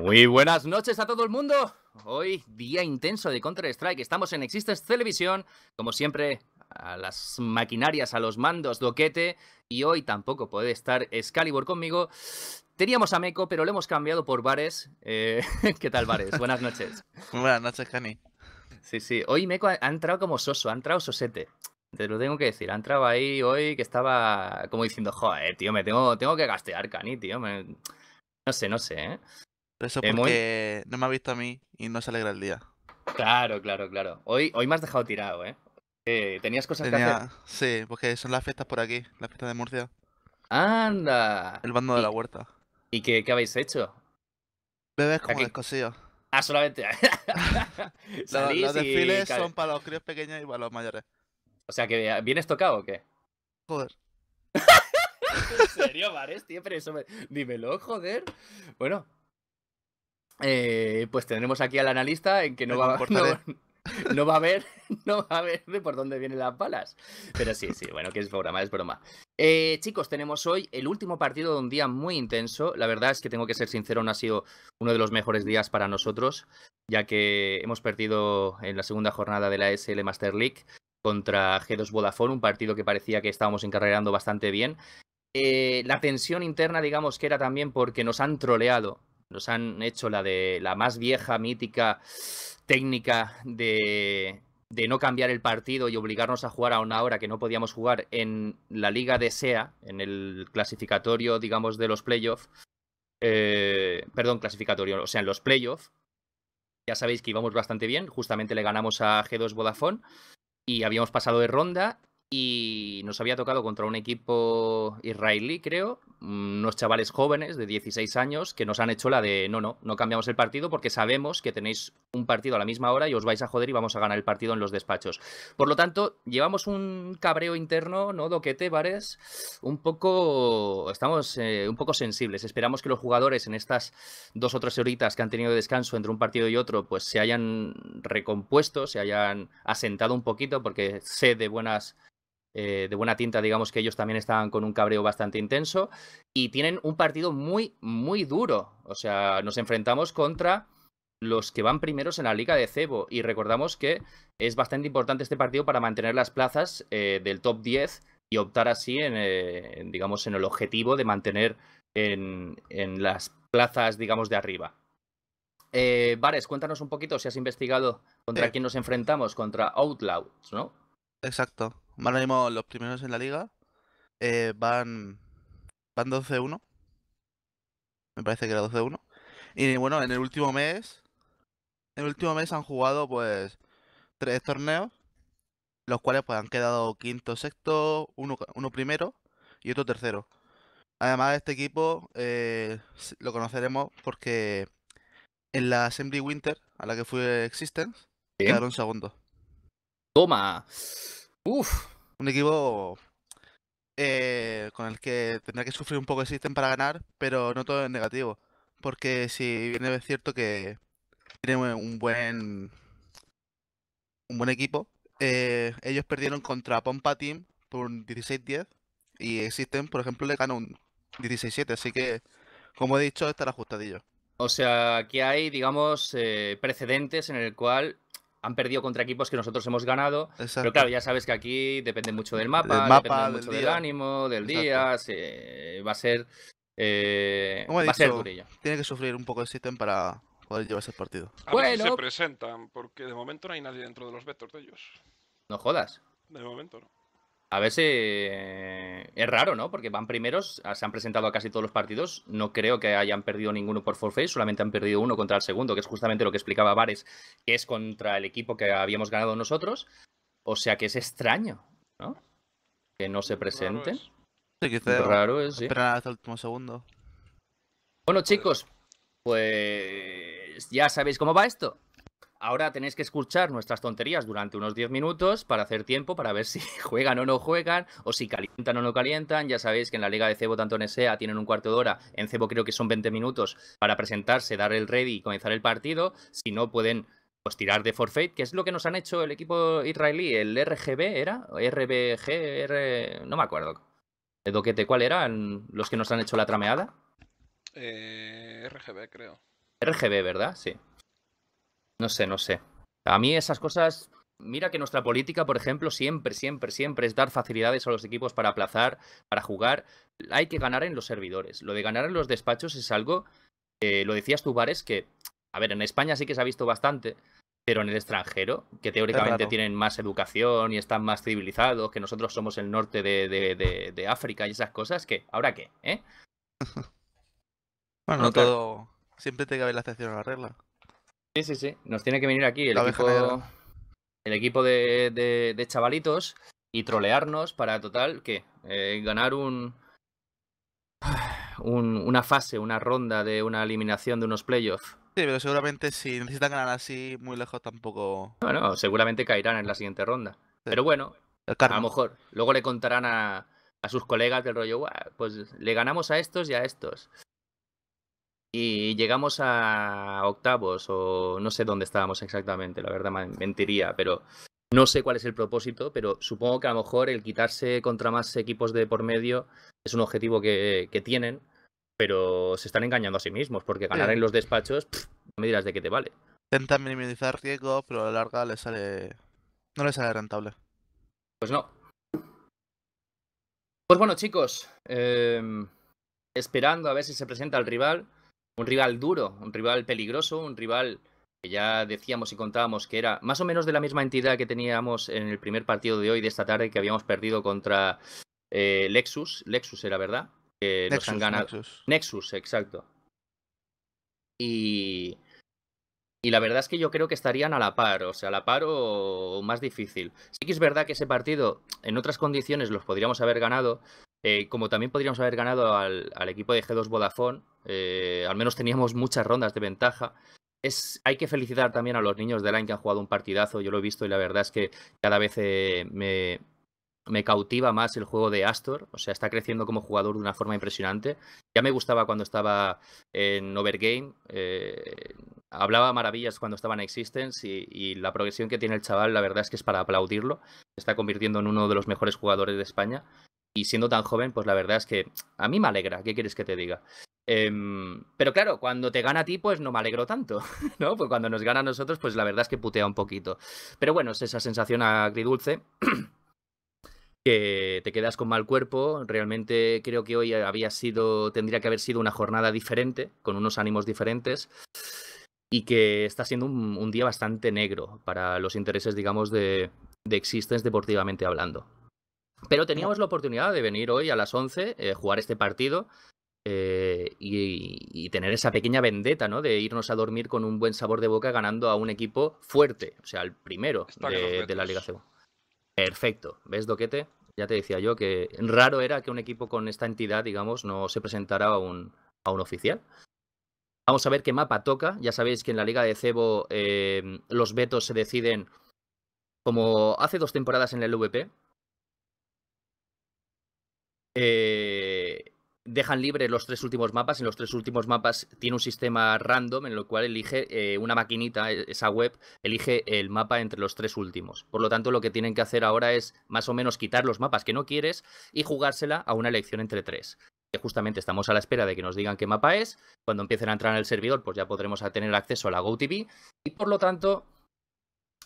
Muy buenas noches a todo el mundo. Hoy día intenso de Counter-Strike. Estamos en Existes Televisión, como siempre, a las maquinarias, a los mandos, doquete. Y hoy tampoco puede estar Excalibur conmigo. Teníamos a Meco, pero lo hemos cambiado por Bares. Eh, ¿Qué tal, Bares? Buenas noches. buenas noches, Cani. Sí, sí. Hoy Meco ha, entrado como soso, ha entrado sosete. Te lo tengo que decir, ha entrado ahí hoy que estaba como diciendo, joder, tío, me tengo, tengo que gastear, Cani, tío. No sé, no sé, ¿eh? eso porque no me ha visto a mí y no se alegra el día. Claro, claro, claro. Hoy, hoy me has dejado tirado, ¿eh? eh tenías cosas que hacer. Sí, porque son las fiestas por aquí, las fiestas de Murcia. ¡Anda! El bando de la huerta. ¿Y qué, qué habéis hecho? Bebés como cosillos. Ah, solamente. los, desfiles son para los críos pequeños y para los mayores. O sea que eh, vienes tocado o qué? Joder. ¿En serio, Vares? tío? Pero eso me... Dímelo, joder. Bueno, eh, pues tendremos aquí al analista en que no, va, ¿eh? va a ver, no va a ver de por dónde vienen las balas. Pero sí, sí, bueno, que es broma, es broma. Eh, chicos, tenemos hoy el último partido de un día muy intenso. La verdad es que tengo que ser sincero, no ha sido uno de los mejores días para nosotros, ya que hemos perdido en la segunda jornada de la SL Master League contra G2 Vodafone, un partido que parecía que estábamos encarregando bastante bien. la tensión interna, digamos que era también porque nos han troleado nos han hecho la de la más vieja, mítica técnica de, de no cambiar el partido y obligarnos a jugar a una hora que no podíamos jugar en la liga de SEA, en el clasificatorio, digamos, de los playoffs. Eh, perdón, clasificatorio, o sea, en los playoffs. Ya sabéis que íbamos bastante bien, justamente le ganamos a G2 Vodafone y habíamos pasado de ronda y nos había tocado contra un equipo israelí, creo, mm, unos chavales jóvenes de 16 años que nos han hecho la de no, no, no cambiamos el partido porque sabemos que tenéis un partido a la misma hora y os vais a joder y vamos a ganar el partido en los despachos. Por lo tanto, llevamos un cabreo interno, ¿no? Doquete, bares, un poco, estamos eh, un poco sensibles. Esperamos que los jugadores en estas dos o tres horitas que han tenido descanso entre un partido y otro, pues se hayan recompuesto, se hayan asentado un poquito porque sé de buenas eh, de buena tinta, digamos que ellos también estaban con un cabreo bastante intenso y tienen un partido muy, muy duro. O sea, nos enfrentamos contra los que van primeros en la Liga de Cebo y recordamos que es bastante importante este partido para mantener las plazas eh, del top 10 y optar así en, eh, digamos, en el objetivo de mantener en, las plazas, digamos, de arriba. Vares, cuéntanos un poquito si has investigado contra quién nos enfrentamos, contra Outlaws, ¿no? Exacto. Ahora los primeros en la liga eh, van, van 12-1. Me parece que era 12-1. Y bueno, en el último mes. En el último mes han jugado pues tres torneos. Los cuales pues han quedado quinto, sexto, uno, uno primero y otro tercero. Además, este equipo eh, lo conoceremos porque en la Assembly Winter, a la que fue Existence, quedaron segundos. Toma. Uf, un equipo eh, con el que tendrá que sufrir un poco el System para ganar, pero no todo es negativo. Porque si bien es cierto que tiene un buen un buen equipo, eh, ellos perdieron contra Pompa Team por un 16-10 y System, por ejemplo, le ganó un 16-7, así que, como he dicho, estará ajustadillo. O sea, aquí hay, digamos, eh, precedentes en el cual han perdido contra equipos que nosotros hemos ganado. Pero claro, ya sabes que aquí depende mucho del mapa, depende mucho del ánimo, del día. Se, va a ser. Eh, va a ser Tiene que sufrir un poco el sistema para poder llevarse el partido. se presentan, porque de momento no hay nadie dentro de los vetos de ellos. No jodas. De momento no. A veces eh, Es raro, ¿no? Porque van primeros, ah, se han presentado a casi todos los partidos. No creo que hayan perdido ninguno por forfait, solamente han perdido uno contra el segundo, que es justamente lo que explicaba Vares, que es contra el equipo que habíamos ganado nosotros. O sea que es extraño, ¿no? Que no se presenten. Raro es, sí, raro es hasta el último segundo. Bueno, chicos, pues. Ya sabéis cómo va esto. Ahora tenéis que escuchar nuestras tonterías durante unos 10 minutos para hacer tiempo, para ver si juegan o no juegan, o si calientan o no calientan. Ya sabéis que en la Liga de Cebo, tanto en SEA, tienen un cuarto de hora, en Cebo creo que son 20 minutos para presentarse, dar el ready y comenzar el partido. Si no, pueden pues, tirar de forfeit, que es lo que nos han hecho el equipo israelí, el RGB, ¿era? RBG, R... no me acuerdo. ¿El cuál eran los que nos han hecho la trameada? Eh, RGB, creo. RGB, ¿verdad? Sí. No sé, no sé. A mí esas cosas. Mira que nuestra política, por ejemplo, siempre, siempre, siempre es dar facilidades a los equipos para aplazar, para jugar. Hay que ganar en los servidores. Lo de ganar en los despachos es algo. lo decías tú, Bares que. A ver, en España sí que se ha visto bastante, pero en el extranjero, que teóricamente tienen más educación y están más civilizados, que nosotros somos el norte de, África y esas cosas, que ahora qué, ¿Eh? bueno, no todo. Siempre te cabe la excepción a la regla. Sí, sí, sí. Nos tiene que venir aquí el equipo, de, chavalitos y trolearnos para total, que eh, ganar un, una fase, una ronda de una eliminación de unos playoffs. Sí, pero seguramente si necesitan ganar así muy lejos tampoco. Bueno, seguramente caerán en la siguiente ronda. Pero bueno, a lo mejor luego le contarán a, a sus colegas del rollo, pues le ganamos a estos y a estos. Y llegamos a octavos o no sé dónde estábamos exactamente, la verdad mentiría, pero no sé cuál es el propósito, pero supongo que a lo mejor el quitarse contra más equipos de por medio es un objetivo que, tienen, pero se están engañando a sí mismos, porque ganar en los despachos, no me dirás de qué te vale. Intentan minimizar riesgo, pero a la larga le sale... no le sale rentable. Pues no. Pues bueno chicos, em, esperando a ver si se presenta el rival un rival duro, un rival peligroso, un rival que ya decíamos y contábamos que era más o menos de la misma entidad que teníamos en el primer partido de hoy, de esta tarde, que habíamos perdido contra eh, Lexus. Lexus era, ¿verdad? Que Nexus, nos han ganado. Nexus. exacto. Y, y la verdad es que yo creo que estarían a la par, o sea, a la par o más difícil. Sí que es verdad que ese partido, en otras condiciones, los podríamos haber ganado, eh, como también podríamos haber ganado al, equipo de G2 Vodafone, eh, al menos teníamos muchas rondas de ventaja. Es, hay que felicitar también a los niños de Line que han jugado un partidazo, yo lo he visto y la verdad es que cada vez eh, me, cautiva más el juego de Astor, o sea, está creciendo como jugador de una forma impresionante. Ya me gustaba cuando estaba en Overgame, hablaba maravillas cuando estaba en Existence y, y, la progresión que tiene el chaval, la verdad es que es para aplaudirlo. Se está convirtiendo en uno de los mejores jugadores de España y siendo tan joven, pues la verdad es que a mí me alegra, ¿qué quieres que te diga? Em, pero claro, cuando te gana a ti, pues no me alegro tanto, ¿no? Pues cuando nos gana a nosotros, pues la verdad es que putea un poquito. Pero bueno, es esa sensación agridulce. que te quedas con mal cuerpo, realmente creo que hoy había sido, tendría que haber sido una jornada diferente, con unos ánimos diferentes, y que está siendo un, día bastante negro para los intereses, digamos, de, de Existence deportivamente hablando. Pero teníamos la oportunidad de venir hoy a las 11, eh, jugar este partido eh, y, tener esa pequeña vendetta, ¿no? De irnos a dormir con un buen sabor de boca ganando a un equipo fuerte, o sea, el primero de, la Liga Cebo. Perfecto. ¿Ves, Doquete? Ya te decía yo que raro era que un equipo con esta entidad, digamos, no se presentara a un, a oficial. Vamos a ver qué mapa toca. Ya sabéis que en la Liga de Cebo eh, los vetos se deciden como hace dos temporadas en el LVP, eh, dejan libre los tres últimos mapas. En los tres últimos mapas tiene un sistema random en el cual elige eh, una maquinita, e, esa web, elige el mapa entre los tres últimos. Por lo tanto, lo que tienen que hacer ahora es más o menos quitar los mapas que no quieres y jugársela a una elección entre tres. Que justamente estamos a la espera de que nos digan qué mapa es. Cuando empiecen a entrar en el servidor, pues ya podremos tener acceso a la GoTV. Y por lo tanto,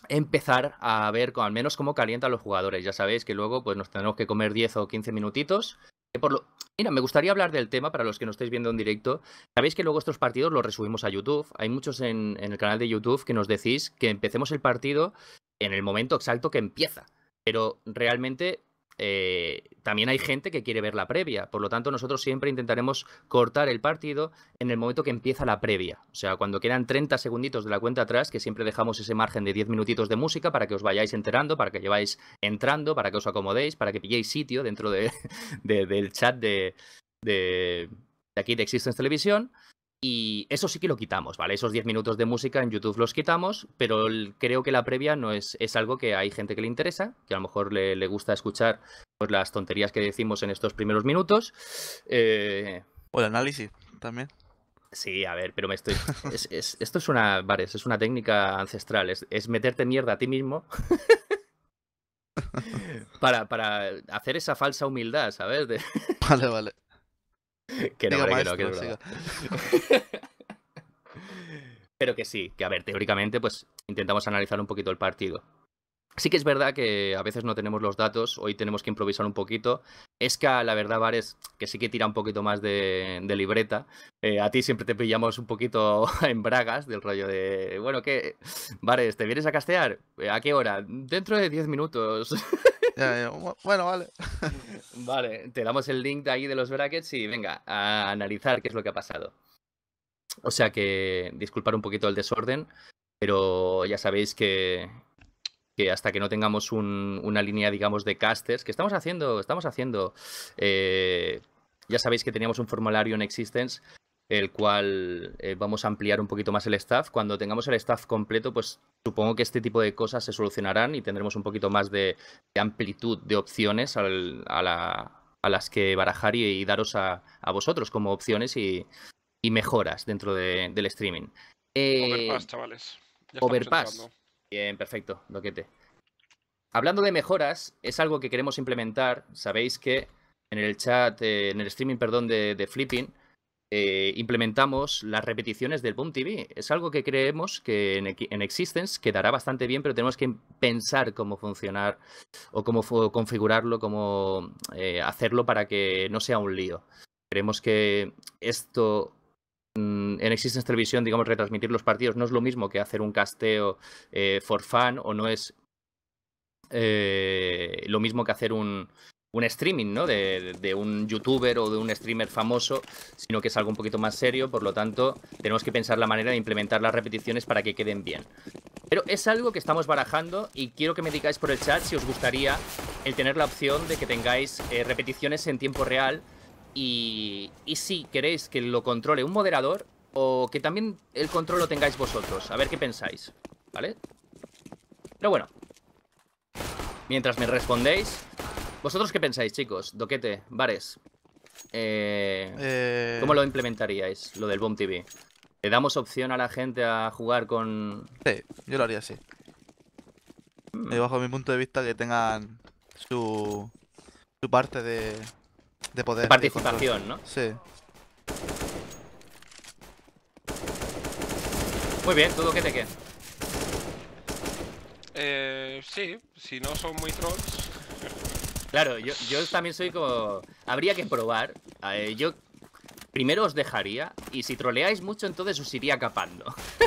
empezar a ver con, al menos cómo calientan los jugadores. Ya sabéis que luego pues, nos tenemos que comer 10 o 15 minutitos. por lo... Mira, me gustaría hablar del tema para los que no estáis viendo en directo. Sabéis que luego estos partidos los resubimos a YouTube. Hay muchos en, en el canal de YouTube que nos decís que empecemos el partido en el momento exacto que empieza. Pero realmente eh, también hay gente que quiere ver la previa. Por lo tanto, nosotros siempre intentaremos cortar el partido en el momento que empieza la previa. O sea, cuando quedan 30 segunditos de la cuenta atrás, que siempre dejamos ese margen de 10 minutitos de música para que os vayáis enterando, para que lleváis entrando, para que os acomodéis, para que pilléis sitio dentro del chat de, de aquí de Existence Televisión. Y eso sí que lo quitamos, ¿vale? Esos 10 minutos de música en YouTube los quitamos, pero creo que la previa no es, algo que hay gente que le interesa, que a lo mejor le, gusta escuchar pues, las tonterías que decimos en estos primeros minutos. Eh, o el análisis también. Sí, a ver, pero me estoy. esto es una. Vale, es una técnica ancestral. Es, meterte mierda a ti mismo. para, para hacer esa falsa humildad, ¿sabes? Vale, vale. que no, Pero que sí, que a ver, teóricamente, pues intentamos analizar un poquito el partido. Sí que es verdad que a veces no tenemos los datos, hoy tenemos que improvisar un poquito. Es que la verdad, Vares, que sí que tira un poquito más de, libreta. Eh, a ti siempre te pillamos un poquito en bragas del rollo de, bueno, ¿qué? Vares, ¿te vienes a castear? Eh, ¿A qué hora? Dentro de 10 minutos. Bueno, vale. vale, te damos el link de ahí de los brackets y venga, a analizar qué es lo que ha pasado. O sea que disculpar un poquito el desorden, pero ya sabéis que, que hasta que no tengamos una línea, digamos, de casters, que estamos haciendo, estamos haciendo, eh, ya sabéis que teníamos un formulario en Existence, el cual eh, vamos a ampliar un poquito más el staff. Cuando tengamos el staff completo, pues supongo que este tipo de cosas se solucionarán y tendremos un poquito más de, amplitud de opciones a, las que barajar y, daros a, vosotros como opciones y, mejoras dentro del streaming. Overpass, eh, chavales. Overpass. Bien, perfecto, doquete. Hablando de mejoras, es algo que queremos implementar. Sabéis que en el chat, eh, en el streaming, perdón, de, Flipping, eh, implementamos las repeticiones del Boom TV. Es algo que creemos que en, Existence quedará bastante bien, pero tenemos que pensar cómo funcionar o cómo configurarlo, cómo eh, hacerlo para que no sea un lío. Creemos que esto Mm, en Existence Televisión, digamos, retransmitir los partidos no es lo mismo que hacer un casteo eh, for fan o no es eh, lo mismo que hacer un, streaming, ¿no? De, un youtuber o de un streamer famoso, sino que es algo un poquito más serio, por lo tanto, tenemos que pensar la manera de implementar las repeticiones para que queden bien. Pero es algo que estamos barajando y quiero que me digáis por el chat si os gustaría el tener la opción de que tengáis eh, repeticiones en tiempo real y, si queréis que lo controle un moderador o que también el control lo tengáis vosotros, a ver qué pensáis, ¿vale? Pero bueno, mientras me respondéis, ¿vosotros qué pensáis, chicos? Doquete, Bares, eh, eh. ¿Cómo lo implementaríais, lo del Boom TV? ¿Le damos opción a la gente a jugar con...? Sí, yo lo haría así. Hmm. Y Bajo mi punto de vista que tengan su, su parte de, de poder. participación, ¿no? Sí. Muy bien, todo que te queda? Eh, sí, si no son muy trolls. Claro, yo, también soy como... Habría que probar. Eh, yo primero os dejaría y si troleáis mucho entonces os iría capando.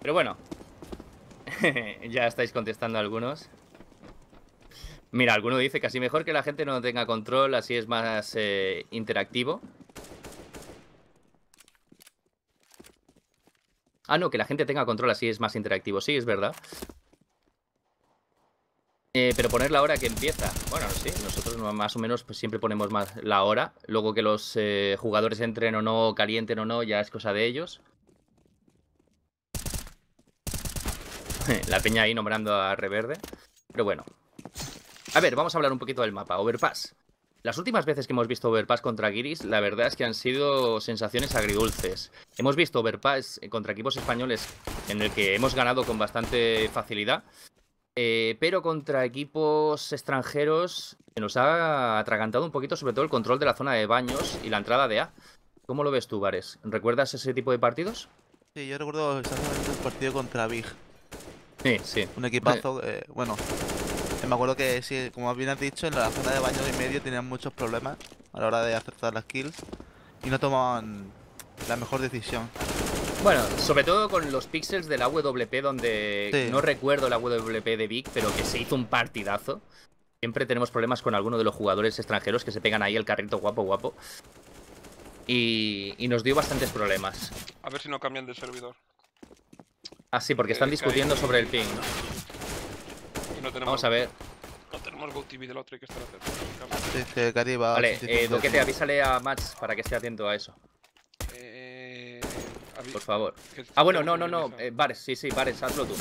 Pero bueno, ya estáis contestando algunos. Mira, alguno dice que así mejor que la gente no tenga control, así es más eh, interactivo. Ah, no, que la gente tenga control, así es más interactivo. Sí, es verdad. Eh, pero poner la hora que empieza. Bueno, sí, nosotros más o menos pues, siempre ponemos más la hora. Luego que los eh, jugadores entren o no, calienten o no, ya es cosa de ellos. la peña ahí nombrando a Reverde. Pero bueno, a ver, vamos a hablar un poquito del mapa. Overpass. Las últimas veces que hemos visto Overpass contra Giris, la verdad es que han sido sensaciones agridulces. Hemos visto Overpass contra equipos españoles en el que hemos ganado con bastante facilidad, eh, pero contra equipos extranjeros nos ha atragantado un poquito, sobre todo el control de la zona de baños y la entrada de A. ¿Cómo lo ves tú, Vares? ¿Recuerdas ese tipo de partidos? Sí, yo recuerdo exactamente el partido contra Big. Sí, sí. Un equipazo, eh, bueno, este, me acuerdo que, como bien has dicho, en la zona de baño y medio tenían muchos problemas a la hora de aceptar las kills y no tomaban la mejor decisión. Bueno, sobre todo con los pixels de la WP, donde no recuerdo la AWP de Vic, pero que se hizo un partidazo. Siempre tenemos problemas con alguno de los jugadores extranjeros que se pegan ahí el carrito guapo guapo. Y, nos dio bastantes problemas. A ver si no cambian de servidor. Ah, sí, porque están discutiendo sobre el ping, ¿no? Vamos a ver. No tenemos GoTV del otro, hay que estar atento. vale, eh, Doquete, avísale a Max para que esté atento a eso. Eh, por favor. Ah, bueno, no, no, no. Eh, bares, sí, sí, Bares, hazlo tú.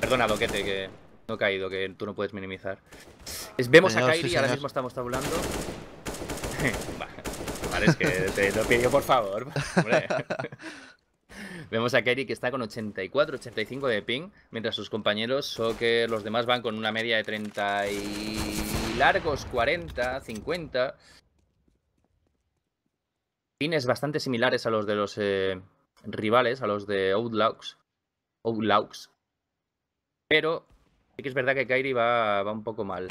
Perdona, Doquete, que no he caído, que tú no puedes minimizar. vemos a Kairi, ahora mismo estamos tabulando. vale, es que te lo pido por favor. Vemos a Kairi que está con 84, 85 de ping, mientras sus compañeros Solo que los demás van con una media de 30 y largos, 40, 50. Pines bastante similares a los de los eh, rivales, a los de Outlaws. Outlaws. Pero que es verdad que Kairi va, va un poco mal.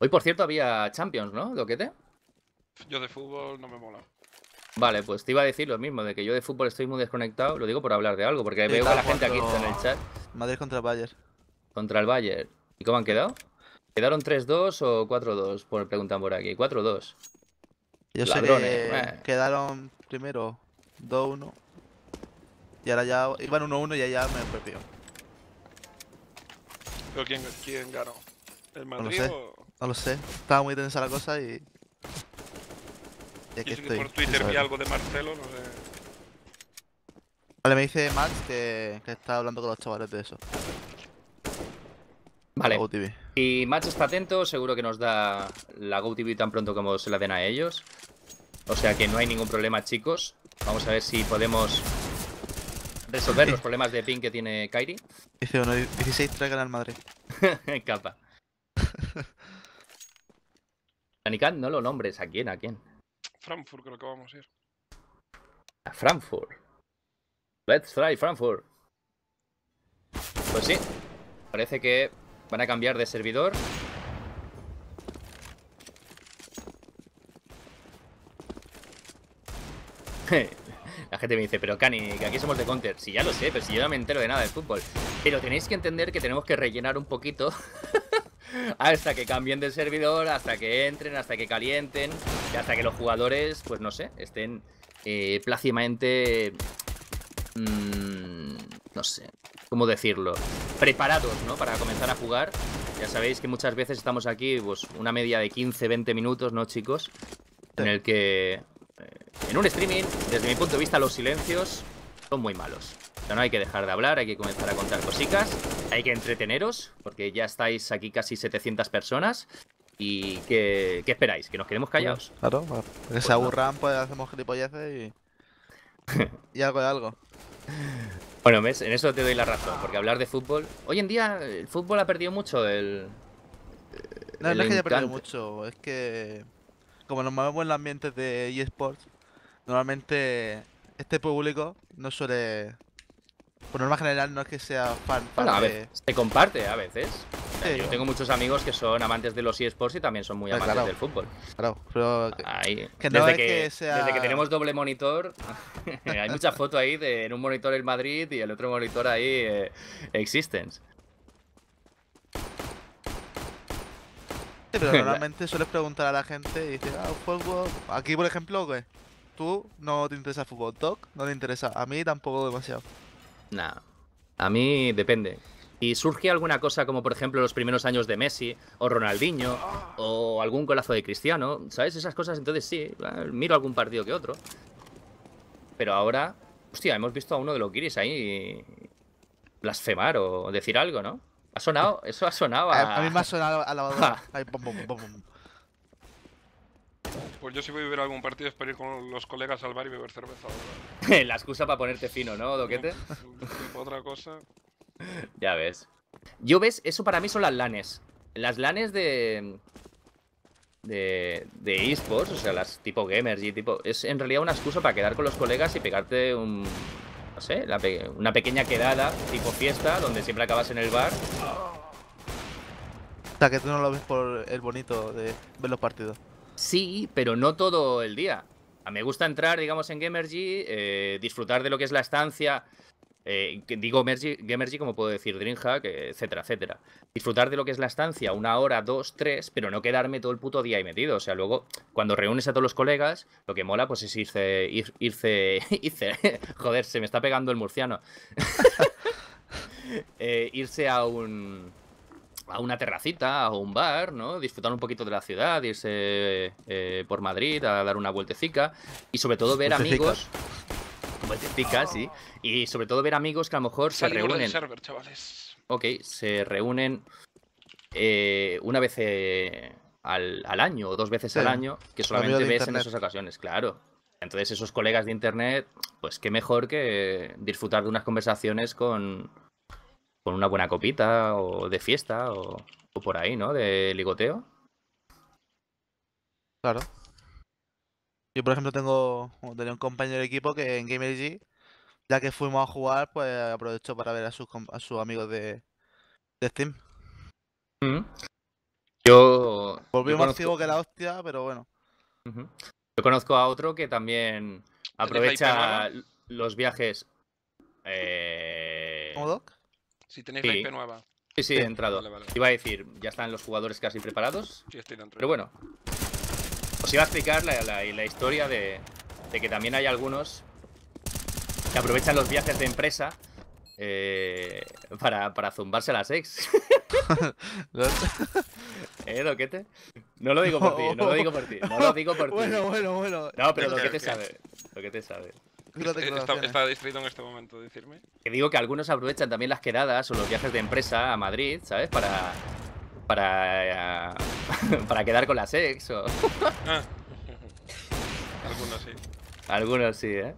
Hoy, por cierto, había Champions, ¿no, Doquete? Yo de fútbol no me mola. Vale, pues te iba a decir lo mismo, de que yo de fútbol estoy muy desconectado. Lo digo por hablar de algo, porque veo a la gente aquí en el chat. Madrid contra el Bayern. Contra el Bayern. ¿Y cómo han quedado? ¿Quedaron 3-2 o 4-2? Por, pues preguntan por aquí. 4-2. Yo sé que eh, Quedaron primero 2-1. Y ahora ya iban 1-1 y allá me perdió. quién, ganó? ¿El Madrid lo sé. o...? No lo sé. Estaba muy tensa la cosa y por Twitter vi algo de Marcelo, no sé. Vale, me dice Max que, está hablando con los chavales de eso. Vale. Y Max está atento, seguro que nos da la GoTV tan pronto como se la den a ellos. O sea que no hay ningún problema, chicos. Vamos a ver si podemos resolver los problemas de ping que tiene Kairi. Dice uno, 16 madre madre Madrid. Capa. Anikan, no lo nombres. ¿A quién? ¿A quién? Frankfurt creo que vamos a ir. A Frankfurt. Let's try Frankfurt. Pues sí. Parece que van a cambiar de servidor. La gente me dice, pero Cani, que aquí somos de Counter. sí, ya lo sé, pero si yo no me entero de nada de fútbol. Pero tenéis que entender que tenemos que rellenar un poquito hasta que cambien de servidor, hasta que entren, hasta que calienten hasta que los jugadores, pues no sé, estén eh, plácidamente... Mm, no sé, ¿cómo decirlo? Preparados, ¿no? Para comenzar a jugar. Ya sabéis que muchas veces estamos aquí, pues una media de 15, 20 minutos, ¿no, chicos? En el que... Eh, en un streaming, desde mi punto de vista, los silencios son muy malos. O sea, no hay que dejar de hablar, hay que comenzar a contar cositas, hay que entreteneros, porque ya estáis aquí casi 700 personas. ¿Y qué, qué esperáis? ¿Que nos queremos callados? Claro, claro. que pues se aburran, pues hacemos gilipolleces y. y algo de algo. Bueno, ¿ves? en eso te doy la razón, porque hablar de fútbol. Hoy en día el fútbol ha perdido mucho el. No, es que haya perdido mucho, es que. Como nos movemos en los ambientes de eSports, normalmente este público no suele. Por norma general, no es que sea fan. se comparte a veces. Yo tengo muchos amigos que son amantes de los eSports y también son muy ah, amantes del fútbol. Claro, pero desde, que, tenemos doble monitor, hay mucha foto ahí de en un monitor el Madrid y el otro monitor ahí eh, Existence. pero normalmente sueles preguntar a la gente y dices, ah, fútbol. Aquí, por ejemplo, ¿qué? Tú no te interesa fútbol, Doc, no te interesa. A mí tampoco demasiado. nada A mí depende y surge alguna cosa como por ejemplo los primeros años de Messi o Ronaldinho o algún colazo de Cristiano, ¿sabes? Esas cosas entonces sí, miro algún partido que otro. Pero ahora, hostia, hemos visto a uno de los guiris ahí blasfemar o decir algo, ¿no? Ha sonado, eso ha sonado a... A, mí me ha sonado a la... pues yo sí voy a ver algún partido es para ir con los colegas al bar y beber cerveza. la excusa para ponerte fino, ¿no, Doquete? otra cosa. ya ves. Yo ves, eso para mí son las lanes. Las lanes de. De, de esports, o sea, las tipo gamers y tipo. Es en realidad una excusa para quedar con los colegas y pegarte un. No sé, una pequeña quedada, tipo fiesta, donde siempre acabas en el bar. O sea, que tú no lo ves por el bonito de ver los partidos. Sí, pero no todo el día. A mí me gusta entrar, digamos, en Gamergy, eh, disfrutar de lo que es la estancia, eh, digo Gemergy, como puedo decir DreamHack, etcétera, etcétera. Disfrutar de lo que es la estancia, una hora, dos, tres, pero no quedarme todo el puto día ahí metido. O sea, luego, cuando reúnes a todos los colegas, lo que mola, pues es irse, irse, joder, se me está pegando el murciano. Eh, irse a un a una terracita, a un bar, ¿no? Disfrutar un poquito de la ciudad, irse eh, por Madrid a dar una vueltecica y sobre todo ver amigos. Ah. Y sobre todo ver amigos que a lo mejor se reúnen. Ok, se reúnen eh, una vez eh, al, año o dos veces al año, que solamente ves en esas ocasiones, claro. Entonces esos colegas de internet, pues qué mejor que disfrutar de unas conversaciones con, una buena copita o de fiesta o por ahí, ¿no? De ligoteo. Claro. Yo, por ejemplo, tengo tenía un compañero de equipo que en GamerG, ya que fuimos a jugar, pues aprovechó para ver a sus, sus amigos de, Steam. Mm. Yo. Volvió más ciego que la hostia, pero bueno. Yo conozco a otro que también aprovecha los viajes. Eh... ¿Cómo, Doc? Si tenéis la IP nueva. Sí, sí, he entrado. Iba a decir, ya están los jugadores casi preparados. Sí, estoy dentro. Pero bueno, os iba a explicar la, la, historia de, de, que también hay algunos que aprovechan los viajes de empresa eh, para, para zumbarse a las ex. ¿Eh, Doquete? No lo digo por ti, no lo digo por ti, no lo digo por ti. Bueno, bueno, bueno. No, pero te sabe, te sabe. Eh, está, está distrito en este momento decirme. Que digo que algunos aprovechan también las quedadas o los viajes de empresa a Madrid, ¿sabes? Para, para, para quedar con la sexo. Ah. Algunos sí. Algunos sí, ¿eh?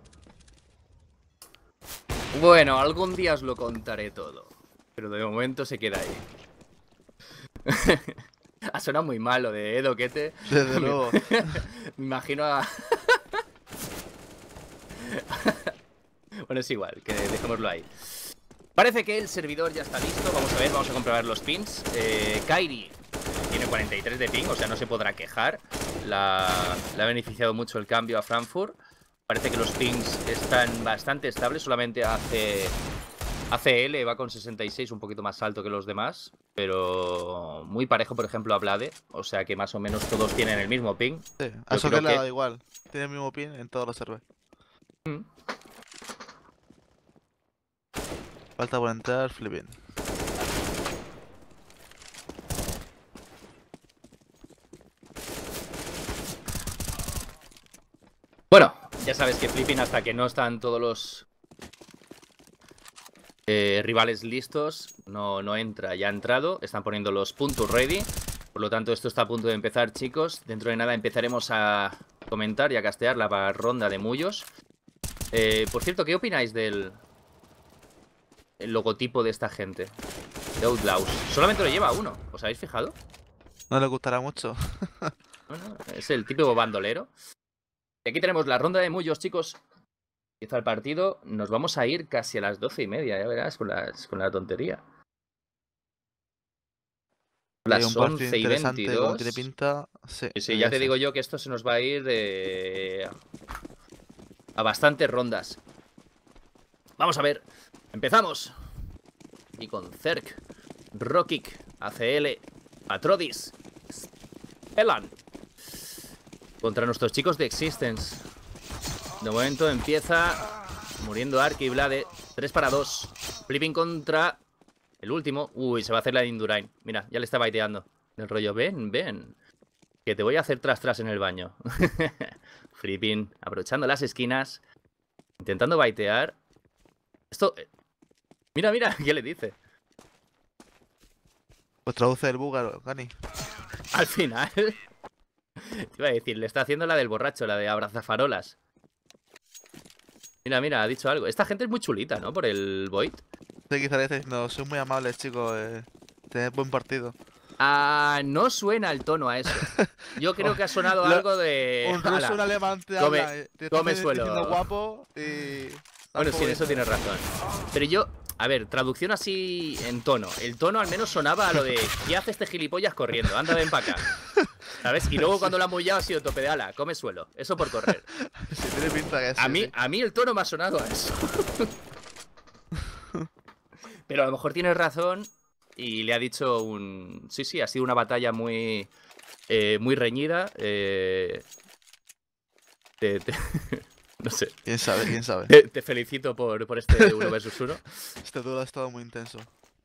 Bueno, algún día os lo contaré todo. Pero de momento se queda ahí. ha sonado muy malo de Edo te este- Desde luego. Me imagino bueno, es igual, que dejémoslo ahí. Parece que el servidor ya está listo. Vamos a ver, vamos a comprobar los pins. Eh, Kairi tiene 43 de ping, o sea, no se podrá quejar. La, ha beneficiado mucho el cambio a Frankfurt. Parece que los pings están bastante estables, solamente hace L, va con 66, un poquito más alto que los demás, pero muy parejo, por ejemplo, a Blade. O sea que más o menos todos tienen el mismo ping. Sí, a su le da igual. Tiene el mismo ping en todos los servers. Mm. Falta por entrar, flipping. Bueno, ya sabes que flipping hasta que no están todos los eh, rivales listos, no, no entra, ya ha entrado, están poniendo los puntos ready, por lo tanto esto está a punto de empezar chicos, dentro de nada empezaremos a comentar y a castear la ronda de mullos. Eh, por cierto, ¿qué opináis del, el logotipo de esta gente. De Outlaws. Solamente lo lleva uno. ¿Os habéis fijado? No le gustará mucho. es el típico bandolero. Y aquí tenemos la ronda de mullos, chicos. Empieza el partido. Nos vamos a ir casi a las doce y media, ya verás, con, la tontería. Las 11 y 22. Sí, ya te digo yo que esto se nos va a ir de eh, a bastantes rondas. Vamos a ver. ¡Empezamos! Y con Zerk, Rokic, ACL, Atrodis, Elan. Contra nuestros chicos de Existence. De momento empieza muriendo Arki y Vlade. 3 para 2. Flipping contra el último. Uy, se va a hacer la de Indurain. Mira, ya le está baiteando. El rollo, ven, ven. Que te voy a hacer tras tras en el baño. Flipping, aprovechando las esquinas. Intentando baitear. Esto, Mira, mira, ¿qué le dice? Pues traduce el búlgaro, Gani. Al final. Te iba a decir, le está haciendo la del borracho, la de abrazafarolas. Mira, mira, ha dicho algo. Esta gente es muy chulita, ¿no? Por el Void. Sí, quizás No, son muy amables, chicos. Eh, buen partido. Ah, no suena el tono a eso. Yo creo que ha sonado algo de. Un ruso, un alemán te come, eh, come suelo. Guapo y... Bueno, sí, en eso tienes razón. Pero yo, a ver, traducción así en tono. El tono al menos sonaba a lo de ¿Qué hace este gilipollas corriendo? Anda, de para acá. ¿Sabes? Y luego cuando lo ha mullado ha sido tope de ala, come suelo. Eso por correr. a, mí, a mí el tono me ha sonado a eso. Pero a lo mejor tienes razón y le ha dicho un... Sí, sí, ha sido una batalla muy... Eh, muy reñida. te... Eh, no sé. ¿Quién sabe? ¿Quién sabe? Eh, Te, felicito por, este 1 vs 1. Este duelo ha estado muy intenso.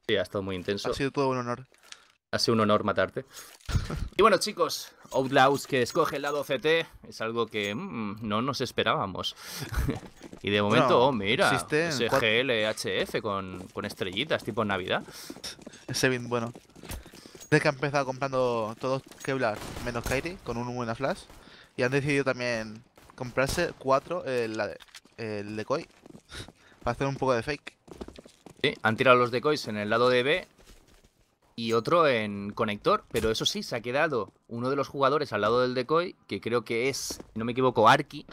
Sí, ha estado muy intenso. Ha sido todo un honor. Ha sido un honor matarte. y bueno, chicos, Outlaws que escoge el lado CT es algo que mm, no nos esperábamos. y de momento, oh, mira, SGLHF con, con estrellitas tipo Navidad. Ese bueno. Desde que ha empezado comprando todos Kevlar menos Kairi con un buena flash. Y han decidido también comprarse cuatro eh, eh, el decoy para hacer un poco de fake. Sí, han tirado los decoys en el lado de B y otro en conector, pero eso sí, se ha quedado uno de los jugadores al lado del decoy, que creo que es, no me equivoco, Arki,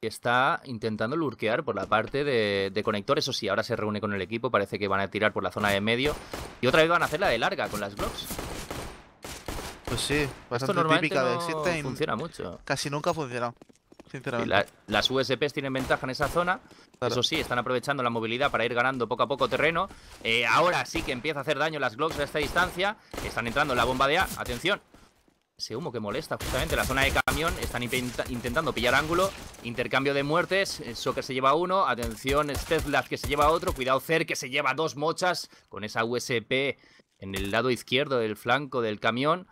que está intentando lurquear por la parte de, de conector. Eso sí, ahora se reúne con el equipo, parece que van a tirar por la zona de medio y otra vez van a hacer la de larga con las blocks. Pues sí, bastante Esto típica no Funciona mucho. Casi nunca ha funcionado. Sinceramente. las USP tienen ventaja en esa zona. Eso sí, están aprovechando la movilidad para ir ganando poco a poco terreno. Eh, ahora sí que empieza a hacer daño las Glocks a esta distancia. Están entrando en la bomba de A. Atención. Ese humo que molesta justamente la zona de camión. Están intentando pillar ángulo. Intercambio de muertes. que eh, se lleva uno. Atención, Stezlas que se lleva otro. Cuidado, Cer que se lleva dos mochas con esa USP en el lado izquierdo del flanco del camión.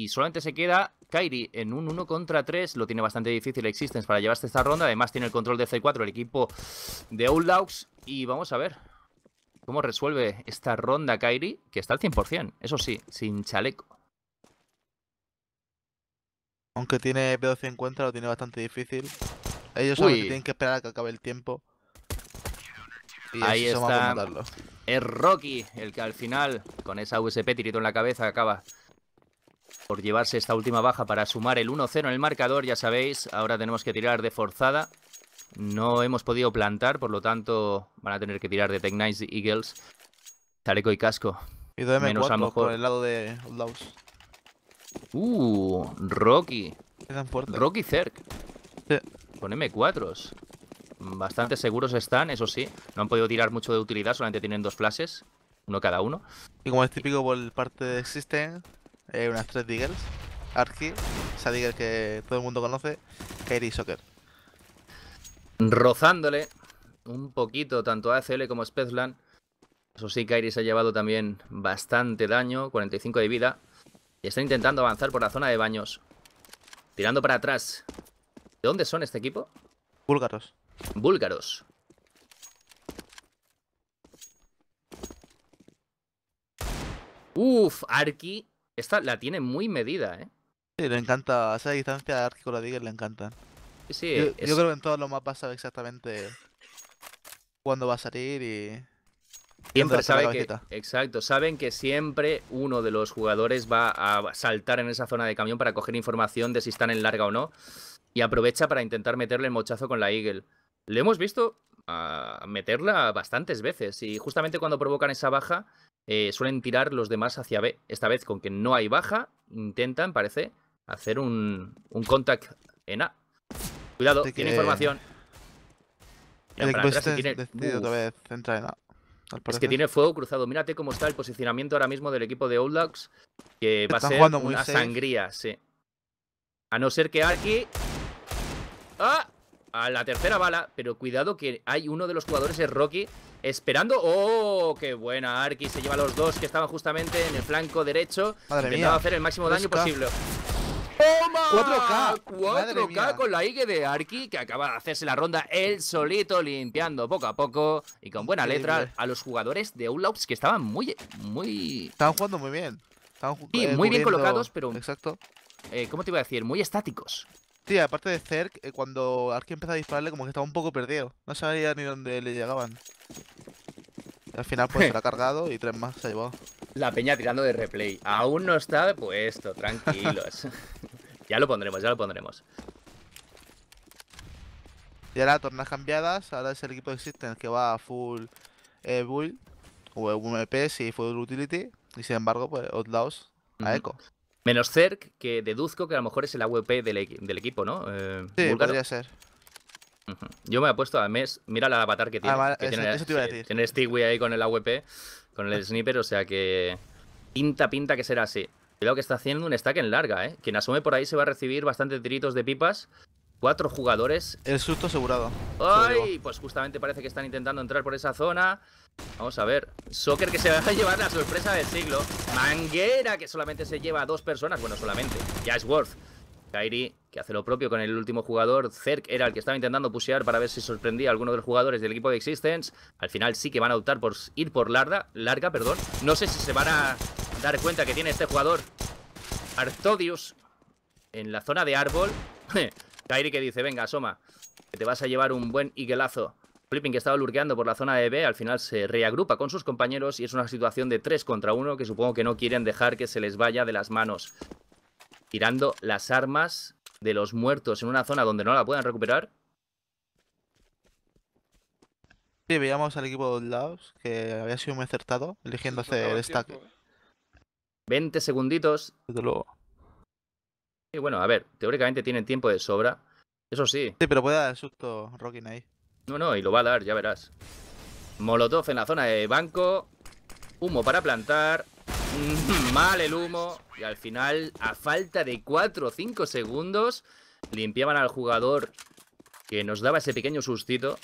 Y solamente se queda Kairi en un 1 contra 3. Lo tiene bastante difícil Existence para llevarse esta ronda. Además tiene el control de C4 el equipo de Outlaws. Y vamos a ver cómo resuelve esta ronda Kairi, que está al 100%. Eso sí, sin chaleco. Aunque tiene p 250 lo tiene bastante difícil. Ellos saben que tienen que esperar a que acabe el tiempo. Y Ahí está. Es Rocky el que al final, con esa USP tirito en la cabeza, acaba por llevarse esta última baja para sumar el 1-0 en el marcador, ya sabéis. Ahora tenemos que tirar de forzada. No hemos podido plantar, por lo tanto van a tener que tirar de Tech Knights Eagles. Tareco y casco. Y de M4 por el lado de Outlaws. Uh, Rocky. Rocky Cerk. Sí. Con M4s. Bastante seguros están, eso sí. No han podido tirar mucho de utilidad, solamente tienen dos flashes. Uno cada uno. Y como es típico por parte de Existen, unas tres Diggers. Arki, esa que todo el mundo conoce, Kairi Soker Rozándole un poquito tanto a ACL como a Spezlan. Eso sí, Kairi se ha llevado también bastante daño, 45 de vida. Y está intentando avanzar por la zona de baños. Tirando para atrás. ¿De dónde son este equipo? Búlgaros. Búlgaros. Uf, Arki esta la tiene muy medida, ¿eh? Sí, le encanta. A esa distancia de con la Eagle le encanta. Sí, yo, yo, creo que en todos los mapas sabe exactamente cuándo va a salir y. Siempre sabe que. Exacto, saben que siempre uno de los jugadores va a saltar en esa zona de camión para coger información de si están en larga o no. Y aprovecha para intentar meterle el mochazo con la Eagle. Le hemos visto a ah, meterla bastantes veces. Y justamente cuando provocan esa baja, eh, suelen tirar los demás hacia B. Esta vez con que no hay baja, intentan, parece, hacer un, contact en A. Cuidado, este tiene información. Es que tiene fuego cruzado. Mírate cómo está el posicionamiento ahora mismo del equipo de Oulax, que va a ser una sangría, sí. A no ser que Arki... ¡Ah! a la tercera bala, pero cuidado que hay uno de los jugadores, es Rocky, esperando. ¡Oh, qué buena! Arki se lleva a los dos que estaban justamente en el flanco derecho. Madre hacer el máximo daño posible. 4 4K. 4K con la Ige de Arki, que acaba de hacerse la ronda él solito, limpiando poco a poco y con buena letra a los jugadores de Outlaws, que estaban muy. muy... Estaban jugando muy bien. Estaban eh, muy bien colocados, pero. Exacto. Eh, ¿Cómo te iba a decir? Muy estáticos. Tío, aparte de Zerk, eh, cuando Arki empezó a dispararle, como que estaba un poco perdido. No sabía ni dónde le llegaban. al final, pues se lo ha cargado y tres más se ha llevado. La peña tirando de replay. Aún no está puesto, tranquilos. ya lo pondremos, ya lo pondremos. Y ahora tornas cambiadas, ahora es el equipo de Existence que va a full eh, build, o MP e si full utility, y sin embargo, pues Outlaws a Echo. Menos Zerk, que deduzco que a lo mejor es el AWP del, equipo, ¿no? Eh, sí, podría ser. Yo me he puesto a mes, mira el avatar que ah, tiene. Ah, que tiene eso Tiene este ahí con el AWP, con el ah. sniper, o sea que pinta, pinta que será así. Cuidado que está haciendo un stack en larga, ¿eh? Quien asome por ahí se va a recibir bastantes tiritos de pipas Cuatro jugadores. El susto asegurado. ¡Ay! Pues justamente parece que están intentando entrar por esa zona. Vamos a ver. Soccer que se va a llevar la sorpresa del siglo. Manguera que solamente se lleva a dos personas. Bueno, solamente. Ya es Worth. Kairi que hace lo propio con el último jugador. Zerk era el que estaba intentando pusear para ver si sorprendía a alguno de los jugadores del equipo de Existence. Al final sí que van a optar por ir por larga. larga perdón. No sé si se van a dar cuenta que tiene este jugador. Artodius en la zona de árbol. Kairi que dice, venga, asoma, que te vas a llevar un buen iguelazo. Flipping que estaba lurqueando por la zona de B, al final se reagrupa con sus compañeros y es una situación de 3 contra 1 que supongo que no quieren dejar que se les vaya de las manos. Tirando las armas de los muertos en una zona donde no la puedan recuperar. Sí, veíamos al equipo de los lados que había sido muy acertado eligiendo hacer el 20 ¿eh? segunditos. Desde luego. Y bueno, a ver, teóricamente tienen tiempo de sobra. Eso sí. Sí, pero puede dar susto Rockin ahí. No, no, y lo va a dar, ya verás. Molotov en la zona de banco. Humo para plantar. Mal el humo. Y al final, a falta de 4 o 5 segundos, limpiaban al jugador que nos daba ese pequeño sustito.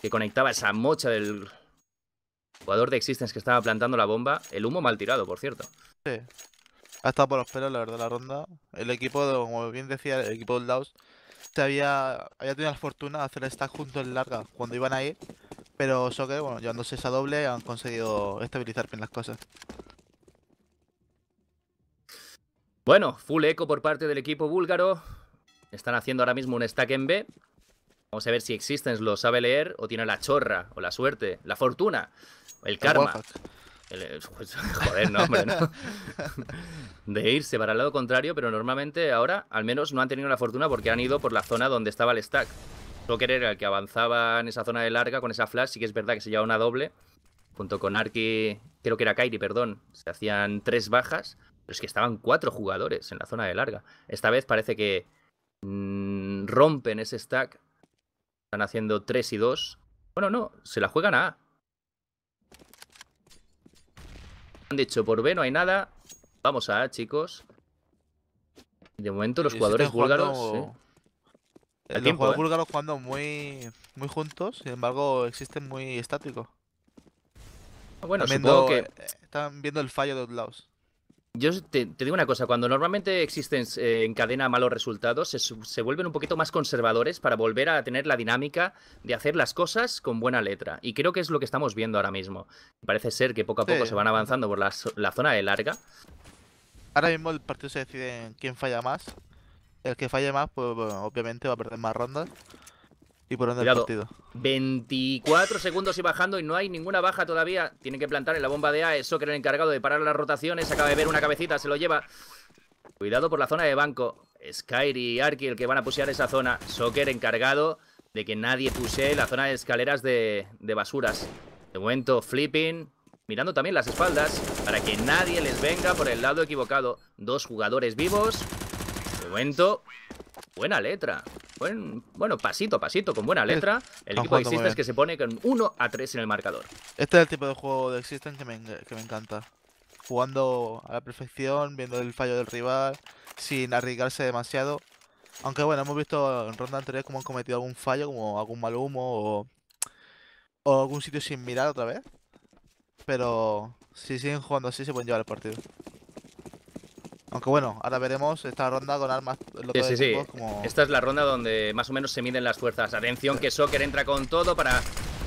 Que conectaba esa mocha del jugador de Existence que estaba plantando la bomba. El humo mal tirado, por cierto. Sí. Ha estado por los pelos, la verdad, la ronda. El equipo, como bien decía, el equipo del Laos se había, tenido la fortuna de hacer el stack junto en larga cuando iban a ir. Pero que, bueno, llevándose esa doble, han conseguido estabilizar bien las cosas. Bueno, full eco por parte del equipo búlgaro. Están haciendo ahora mismo un stack en B. Vamos a ver si Existence lo sabe leer o tiene la chorra o la suerte, la fortuna, el karma. Eh, pues, joder, no, hombre, no. De irse para el lado contrario, pero normalmente ahora al menos no han tenido la fortuna porque han ido por la zona donde estaba el stack. no era el que avanzaba en esa zona de larga con esa flash, sí que es verdad que se llevaba una doble. Junto con Arki, creo que era Kairi, perdón, se hacían tres bajas, pero es que estaban cuatro jugadores en la zona de larga. Esta vez parece que mm, rompen ese stack, están haciendo tres y dos. Bueno, no, se la juegan a A Han dicho, por B no hay nada. Vamos a A, chicos. De momento los jugadores búlgaros... El ¿sí? Eh, los ¿eh? búlgaros jugando muy, muy juntos, sin embargo existen muy estáticos. Bueno, eh, Están viendo el fallo de los lados. Yo te, digo una cosa, cuando normalmente existen eh, en cadena malos resultados, se, vuelven un poquito más conservadores para volver a tener la dinámica de hacer las cosas con buena letra. Y creo que es lo que estamos viendo ahora mismo. Parece ser que poco a poco se van avanzando por la, zona de larga. Ahora mismo el partido se decide quién falla más. El que falle más, pues obviamente va a perder más rondas. Y por dónde el partido. 24 segundos y bajando y no hay ninguna baja todavía. Tienen que plantar en la bomba de A. Eso el encargado de parar las rotaciones. Acaba de ver una cabecita, se lo lleva. Cuidado por la zona de banco. Skyri y Arki el que van a pusear esa zona. Soccer encargado de que nadie puse la zona de escaleras de, de basuras. De momento, flipping. Mirando también las espaldas para que nadie les venga por el lado equivocado. Dos jugadores vivos. De momento, buena letra. Bueno, bueno, pasito a pasito, con buena letra, el equipo de Existence que se pone con 1 a 3 en el marcador. Este es el tipo de juego de Existence que me, encanta. Jugando a la perfección, viendo el fallo del rival, sin arriesgarse demasiado. Aunque bueno, hemos visto en ronda anterior cómo han cometido algún fallo, como algún mal humo o, o algún sitio sin mirar otra vez. Pero si siguen jugando así, se pueden llevar el partido. Aunque bueno, ahora veremos esta ronda con armas. Lo sí, sí, sí. Esta es la ronda donde más o menos se miden las fuerzas. Atención, que Soker entra con todo para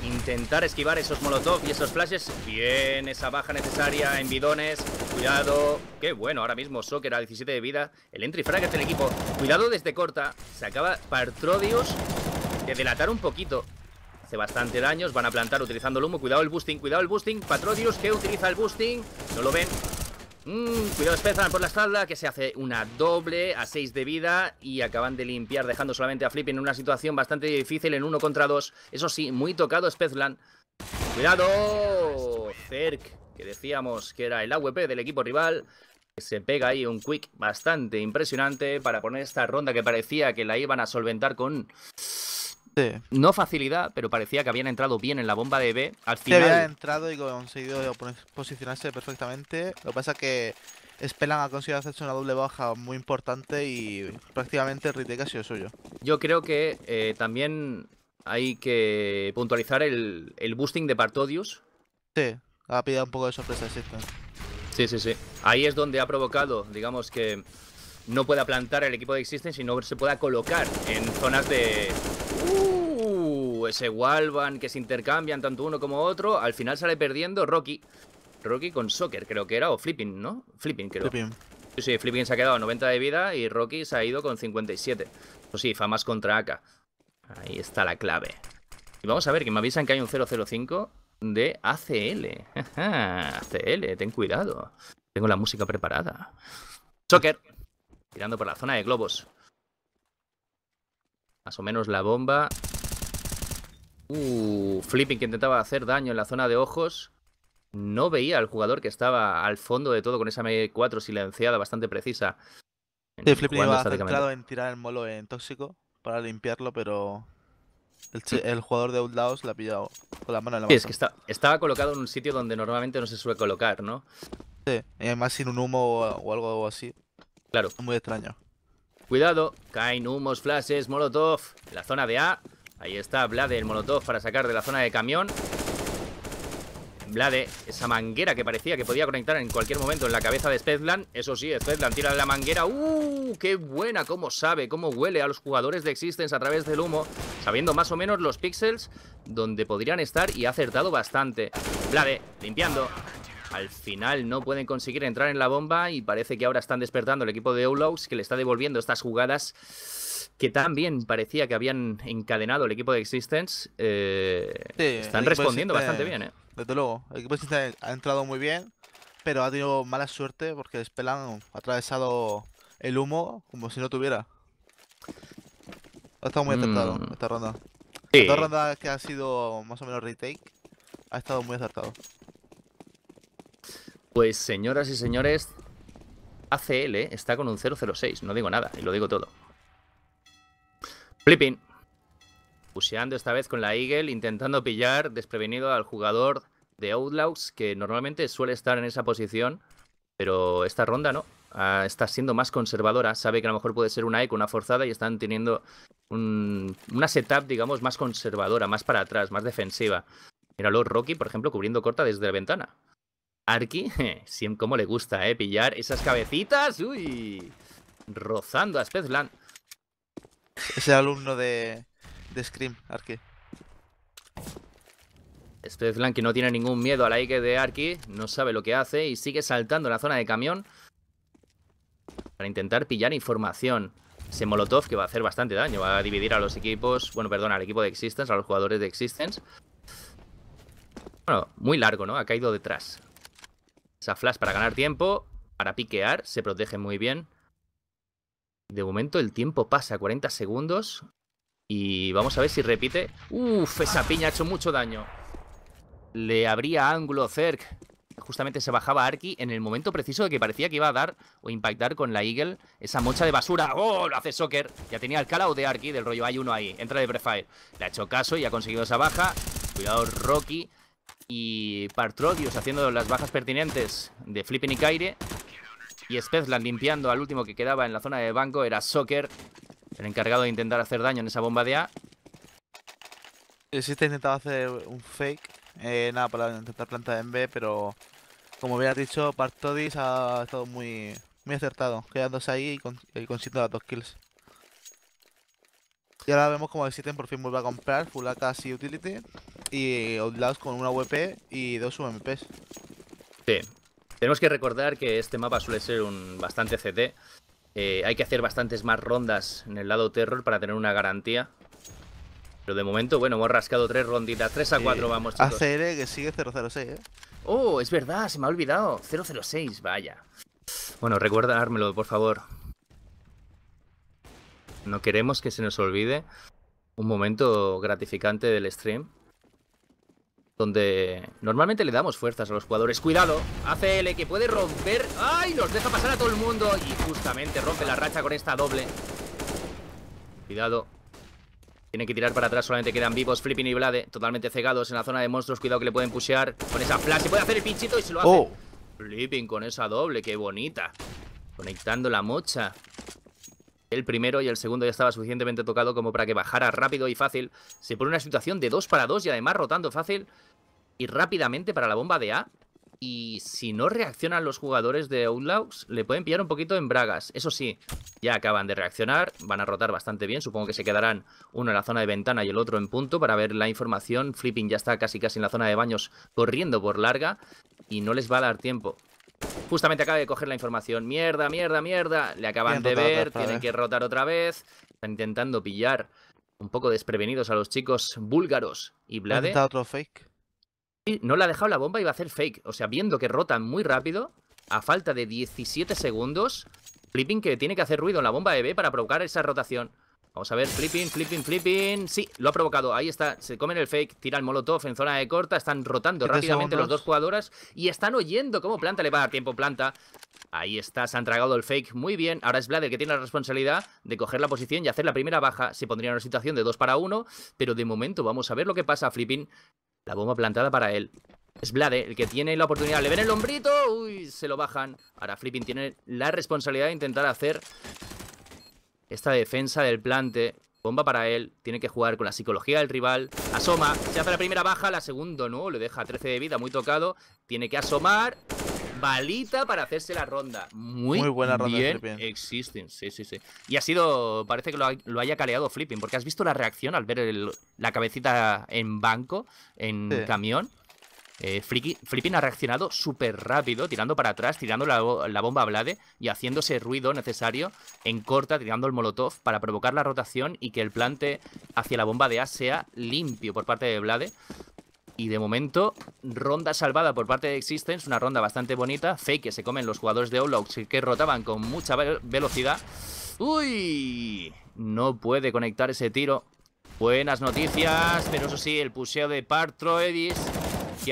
intentar esquivar esos molotov y esos flashes. Bien, esa baja necesaria en bidones. Cuidado. Qué bueno, ahora mismo Soker a 17 de vida. El entry frag del equipo. Cuidado desde corta. Se acaba Partrodius de delatar un poquito. Hace bastante daños. Van a plantar utilizando el humo. Cuidado el boosting, cuidado el boosting. Patrodius que utiliza el boosting. No lo ven. Mm, cuidado Spezlan por la espalda, que se hace una doble a 6 de vida y acaban de limpiar dejando solamente a Flippin en una situación bastante difícil en uno contra dos. Eso sí, muy tocado Spezlan. ¡Cuidado! Zerk, que decíamos que era el AWP del equipo rival. se pega ahí un quick bastante impresionante para poner esta ronda que parecía que la iban a solventar con no facilidad, pero parecía que habían entrado bien en la bomba de B. Al final. entrado y conseguido posicionarse perfectamente. Lo que pasa que Spelan ha conseguido hacerse una doble baja muy importante y prácticamente el ha sido suyo. Yo creo que eh, también hay que puntualizar el, boosting de Partodius. Sí, ha pillado un poco de sorpresa Sí, sí, sí. Ahí es donde ha provocado, digamos que no pueda plantar el equipo de Existence y no se pueda colocar en zonas de, pues se walvan, que se intercambian tanto uno como otro. Al final sale perdiendo Rocky. Rocky con Soccer, creo que era, o Flipping, ¿no? Flipping, creo. Sí, sí, Flipping se ha quedado a 90 de vida y Rocky se ha ido con 57. Pues sí, famas contra AK. Ahí está la clave. Y vamos a ver, que me avisan que hay un 005 de ACL. ACL, ten cuidado. Tengo la música preparada. Soccer, tirando por la zona de globos. Más o menos la bomba Uh, flipping que intentaba hacer daño en la zona de ojos. No veía al jugador que estaba al fondo de todo con esa M4 silenciada bastante precisa. Sí, Flipping iba centrado en tirar el molo en tóxico para limpiarlo, pero el, jugador de Outlaws la ha pillado con la mano en la mano. Sí, es que estaba colocado en un sitio donde normalmente no se suele colocar, ¿no? Sí, además sin un humo o, algo así. Claro. Muy extraño. Cuidado, caen humos, flashes, molotov. La zona de A Ahí está, Vlade, el molotov para sacar de la zona de camión. Vlade, esa manguera que parecía que podía conectar en cualquier momento en la cabeza de Spedland. Eso sí, Spedland tira la manguera. ¡Uh! ¡Qué buena! ¿Cómo sabe? ¿Cómo huele a los jugadores de Existence a través del humo? Sabiendo más o menos los píxeles donde podrían estar y ha acertado bastante. Vlade, limpiando. Al final no pueden conseguir entrar en la bomba y parece que ahora están despertando el equipo de Outlaws que le está devolviendo estas jugadas que también parecía que habían encadenado el equipo de Existence, eh, están respondiendo bastante bien. Eh. Desde luego, el equipo de Existence ha entrado muy bien, pero ha tenido mala suerte porque Spelan ha atravesado el humo como si no tuviera. Ha estado muy acertado mm. esta ronda. Sí. Esta ronda que ha sido más o menos retake, ha estado muy acertado. Pues señoras y señores, ACL está con un 006, no digo nada y lo digo todo. Flipping. Puseando esta vez con la Eagle, intentando pillar desprevenido al jugador de Outlaws, que normalmente suele estar en esa posición, pero esta ronda no. Ah, está siendo más conservadora, sabe que a lo mejor puede ser una eco, una forzada, y están teniendo una setup, digamos, más conservadora, más para atrás, más defensiva. Míralo, Rocky, por ejemplo, cubriendo corta desde la ventana. Arki, siempre como le gusta, ¿eh? Pillar esas cabecitas. Uy. Rozando a Spezland. Ese alumno de, de Scream, Arki. Este que no tiene ningún miedo al la Ike de Arki, no sabe lo que hace y sigue saltando en la zona de camión para intentar pillar información. Ese Molotov que va a hacer bastante daño, va a dividir a los equipos, bueno, perdón, al equipo de Existence, a los jugadores de Existence. Bueno, muy largo, ¿no? Ha caído detrás. Esa flash para ganar tiempo, para piquear, se protege muy bien. De momento el tiempo pasa, 40 segundos. Y vamos a ver si repite. Uf, esa piña ha hecho mucho daño. Le abría ángulo cerc. Justamente se bajaba Arki en el momento preciso de que parecía que iba a dar o impactar con la Eagle esa mocha de basura. ¡Oh! Lo hace Soccer. Ya tenía el calao de Arki del rollo. Hay uno ahí. Entra de Prefire. Le ha hecho caso y ha conseguido esa baja. Cuidado Rocky y Partrodius haciendo las bajas pertinentes de Flipping y Kaire y Spezlan limpiando al último que quedaba en la zona de banco era Soccer, el encargado de intentar hacer daño en esa bomba de A. El sí intentaba hacer un fake, eh, nada, para intentar plantar en B, pero como habías dicho, Partodis ha estado muy, muy acertado, quedándose ahí y, consiguiendo las dos kills. Y ahora vemos como el System por fin vuelve a comprar full AKs y Utility y outlaws con una WP y dos UMPs. Sí, tenemos que recordar que este mapa suele ser un bastante CT. Eh, hay que hacer bastantes más rondas en el lado terror para tener una garantía. Pero de momento, bueno, hemos rascado tres ronditas, 3 a 4 vamos chicos. ACR que sigue 006, ¿eh? Oh, es verdad, se me ha olvidado. 006, vaya. Bueno, recordármelo, por favor. No queremos que se nos olvide un momento gratificante del stream donde normalmente le damos fuerzas a los jugadores. Cuidado, ACL que puede romper... ¡Ay! Nos deja pasar a todo el mundo y justamente rompe la racha con esta doble. Cuidado. Tienen que tirar para atrás, solamente quedan vivos Flipping y blade totalmente cegados en la zona de monstruos. Cuidado que le pueden pushear con esa flash. Se puede hacer el pinchito y se lo hace. Oh. Flipping con esa doble, qué bonita. Conectando la mocha. El primero y el segundo ya estaba suficientemente tocado como para que bajara rápido y fácil. Se pone una situación de 2 para 2 y además rotando fácil y rápidamente para la bomba de A. Y si no reaccionan los jugadores de Outlaws, le pueden pillar un poquito en bragas. Eso sí, ya acaban de reaccionar, van a rotar bastante bien. Supongo que se quedarán uno en la zona de ventana y el otro en punto para ver la información. Flipping ya está casi casi en la zona de baños corriendo por larga y no les va a dar tiempo. Justamente acaba de coger la información. Mierda, mierda, mierda. Le acaban de ver, tienen eh. que rotar otra vez. Están intentando pillar un poco desprevenidos a los chicos búlgaros y Vlade. ¿Ha otro fake? Y no le ha dejado la bomba y va a hacer fake. O sea, viendo que rotan muy rápido, a falta de 17 segundos, Flipping que tiene que hacer ruido en la bomba de B para provocar esa rotación. Vamos a ver, flipping, flipping, flipping Sí, lo ha provocado, ahí está, se comen el fake Tira el molotov en zona de corta, están rotando rápidamente los dos jugadoras Y están oyendo cómo planta le va a dar tiempo planta Ahí está, se han tragado el fake muy bien. Ahora es Vlad el que tiene la responsabilidad de coger la posición y hacer la primera baja. Se pondría en una situación de 2 para 1, pero de momento vamos a ver lo que pasa. Flipping, la bomba plantada para él. Es Vlad el que tiene la oportunidad. Le ven el hombrito, uy, se lo bajan. Ahora Flipping tiene la responsabilidad de intentar hacer esta defensa del plante. Bomba para él. Tiene que jugar con la psicología del rival. Asoma. Se hace la primera baja. La segunda no. Le deja 13 de vida. Muy tocado. Tiene que asomar. Balita para hacerse la ronda. Muy, buena ronda bien Existen. Sí, sí, sí. Y ha sido... Parece que lo, haya caleado Flipping. Porque has visto la reacción al ver la cabecita en banco, en camión. Eh, Flippin ha reaccionado súper rápido, tirando para atrás, tirando la, bomba a Blade y haciéndose ese ruido necesario en corta, tirando el molotov para provocar la rotación y que el plante hacia la bomba de A sea limpio por parte de Blade. Y de momento, ronda salvada por parte de Existence, una ronda bastante bonita. Fake que se comen los jugadores de Outlaws que rotaban con mucha velocidad. ¡Uy! No puede conectar ese tiro. Buenas noticias, pero eso sí, el puseo de Partroedis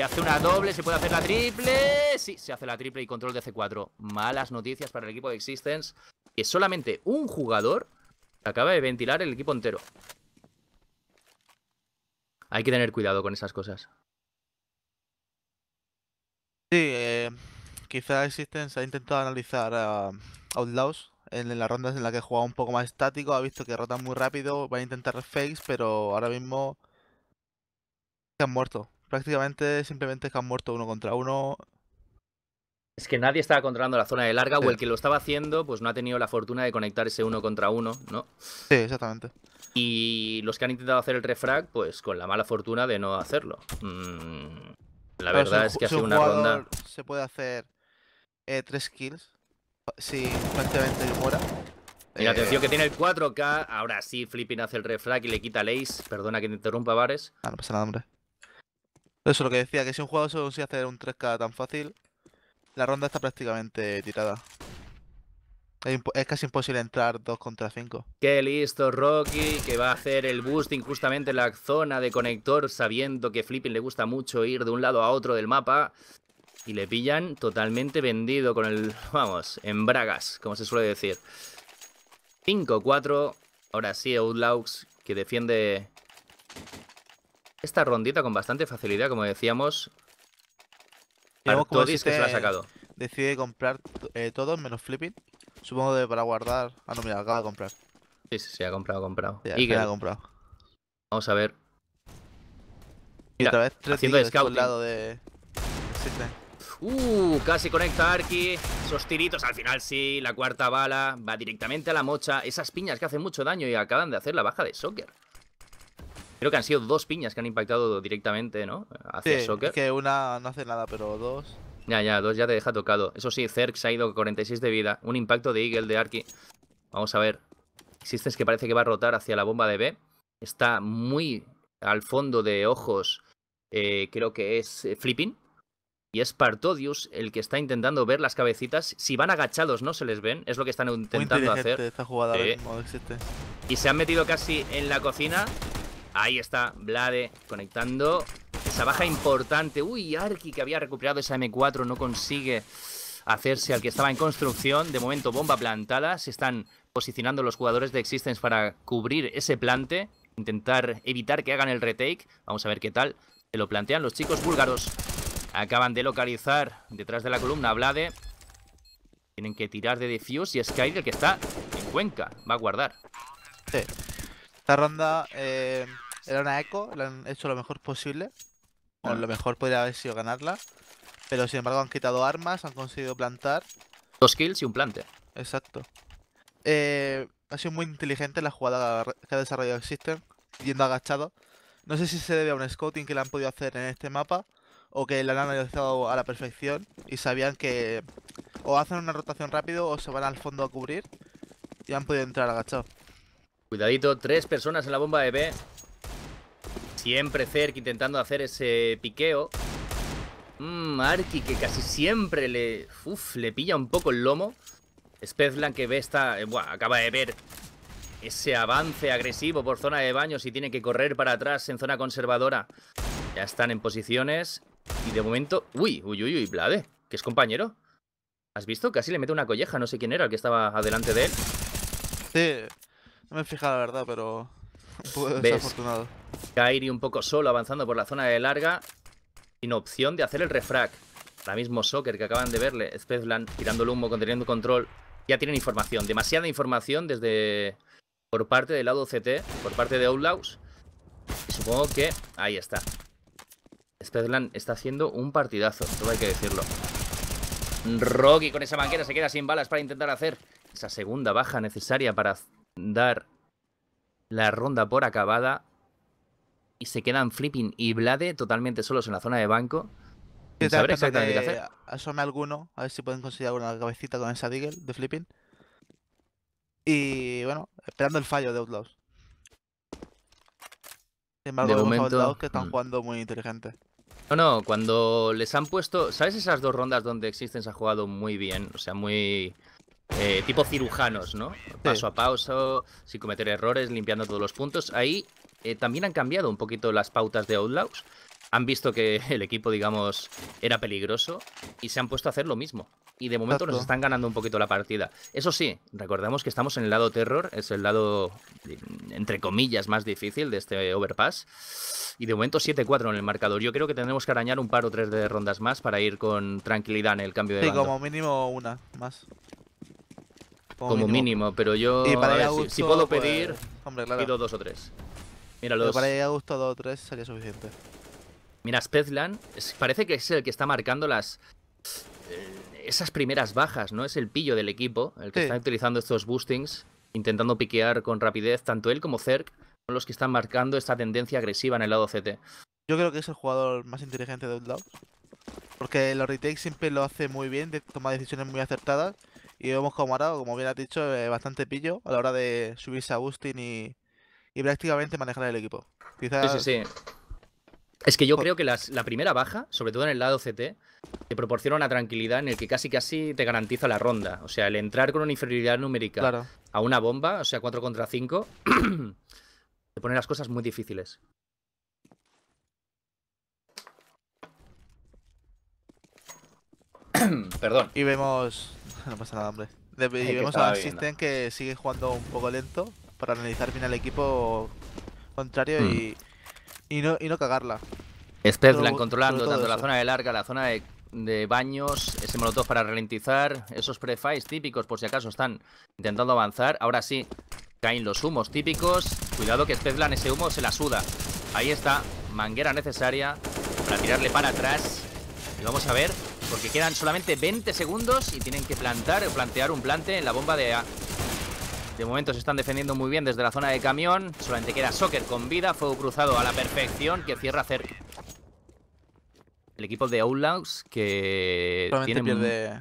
hace una doble, se puede hacer la triple. Sí, se hace la triple y control de C4. Malas noticias para el equipo de Existence. Que solamente un jugador acaba de ventilar el equipo entero. Hay que tener cuidado con esas cosas. Sí, eh, quizá Existence ha intentado analizar a Outlaws en las rondas en las que jugado un poco más estático. Ha visto que rotan muy rápido, va a intentar face, pero ahora mismo se han muerto prácticamente simplemente que han muerto uno contra uno. Es que nadie estaba controlando la zona de larga o el que lo estaba haciendo pues no ha tenido la fortuna de conectar ese uno contra uno, ¿no? Sí, exactamente. Y los que han intentado hacer el refrag pues con la mala fortuna de no hacerlo. Mm, la verdad es que ha hace una ronda... Se puede hacer eh, tres kills Si prácticamente muera Y atención eh, que tiene el 4K, ahora sí Flipping hace el refrag y le quita el ace. Perdona que te interrumpa, bares Ah, no pasa nada, hombre. Eso es lo que decía, que si un jugador solo consigue hacer un 3K tan fácil, la ronda está prácticamente tirada. Es casi imposible entrar 2 contra 5. Qué listo Rocky, que va a hacer el boosting justamente en la zona de conector, sabiendo que Flipping le gusta mucho ir de un lado a otro del mapa. Y le pillan totalmente vendido con el... Vamos, en bragas, como se suele decir. 5-4. Ahora sí, Outlaws, que defiende esta rondita con bastante facilidad, como decíamos. que se la ha sacado. Decide comprar eh, todos menos Flipping. Supongo que para guardar. Ah, no, mira, acaba de comprar. Sí, sí, sí, ha comprado, comprado. y ha comprado. Vamos a ver. otra vez 300 haciendo lado de... Uh, casi conecta Arki. Esos tiritos al final sí. La cuarta bala va directamente a la mocha. Esas piñas que hacen mucho daño y acaban de hacer la baja de Soccer. Creo que han sido dos piñas que han impactado directamente, ¿no? Hace soccer. Es que una no hace nada, pero dos. Ya, ya, dos ya te deja tocado. Eso sí, Zerg se ha ido 46 de vida. Un impacto de Eagle de Arki. Vamos a ver. es que parece que va a rotar hacia la bomba de B. Está muy al fondo de ojos. Eh, creo que es eh, Flipping. Y es Partodius el que está intentando ver las cabecitas. Si van agachados no se les ven. Es lo que están intentando hacer. Esta jugada eh. modo existe. Y se han metido casi en la cocina. Ahí está Blade conectando. Esa baja importante. Uy, Arki que había recuperado esa M4 no consigue hacerse al que estaba en construcción. De momento bomba plantada. Se están posicionando los jugadores de Existence para cubrir ese plante. Intentar evitar que hagan el retake. Vamos a ver qué tal. Se lo plantean los chicos búlgaros. Acaban de localizar detrás de la columna a Vlade. Tienen que tirar de defuse y Sky el que está en Cuenca. Va a guardar. Esta ronda... Eh, era una eco, la han hecho lo mejor posible. O ah. lo mejor podría haber sido ganarla. Pero sin embargo han quitado armas, han conseguido plantar. Dos kills y un plante. Exacto. Eh, ha sido muy inteligente la jugada que ha desarrollado el System, yendo agachado. No sé si se debe a un scouting que le han podido hacer en este mapa, o que la han analizado a la perfección y sabían que o hacen una rotación rápido o se van al fondo a cubrir y han podido entrar agachado. Cuidadito, tres personas en la bomba de B. Siempre Zerk intentando hacer ese piqueo. Mmm, Arki que casi siempre le... Uf, le pilla un poco el lomo. Spezlan que ve esta... Eh, buah, acaba de ver ese avance agresivo por zona de baños y tiene que correr para atrás en zona conservadora. Ya están en posiciones. Y de momento... Uy, uy, uy, uy, Blade, que es compañero. ¿Has visto? Casi le mete una colleja. No sé quién era el que estaba adelante de él. Sí, no me he fijado la verdad, pero... desafortunado. Kairi un poco solo avanzando por la zona de larga. Sin opción de hacer el refrag. Ahora mismo Soccer, que acaban de verle, Spezlan tirando el humo, conteniendo control. Ya tienen información, demasiada información desde por parte del lado CT, por parte de Outlaws. supongo que ahí está. Spezlan está haciendo un partidazo, todo hay que decirlo. Rocky con esa banquera se queda sin balas para intentar hacer esa segunda baja necesaria para dar la ronda por acabada y se quedan Flipping y blade totalmente solos en la zona de banco. te exactamente qué hacer. Asome alguno, a ver si pueden conseguir alguna cabecita con esa Deagle de Flipping. Y bueno, esperando el fallo de Outlaws. Sin embargo, de momento... Outlaws que están mm. jugando muy inteligente. No, no, cuando les han puesto. ¿Sabes esas dos rondas donde existen? Se ha jugado muy bien? O sea, muy. Eh, tipo cirujanos, ¿no? Paso a paso, sin cometer errores, limpiando todos los puntos. Ahí eh, también han cambiado un poquito las pautas de Outlaws. Han visto que el equipo, digamos, era peligroso y se han puesto a hacer lo mismo. Y de momento nos están ganando un poquito la partida. Eso sí, recordamos que estamos en el lado terror, es el lado, entre comillas, más difícil de este overpass. Y de momento 7-4 en el marcador. Yo creo que tendremos que arañar un par o tres de rondas más para ir con tranquilidad en el cambio de. Sí, como mínimo una más. Como, mínimo. pero yo. si, puedo pedir, pido dos o tres. Mira, los. Pero para ir a gusto, dos o tres sería suficiente. Mira, Spezlan parece que es el que está marcando las. Eh, esas primeras bajas, ¿no? Es el pillo del equipo, el que está utilizando estos boostings, intentando piquear con rapidez. Tanto él como Zerk son los que están marcando esta tendencia agresiva en el lado CT. Yo creo que es el jugador más inteligente de lado Porque los retakes siempre lo hace muy bien, toma decisiones muy acertadas. Y vemos como ahora, como bien has dicho, bastante pillo a la hora de subirse a Agustín y, prácticamente manejar el equipo. Sí, sí, sí. Es que yo creo que la primera baja, sobre todo en el lado CT, te proporciona una tranquilidad en el que casi casi te garantiza la ronda. O sea, el entrar con una inferioridad numérica a una bomba, o sea, 4 contra 5, te pone las cosas muy difíciles. Perdón. Y vemos no pasa nada, hombre. Y vemos a System que sigue jugando un poco lento para analizar bien al equipo contrario y, hmm. y, no, y no cagarla. controlando tanto la zona de larga, la zona de, baños, ese molotov para ralentizar, esos prefights típicos por si acaso están intentando avanzar. Ahora sí, caen los humos típicos. Cuidado que Steplan ese humo se la suda. Ahí está, manguera necesaria para tirarle para atrás. Y vamos a ver porque quedan solamente 20 segundos y tienen que plantar o plantear un plante en la bomba de A. De momento se están defendiendo muy bien desde la zona de camión. Solamente queda Soccer con vida. Fuego cruzado a la perfección que cierra cerca. El equipo de Outlaws que... tiene... pierde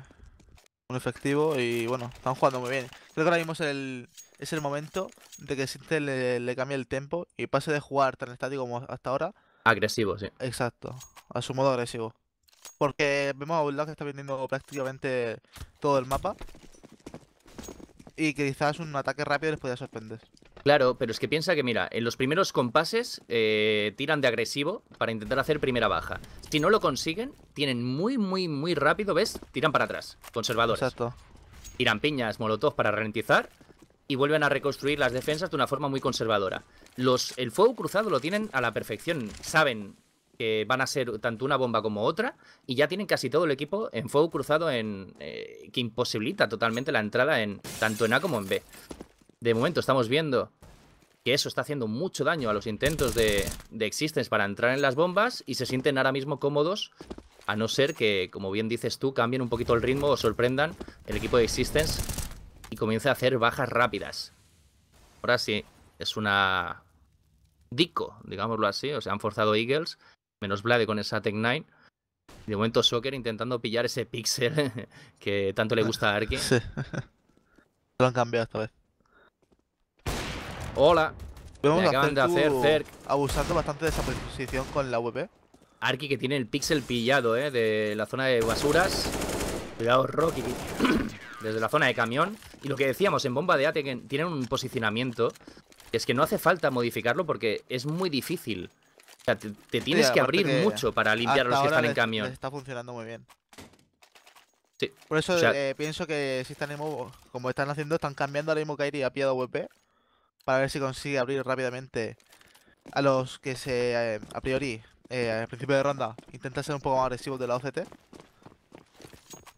un efectivo y bueno, están jugando muy bien. Creo que ahora mismo es el, momento de que Sintel le, le cambie el tempo y pase de jugar tan estático como hasta ahora. Agresivo, sí. Exacto, a su modo agresivo. Porque vemos a un lado que está vendiendo prácticamente todo el mapa. Y quizás un ataque rápido les podía sorprender. Claro, pero es que piensa que, mira, en los primeros compases eh, tiran de agresivo para intentar hacer primera baja. Si no lo consiguen, tienen muy, muy, muy rápido, ¿ves? Tiran para atrás, conservadores. Exacto. Tiran piñas, molotov para ralentizar y vuelven a reconstruir las defensas de una forma muy conservadora. Los, el fuego cruzado lo tienen a la perfección. Saben que van a ser tanto una bomba como otra, y ya tienen casi todo el equipo en fuego cruzado en, eh, que imposibilita totalmente la entrada en tanto en A como en B. De momento estamos viendo que eso está haciendo mucho daño a los intentos de, de Existence para entrar en las bombas y se sienten ahora mismo cómodos, a no ser que, como bien dices tú, cambien un poquito el ritmo o sorprendan el equipo de Existence y comience a hacer bajas rápidas. Ahora sí, es una... Dico, digámoslo así, o sea, han forzado Eagles menos blade con esa Tech 9. De momento Soccer intentando pillar ese pixel que tanto le gusta a Arki. Sí. Lo han cambiado esta vez. Hola. Vemos acaban de hacer Abusando bastante de esa posición con la VP. Arki que tiene el pixel pillado, ¿eh? De la zona de basuras. Cuidado Rocky. Desde la zona de camión. Y lo que decíamos, en bomba de ate que tienen un posicionamiento. Es que no hace falta modificarlo porque es muy difícil sea, te, tienes que abrir mucho para limpiar los que están en camión. Está funcionando muy bien. Sí. Por eso eh, pienso que si están en modo como están haciendo, están cambiando ahora mismo Kairi a de WP para ver si consigue abrir rápidamente a los que se eh, a priori eh, al principio de ronda intenta ser un poco más agresivos de la OCT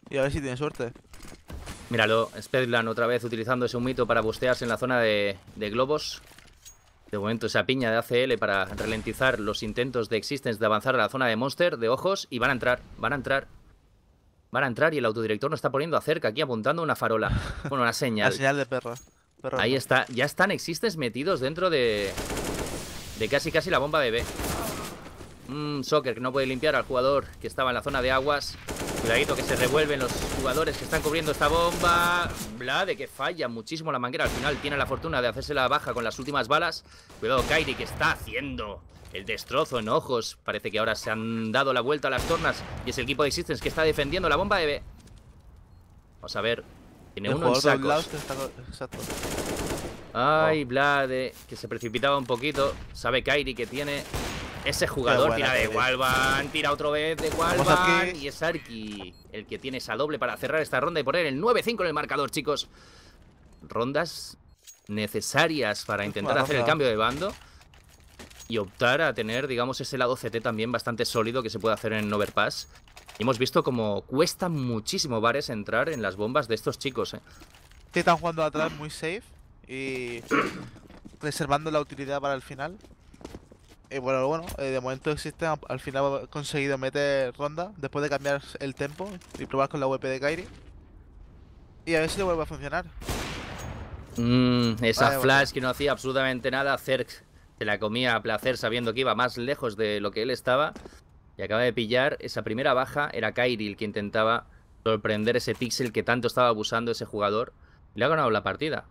y a ver si tiene suerte. Míralo, Spedlan otra vez utilizando ese mito para bustearse en la zona de globos. De momento esa piña de ACL para ralentizar los intentos de Existence de avanzar a la zona de Monster, de ojos, y van a entrar, van a entrar. Van a entrar y el autodirector nos está poniendo cerca, aquí apuntando una farola. Bueno, una señal. la señal de perro. Ahí está. Ya están Existence metidos dentro de... De casi casi la bomba bebé un Mmm, Soccer que no puede limpiar al jugador que estaba en la zona de aguas. Cuidadito que se revuelven los jugadores que están cubriendo esta bomba. Blade que falla muchísimo la manguera. Al final tiene la fortuna de hacerse la baja con las últimas balas. Cuidado Kairi que está haciendo el destrozo en ojos. Parece que ahora se han dado la vuelta a las tornas. Y es el equipo de Existence que está defendiendo la bomba de Vamos a ver. Tiene unos sacos. Ay, Blade oh. que se precipitaba un poquito. Sabe Kairi que tiene ese jugador tira de Walvan, tira otra vez de Walvan y es Arki el que tiene esa doble para cerrar esta ronda y poner el 9-5 en el marcador, chicos. Rondas necesarias para intentar hacer el cambio de bando y optar a tener, digamos, ese lado CT también bastante sólido que se puede hacer en Overpass. hemos visto como cuesta muchísimo Bares entrar en las bombas de estos chicos, ¿eh? están jugando atrás muy safe y reservando la utilidad para el final. Y eh, bueno, bueno, eh, de momento sistema Al final ha conseguido meter ronda después de cambiar el tempo y probar con la WP de Kairi. Y a ver si le vuelve a funcionar. Mmm, esa flash que no hacía absolutamente nada, Zerx se la comía a placer sabiendo que iba más lejos de lo que él estaba. Y acaba de pillar esa primera baja, era Kairi el que intentaba sorprender ese pixel que tanto estaba abusando ese jugador. Le ha ganado la partida.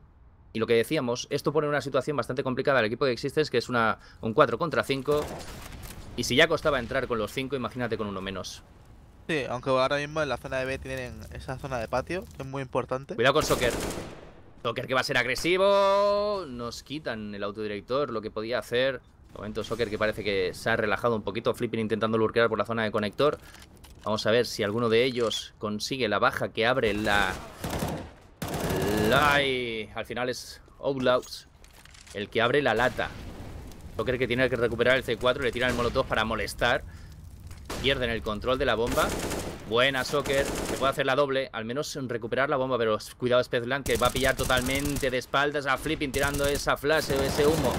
Y lo que decíamos, esto pone una situación bastante complicada al equipo que existe, es que es una, un 4 contra 5. Y si ya costaba entrar con los 5, imagínate con uno menos. Sí, aunque ahora mismo en la zona de B tienen esa zona de patio, que es muy importante. Cuidado con Soccer. Soccer que va a ser agresivo. Nos quitan el autodirector, lo que podía hacer. momento Soccer que parece que se ha relajado un poquito. Flipping intentando lurquear por la zona de conector. Vamos a ver si alguno de ellos consigue la baja que abre la... la al final es Outlaws el que abre la lata. Joker que tiene que recuperar el C4, le tiran el molotov para molestar. Pierden el control de la bomba. Buena, Soccer. Se puede hacer la doble. Al menos recuperar la bomba. Pero cuidado, Spezlan, que va a pillar totalmente de espaldas a Flipping tirando esa flash o ese humo.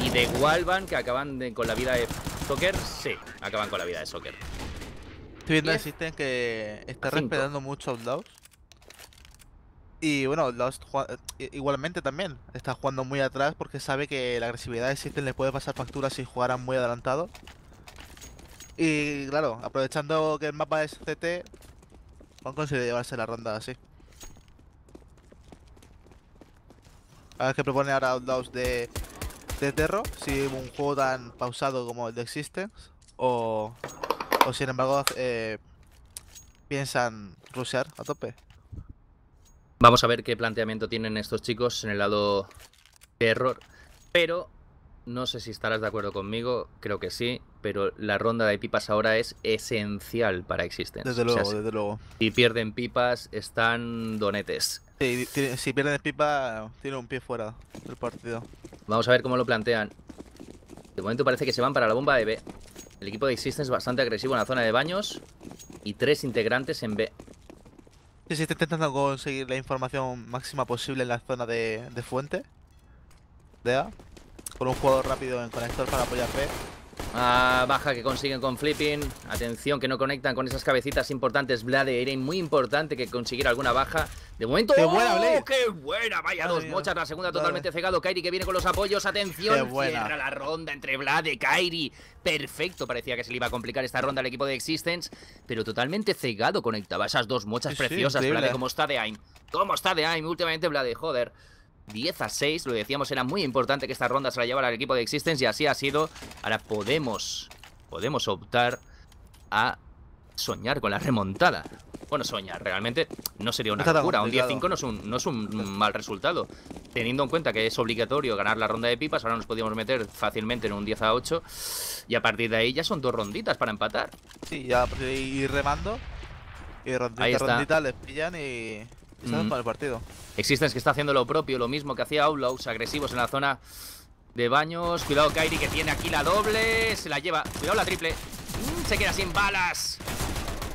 Y de van que acaban con la vida de Soccer. Sí, acaban con la vida de Soccer. Estoy viendo el sistema que está respetando mucho Outlaws. Y bueno, Lost eh, igualmente también está jugando muy atrás porque sabe que la agresividad de System le puede pasar factura si jugaran muy adelantado. Y claro, aprovechando que el mapa es CT, van a conseguir llevarse la ronda así. A ver qué propone ahora Outlaws de, de Terro, si un juego tan pausado como el de Existence, o, o sin embargo eh, piensan rushear a tope. Vamos a ver qué planteamiento tienen estos chicos en el lado de error. Pero no sé si estarás de acuerdo conmigo, creo que sí, pero la ronda de pipas ahora es esencial para Existence. Desde luego, desde luego. Si pierden pipas, están donetes. si pierden pipa, tiene un pie fuera del partido. Vamos a ver cómo lo plantean. De momento parece que se van para la bomba de B. El equipo de Existence es bastante agresivo en la zona de baños y tres integrantes en B. Sí, sí, estoy intentando conseguir la información máxima posible en la zona de, fuente. De A. Con un juego rápido en conector para apoyar B. Ah, baja que consiguen con flipping. Atención que no conectan con esas cabecitas importantes. Blade Eren, muy importante que consiguiera alguna baja. De momento, ¡Qué buena, ¡oh, ¡Qué buena! Vaya dos mochas, la segunda totalmente cegado. Kairi que viene con los apoyos, atención. Cierra la ronda entre Blade y Kairi. Perfecto, parecía que se le iba a complicar esta ronda al equipo de Existence, pero totalmente cegado conectaba esas dos mochas preciosas. Sí, Blade, está de AIM. ¿Cómo está de AIM últimamente, Blade? Joder. 10 a 6, lo decíamos, era muy importante que esta ronda se la llevara el equipo de Existence y así ha sido. Ahora podemos, podemos optar a soñar con la remontada. Bueno, soñar, realmente no sería una locura. Un 10-5 no es, un, mal resultado. Teniendo en cuenta que es obligatorio ganar la ronda de pipas, ahora nos podíamos meter fácilmente en un 10 a 8. Y a partir de ahí ya son dos ronditas para empatar. Sí, ya ir remando. Y ronditas, ahí les pillan y partido. Existence que está haciendo lo propio, lo mismo que hacía Outlaws, agresivos en la zona de baños. Cuidado Kairi que tiene aquí la doble, se la lleva. Cuidado la triple. Mm, se queda sin balas.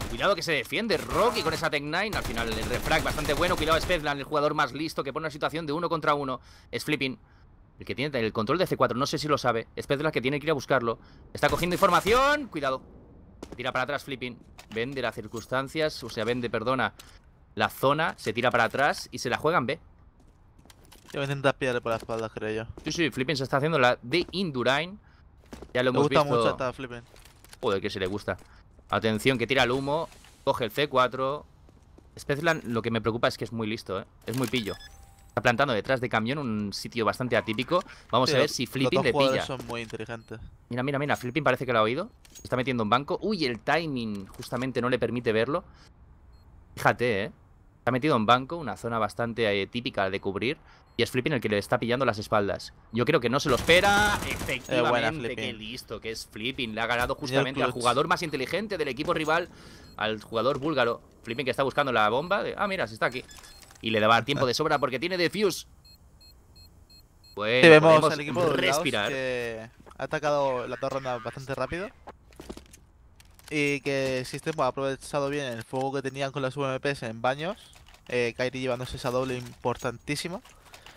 Cuidado que se defiende Rocky con esa Tech 9. Al final el refrag bastante bueno. Cuidado Spezlan, el jugador más listo que pone una situación de uno contra uno. Es flipping. El que tiene el control de C4, no sé si lo sabe. Spezlan que tiene que ir a buscarlo. Está cogiendo información. Cuidado. Tira para atrás Flipping. Vende las circunstancias. O sea, vende, perdona la zona, se tira para atrás y se la juegan B. Yo voy a intentar por la espalda, creo yo. Sí, sí, Flipping se está haciendo la de Indurain. Ya lo Me gusta mucho esta Flipping. Joder, que se le gusta. Atención, que tira el humo. Coge el C4. especial lo que me preocupa es que es muy listo, ¿eh? Es muy pillo. Está plantando detrás de camión un sitio bastante atípico. Vamos a ver si Flipping le pilla. son muy inteligentes. Mira, mira, mira. Flipping parece que lo ha oído. está metiendo un banco. Uy, el timing justamente no le permite verlo. Fíjate, ¿eh? ha metido en banco, una zona bastante eh, típica de cubrir. Y es Flipping el que le está pillando las espaldas. Yo creo que no se lo espera. Eh, Efectivamente, qué listo que es Flipping. Le ha ganado justamente al jugador más inteligente del equipo rival, al jugador búlgaro. Flipping que está buscando la bomba. Ah, mira, se está aquí. Y le daba tiempo de sobra porque tiene defuse. Bueno, equipo respirar. ha atacado la torre bastante rápido. Y que el sistema ha aprovechado bien el fuego que tenían con las UMPs en baños. Eh, Kairi llevándose esa doble importantísima.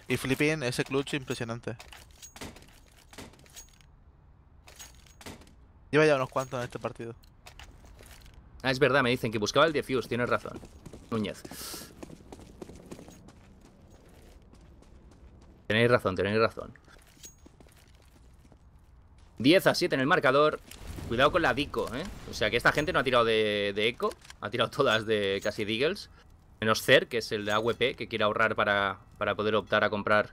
Y Flipping ese clutch impresionante. Lleva ya unos cuantos en este partido. Ah, es verdad, me dicen que buscaba el defuse, tienes razón. Núñez. Tenéis razón, tenéis razón. 10 a 7 en el marcador. Cuidado con la Dico, ¿eh? O sea que esta gente no ha tirado de, de Eco, ha tirado todas de casi Eagles, Menos Cer, que es el de AWP, que quiere ahorrar para, para poder optar a comprar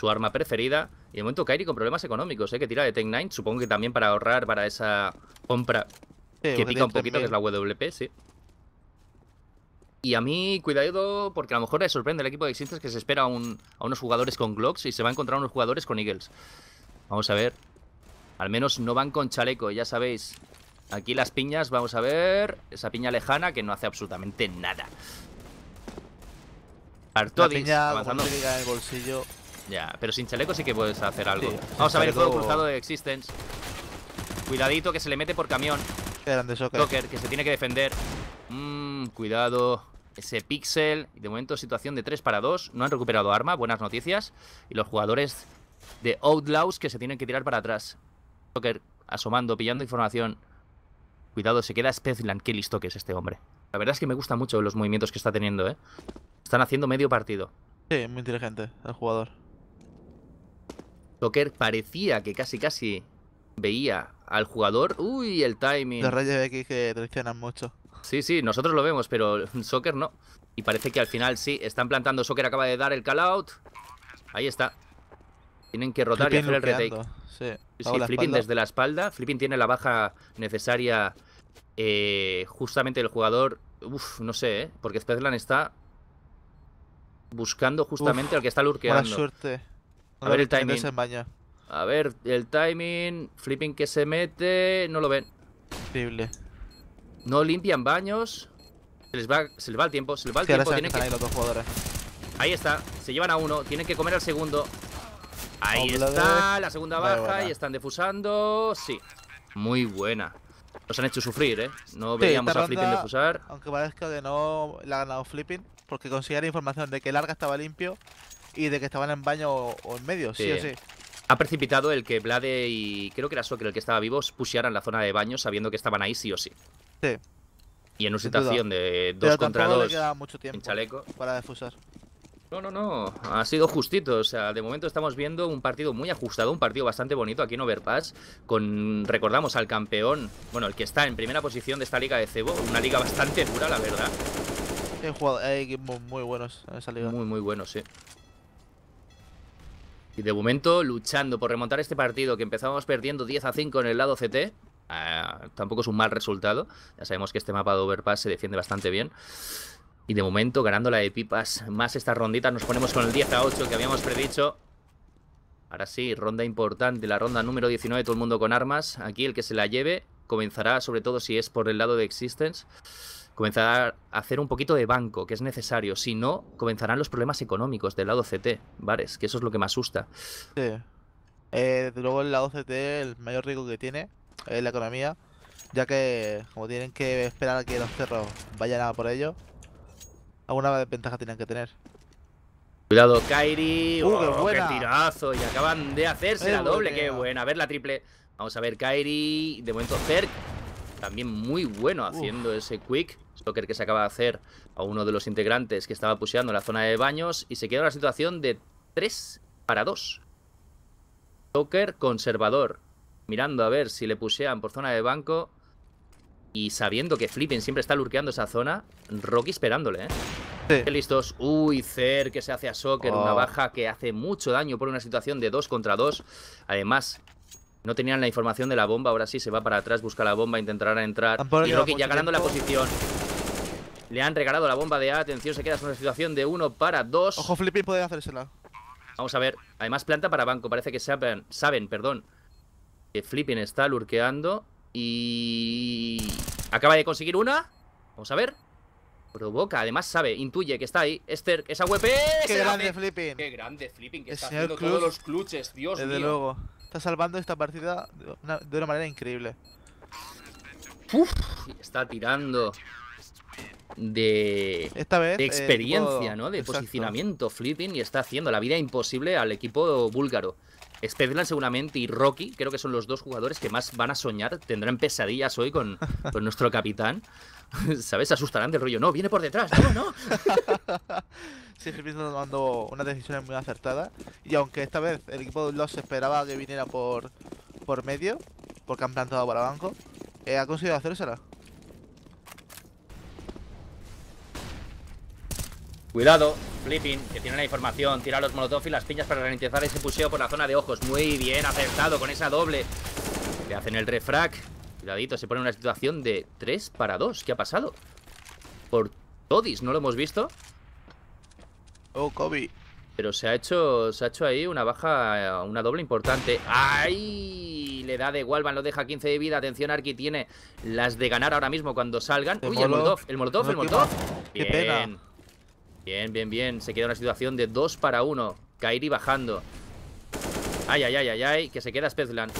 su arma preferida. Y de momento Kairi con problemas económicos, ¿eh? que tira de Tech 9, supongo que también para ahorrar para esa compra que pica un poquito, que es la WP, sí. Y a mí, cuidado, porque a lo mejor le sorprende el equipo de Existence que se espera a, a unos jugadores con Glocks y se va a encontrar unos jugadores con Eagles. Vamos a ver. Al menos no van con chaleco, ya sabéis. Aquí las piñas, vamos a ver. Esa piña lejana que no hace absolutamente nada. Artodis, avanzando. Ya, pero sin chaleco sí que puedes hacer algo. vamos a ver el juego cruzado de Existence. Cuidadito que se le mete por camión. grande que se tiene que defender. Mmm, cuidado. Ese pixel. De momento, situación de 3 para 2. No han recuperado arma, buenas noticias. Y los jugadores de Outlaws que se tienen que tirar para atrás. Soker asomando, pillando información. Cuidado, se queda Spezlan Qué listo que es este hombre. La verdad es que me gusta mucho los movimientos que está teniendo, ¿eh? Están haciendo medio partido. Sí, muy inteligente el jugador. Soker parecía que casi casi veía al jugador. Uy, el timing. Los rayos X que traicionan mucho. Sí, sí, nosotros lo vemos, pero Soccer no. Y parece que al final sí, están plantando. Soccer acaba de dar el call out. Ahí está. Tienen que rotar y hacer el retake. Sí, Flipping desde la espalda. Flipping tiene la baja necesaria. Eh, justamente el jugador. Uf, no sé, ¿eh? Porque Spezlan está buscando justamente al que está lurkeando suerte. a ver el timing. A ver el timing. Flipping que se mete. No lo ven. Increíble. No limpian baños. Se les va, se va el tiempo. Se les va el tiempo. ahí está. Se llevan a uno. Tienen que comer al segundo. Ahí está, la segunda baja y están defusando. Sí, muy buena. Nos han hecho sufrir, ¿eh? No veíamos a Flipping defusar. Aunque parezca que no la ha ganado Flipping, porque consiguieron información de que larga estaba limpio y de que estaban en baño o, en medio, sí, o sí. Ha precipitado el que Blade y creo que era Soker el que estaba vivo pusieran la zona de baño sabiendo que estaban ahí sí o sí. Sí. Y en una situación de dos contra dos. mucho tiempo chaleco. Para defusar. No, no, no, ha sido justito, o sea, de momento estamos viendo un partido muy ajustado, un partido bastante bonito aquí en Overpass, con, recordamos, al campeón, bueno, el que está en primera posición de esta liga de Cebo, una liga bastante dura, la verdad. He jugado, equipos muy buenos en esa Muy, muy buenos, sí. Y de momento, luchando por remontar este partido que empezábamos perdiendo 10 a 5 en el lado CT, ah, tampoco es un mal resultado. Ya sabemos que este mapa de Overpass se defiende bastante bien. Y de momento, ganando la de pipas, más esta rondita, nos ponemos con el 10 a 8 que habíamos predicho. Ahora sí, ronda importante, la ronda número 19, todo el mundo con armas. Aquí el que se la lleve comenzará, sobre todo si es por el lado de Existence, comenzará a hacer un poquito de banco, que es necesario. Si no, comenzarán los problemas económicos del lado CT, Vares, que eso es lo que me asusta. Sí. Eh, luego el lado CT, el mayor riesgo que tiene es la economía, ya que como tienen que esperar a que los cerros vayan a por ellos, Alguna ventaja tienen que tener. Cuidado, Kairi. Uh, qué, tirazo! Y acaban de hacerse la doble. ¡Qué buena! A ver la triple. Vamos a ver, Kairi. De momento, Zerk. También muy bueno haciendo ese quick. Stoker que se acaba de hacer a uno de los integrantes que estaba puseando en la zona de baños. Y se queda la situación de 3 para 2. Stoker conservador. Mirando a ver si le pusean por zona de banco. Y sabiendo que Flipping siempre está lurqueando esa zona, Rocky esperándole, ¿eh? Listos. Uy, Cer que se hace a Soccer. Una oh. baja que hace mucho daño por una situación de 2 contra 2. Además, no tenían la información de la bomba. Ahora sí se va para atrás, busca la bomba, intentará entrar. y Rocky ya ganando la posición. Le han regalado la bomba de A. Atención, se queda en una situación de 1 para 2. Ojo, Flipping puede hacérsela. Vamos a ver. Además, planta para banco. Parece que saben, saben perdón, que Flipping está lurqueando. Y... Acaba de conseguir una. Vamos a ver. Provoca, además sabe, intuye que está ahí. Esther, esa WP. Qué grande flipping. Qué grande flipping que está haciendo todos los cluches Dios mío. Desde luego. Está salvando esta partida de una, manera increíble. está tirando de, Esta vez, eh, experiencia, ¿no? De posicionamiento, flipping, y está haciendo la vida imposible al equipo búlgaro. Spedland seguramente y Rocky, creo que son los dos jugadores que más van a soñar, tendrán pesadillas hoy con, nuestro capitán. ¿Sabes? asustarán del rollo. No, viene por detrás. No, no. sí, tomando unas decisiones muy acertadas. Y aunque esta vez el equipo de los esperaba que viniera por, por medio, porque han plantado para banco, eh, ha conseguido hacérsela. Cuidado, flipping, que tiene la información. Tira los molotov y las piñas para ralentizar ese puseo por la zona de ojos. Muy bien, acertado con esa doble. Le hacen el refrac. Cuidadito, se pone una situación de 3 para 2. ¿Qué ha pasado? Por Todis, ¿no lo hemos visto? Oh, Kobe. Pero se ha hecho se ha hecho ahí una baja, eh, una doble importante. ¡Ay! Le da de Walvan, lo deja 15 de vida. Atención, Arki tiene las de ganar ahora mismo cuando salgan. Uy, el Molotov, el Molotov, el Molotov. Bien. Bien, bien, bien. Se queda una situación de 2 para 1. Kairi bajando. Ay, ay, ay, ay, ay. Que se queda Spezlan.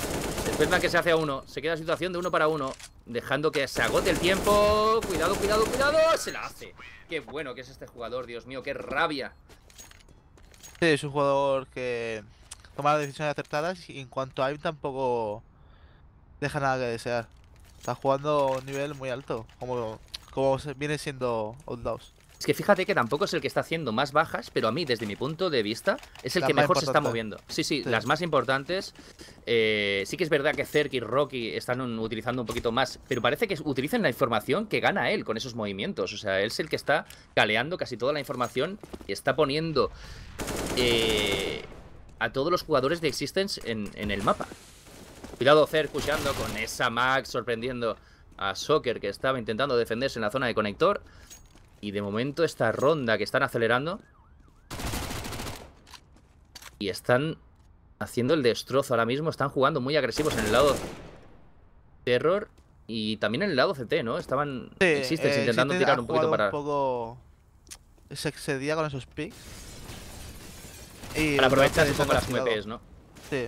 Spezlan que se hace a 1. Se queda situación de 1 para 1. Dejando que se agote el tiempo. Cuidado, cuidado, cuidado. Se la hace. Qué bueno que es este jugador, Dios mío. Qué rabia. Sí, es un jugador que toma decisiones acertadas y en cuanto a él tampoco deja nada que desear. Está jugando un nivel muy alto, como, viene siendo Old es que fíjate que tampoco es el que está haciendo más bajas, pero a mí, desde mi punto de vista, es el que mejor se está moviendo. Sí, sí, las más importantes. Eh, sí que es verdad que Zerk y Rocky están utilizando un poquito más, pero parece que utilizan la información que gana él con esos movimientos. O sea, él es el que está galeando casi toda la información y está poniendo eh, a todos los jugadores de Existence en, el mapa. Cuidado Zerk escuchando con esa Max sorprendiendo a Soccer que estaba intentando defenderse en la zona de conector. Y de momento esta ronda que están acelerando... Y están haciendo el destrozo ahora mismo. Están jugando muy agresivos en el lado terror y también en el lado CT, ¿no? Estaban sí, eh, intentando tirar un poquito para... poco... Se excedía con esos picks. Y para aprovechar eh, un poco las MPs, ¿no? Sí.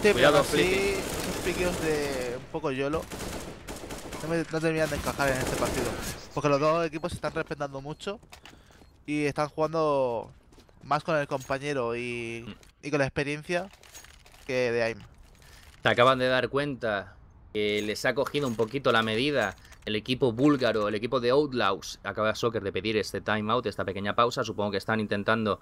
Sí, pero sí, de un poco YOLO no, de encajar en este partido. Porque los dos equipos se están respetando mucho y están jugando más con el compañero y, mm. y con la experiencia que de AIM. te acaban de dar cuenta que les ha cogido un poquito la medida el equipo búlgaro, el equipo de Outlaws. Acaba Soccer de pedir este timeout, esta pequeña pausa. Supongo que están intentando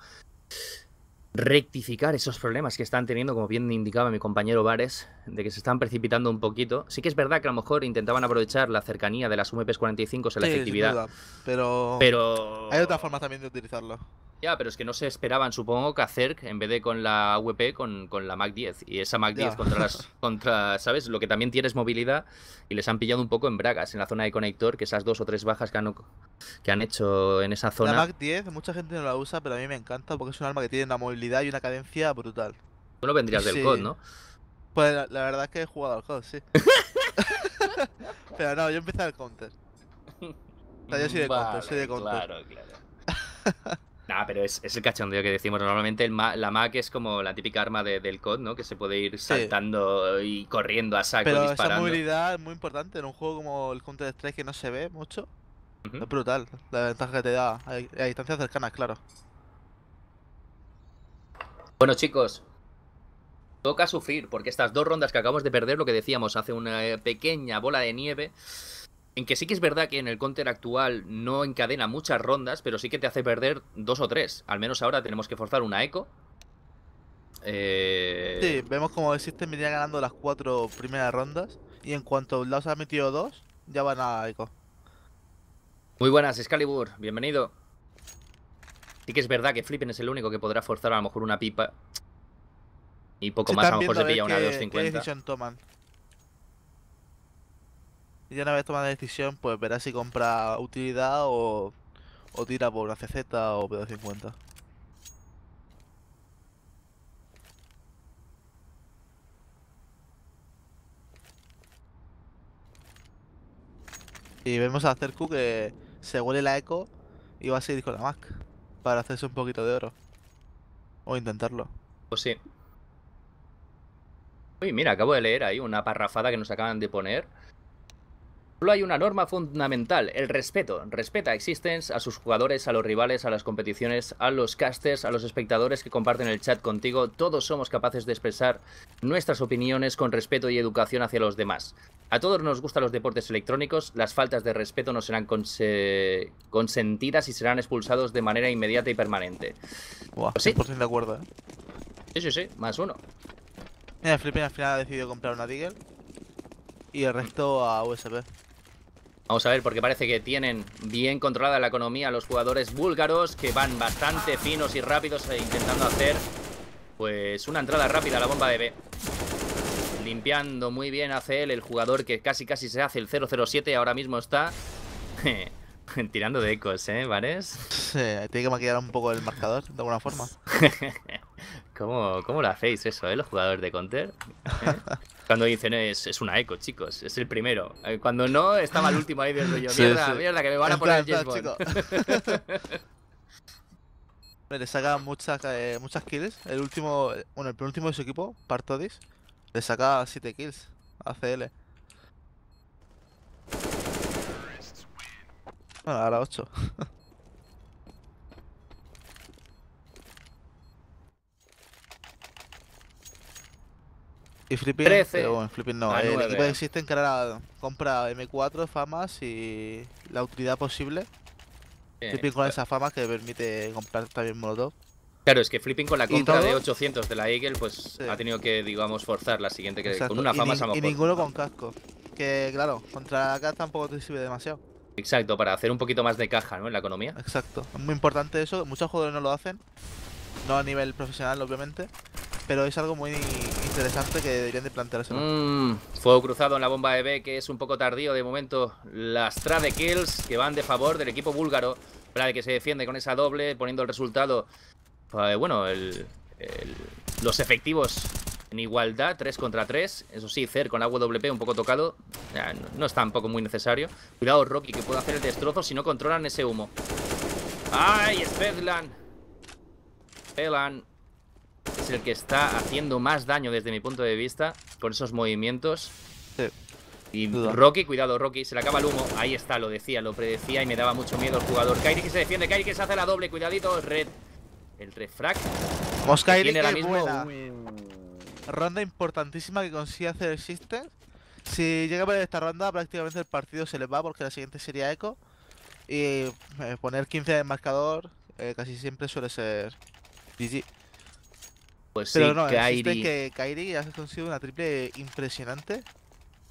rectificar esos problemas que están teniendo, como bien indicaba mi compañero Vares, de que se están precipitando un poquito. Sí que es verdad que a lo mejor intentaban aprovechar la cercanía de las UMPs 45 en la efectividad. pero, pero hay otra forma también de utilizarlo. Ya, pero es que no se esperaban, supongo, que hacer en vez de con la AWP, con, la Mac 10. Y esa Mac 10 contra, las, contra, ¿sabes? Lo que también tiene es movilidad y les han pillado un poco en bragas, en la zona de conector, que esas dos o tres bajas que han, que han hecho en esa zona. La Mac 10, mucha gente no la usa, pero a mí me encanta porque es un arma que tiene una movilidad y una cadencia brutal. Tú no vendrías del COD, ¿no? Pues la, verdad es que he jugado al COD, sí. pero no, yo empecé al Counter. O sea, yo de Counter, soy de Counter. Claro, claro. Nah, pero es, es, el cachondeo que decimos. Normalmente el ma la Mac es como la típica arma del COD, ¿no? Que se puede ir saltando y corriendo a saco, pero disparando. Esa movilidad es muy importante en un juego como el Counter-Strike que no se ve mucho. Es brutal la ventaja que te da a distancias cercanas, claro. Bueno, chicos, toca sufrir porque estas dos rondas que acabamos de perder, lo que decíamos, hace una eh, pequeña bola de nieve en que sí que es verdad que en el counter actual no encadena muchas rondas, pero sí que te hace perder dos o tres. Al menos ahora tenemos que forzar una eco. Eh, sí, vemos como el System ganando las cuatro primeras rondas. Y en cuanto los ha metido dos, ya van a eco. Muy buenas, Excalibur. Bienvenido. Sí que es verdad que Flippen es el único que podrá forzar a lo mejor una pipa. Y poco más, a lo mejor se pilla una de 250. Y una vez tomada la decisión, pues verá si compra utilidad o, o tira por una CZ o p 50 Y vemos a Cercu que se huele la eco y va a seguir con la Mac para hacerse un poquito de oro. O intentarlo. Pues sí. Uy, mira, acabo de leer ahí una parrafada que nos acaban de poner hay una norma fundamental, el respeto. Respeta a Existence, a sus jugadores, a los rivales, a las competiciones, a los casters, a los espectadores que comparten el chat contigo. Todos somos capaces de expresar nuestras opiniones con respeto y educación hacia los demás. A todos nos gustan los deportes electrónicos, las faltas de respeto no serán consentidas y serán expulsados de manera inmediata y permanente. Buah, ¿Sí? de acuerdo, ¿eh? Sí, sí, más uno. Mira, Felipe al final ha decidido comprar una Deagle y el resto a USB. Vamos a ver, porque parece que tienen bien controlada la economía los jugadores búlgaros, que van bastante finos y rápidos e intentando hacer pues una entrada rápida a la bomba de B. Limpiando muy bien a CL, el jugador que casi casi se hace el 007, ahora mismo está tirando de ecos, ¿eh, Vares? tiene que maquillar un poco el marcador, de alguna forma. ¿Cómo, cómo lo hacéis eso, eh, los jugadores de Counter? ¿Eh? Cuando dicen es, es, una eco, chicos, es el primero. Eh, cuando no, estaba el último ahí del rollo. mierda, mierda, que me van a poner el está, Le saca muchas, eh, muchas kills. El último, bueno, el penúltimo de su equipo, Partodis, le saca 7 kills a CL. Bueno, ahora 8. Y Flipping, Flipping no. Ah, El equipo que existe encarado compra M4, famas y la utilidad posible. Flipping con esa fama que permite comprar también Molotov. Claro, es que Flipping con la compra de 800 de la Eagle, pues ha tenido que, digamos, forzar la siguiente con una fama y, y ninguno con casco. Que claro, contra acá tampoco te sirve demasiado. Exacto, para hacer un poquito más de caja, ¿no? En la economía. Exacto, es muy importante eso. Muchos jugadores no lo hacen. No a nivel profesional, obviamente. Pero es algo muy interesante que deberían de plantearse. Mm, fuego cruzado en la bomba de B, que es un poco tardío de momento. Las trade kills que van de favor del equipo búlgaro. Para que se defiende con esa doble, poniendo el resultado. Pues, bueno, el, los efectivos en igualdad, 3 contra 3. Eso sí, Cer con agua WP un poco tocado. No, es tampoco muy necesario. Cuidado, Rocky, que puede hacer el destrozo si no controlan ese humo. ¡Ay, Spedlan! Elan es el que está haciendo más daño desde mi punto de vista con esos movimientos. Sí. Y Rocky, cuidado Rocky, se le acaba el humo. Ahí está, lo decía, lo predecía y me daba mucho miedo el jugador. Kairi que se defiende, Kairi que se hace la doble, cuidadito. Red, el refract. Vamos, Kairi que Ronda importantísima que consigue hacer el System. Si llega a perder esta ronda, prácticamente el partido se le va porque la siguiente sería eco. Y eh, poner 15 de marcador eh, casi siempre suele ser pues sí, que Kairi ha conseguido una triple impresionante.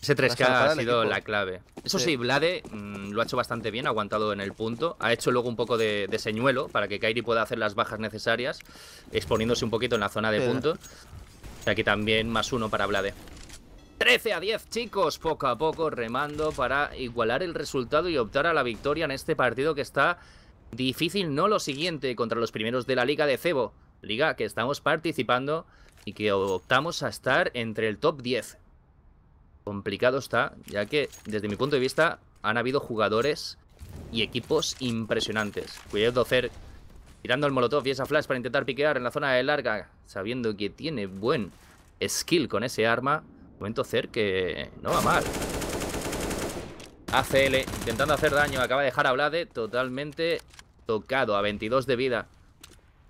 Ese 3K ha sido la clave. Eso sí, Blade mm, lo ha hecho bastante bien, ha aguantado en el punto. Ha hecho luego un poco de, señuelo para que Kairi pueda hacer las bajas necesarias, exponiéndose un poquito en la zona de punto. aquí también más uno para Blade. 13 a 10, chicos, poco a poco remando para igualar el resultado y optar a la victoria en este partido que está Difícil no lo siguiente contra los primeros de la Liga de Cebo. Liga que estamos participando y que optamos a estar entre el top 10. Complicado está, ya que desde mi punto de vista han habido jugadores y equipos impresionantes. Cuidado Cer tirando el molotov y esa flash para intentar piquear en la zona de larga, sabiendo que tiene buen skill con ese arma. Momento Cer que no va mal. ACL intentando hacer daño. Acaba de dejar a Vlade totalmente tocado, a 22 de vida.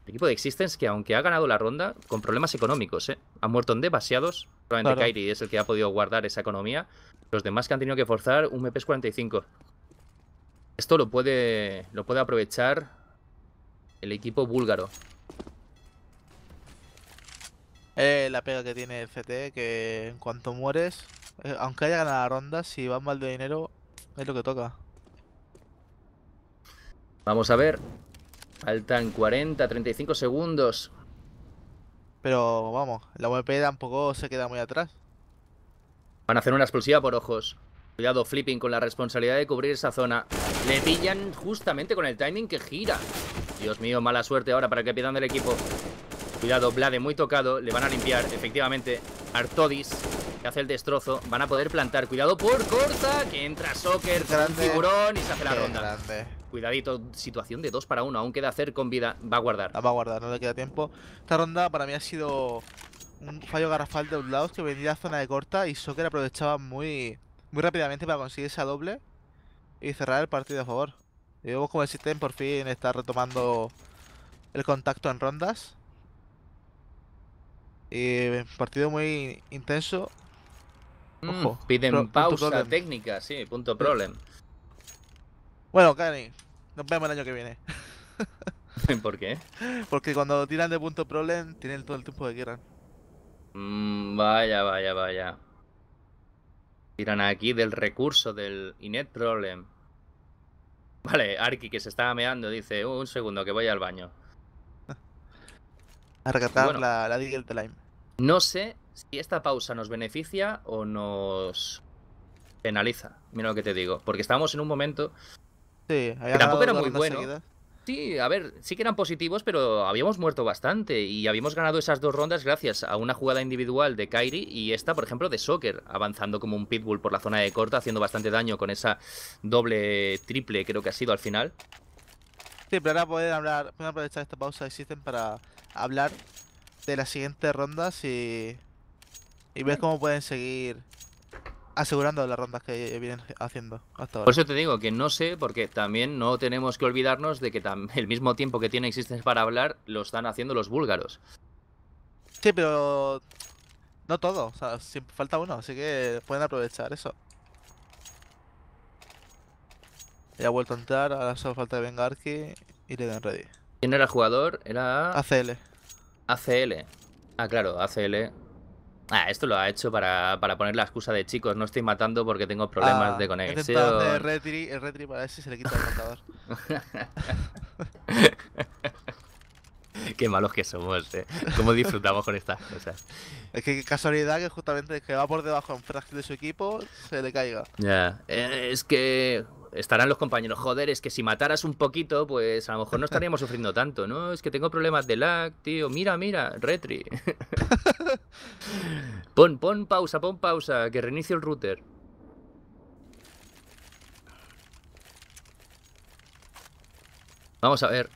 El equipo de Existence que, aunque ha ganado la ronda, con problemas económicos, ¿eh? Ha muerto en demasiados. Probablemente Kairi es el que ha podido guardar esa economía. Los demás que han tenido que forzar un MPS 45. Esto lo puede, lo puede aprovechar el equipo búlgaro. la pega que tiene el CT, que en cuanto mueres, eh, aunque haya ganado la ronda, si va mal de dinero, es lo que toca. Vamos a ver. Faltan 40, 35 segundos. Pero vamos, la VP tampoco se queda muy atrás. Van a hacer una explosiva por ojos. Cuidado, Flipping, con la responsabilidad de cubrir esa zona. Le pillan justamente con el timing que gira. Dios mío, mala suerte ahora para que pidan del equipo. Cuidado, Blade muy tocado. Le van a limpiar, efectivamente. Artodis que hace el destrozo, van a poder plantar. Cuidado por corta, que entra Soccer con tiburón y se hace la ronda. Cuidadito, situación de 2 para 1, aún queda hacer con vida. Va a guardar. va a guardar, no le queda tiempo. Esta ronda para mí ha sido un fallo garrafal de lados que venía a zona de corta y Soccer aprovechaba muy, muy rápidamente para conseguir esa doble y cerrar el partido a favor. Y vemos como el sistema por fin está retomando el contacto en rondas. Y eh, partido muy intenso Mm, piden pausa técnica, sí, punto problem. Bueno, Kanye, nos vemos el año que viene. ¿Por qué? Porque cuando tiran de punto problem, tienen todo el tiempo de quieran. Mm, vaya, vaya, vaya. Tiran aquí del recurso del Inet Problem. Vale, Arki que se está meando dice, uh, un segundo que voy al baño. A recatar la, la Diggle no sé si esta pausa nos beneficia o nos penaliza. Mira lo que te digo. Porque estábamos en un momento sí, tampoco era muy bueno. Sí, a ver, sí que eran positivos, pero habíamos muerto bastante y habíamos ganado esas dos rondas gracias a una jugada individual de Kairi y esta, por ejemplo, de Soccer, avanzando como un pitbull por la zona de corta, haciendo bastante daño con esa doble, triple, creo que ha sido al final. Sí, pero ahora poder hablar, poder aprovechar esta pausa existen para hablar de las siguientes rondas y, y ves cómo pueden seguir asegurando las rondas que vienen haciendo hasta ahora. Por eso te digo que no sé, porque también no tenemos que olvidarnos de que el mismo tiempo que tiene Existence para hablar lo están haciendo los búlgaros. Sí, pero no todo, o sea, falta uno, así que pueden aprovechar eso. Ya ha vuelto a entrar, ahora solo falta Vengarki y le dan ready. ¿Quién era el jugador? Era... ACL. ACL. Ah, claro, ACL. Ah, esto lo ha hecho para, para, poner la excusa de chicos, no estoy matando porque tengo problemas ah, de conexión. el retri para ese se le quita el qué malos que somos, ¿eh? Cómo disfrutamos con estas cosas. Es que casualidad que justamente que va por debajo en fracción de su equipo se le caiga. Ya, eh, es que estarán los compañeros, joder, es que si mataras un poquito, pues a lo mejor no estaríamos sufriendo tanto, ¿no? Es que tengo problemas de lag, tío, mira, mira, retri. pon, pon pausa, pon pausa, que reinicio el router. Vamos a ver,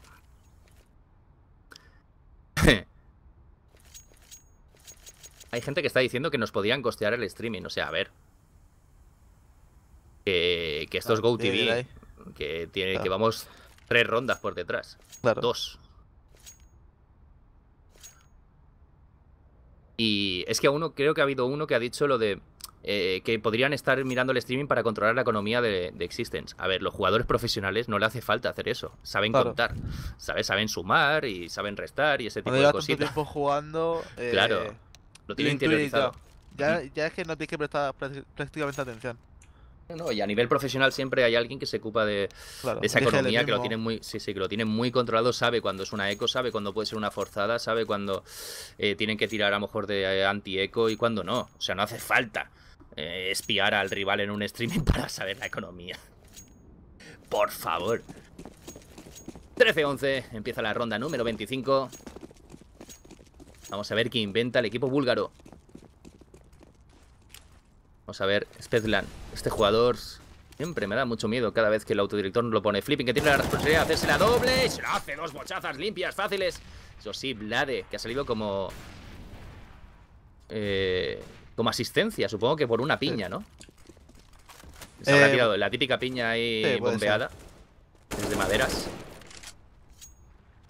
hay gente que está diciendo que nos podían costear el streaming. O sea, a ver. Que, esto es ah, GoTV. Que, tiene, que vamos tres rondas por detrás. Dos. Y es que uno, creo que ha habido uno que ha dicho lo de. Eh, que podrían estar mirando el streaming para controlar la economía de, Existence. A ver, los jugadores profesionales no le hace falta hacer eso. Saben contar, saben sumar y saben restar y ese tipo de cositas. tiempo jugando. Eh, claro, lo tienen interiorizado. Ya, ya es que no tienes que prestar prácticamente atención. y a nivel profesional siempre hay alguien que se ocupa de, esa economía, que lo tiene muy, sí, sí, que lo tiene muy controlado, sabe cuando es una eco, sabe cuando puede ser una forzada, sabe cuando eh, tienen que tirar a lo mejor de anti-eco y cuando no. O sea, no hace falta. Eh, espiar al rival en un streaming para saber la economía. Por favor. 13-11, empieza la ronda número 25. Vamos a ver qué inventa el equipo búlgaro. Vamos a ver, Spedlan. Este jugador siempre me da mucho miedo cada vez que el autodirector lo pone. Flipping que tiene la responsabilidad de hacerse la doble. Se la hace dos bochazas limpias, fáciles. Eso sí, Blade, que ha salido como... Eh, como asistencia, supongo que por una piña, ¿no? Se eh, la típica piña ahí bombeada. de maderas.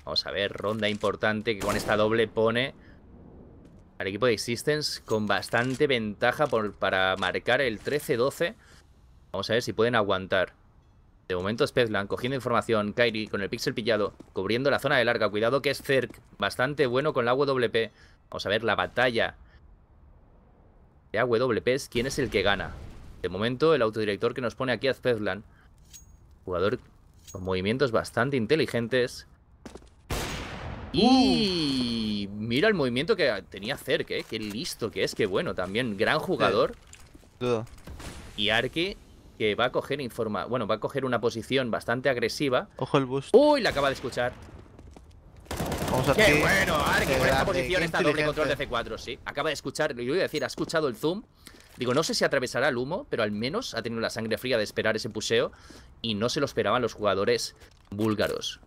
Vamos a ver, ronda importante que con esta doble pone al equipo de Existence con bastante ventaja por, para marcar el 13-12. Vamos a ver si pueden aguantar. De momento Spezlan cogiendo información, Kairi con el pixel pillado, cubriendo la zona de larga. Cuidado que es Zerk, bastante bueno con la WP. Vamos a ver la batalla de AWPs, ¿quién es el que gana? De momento, el autodirector que nos pone aquí a zedlan jugador con movimientos bastante inteligentes. Y mira el movimiento que tenía Zerk, ¿eh? Qué listo que es, qué bueno también. Gran jugador. Y Arki, que va a coger informa... Bueno, va a coger una posición bastante agresiva. Ojo el bus Uy, la acaba de escuchar. Qué bueno, eh, con esta posición eh, está doble control de C4, sí. Acaba de escuchar, lo iba a decir, ha escuchado el zoom. Digo, no sé si atravesará el humo, pero al menos ha tenido la sangre fría de esperar ese puseo y no se lo esperaban los jugadores búlgaros.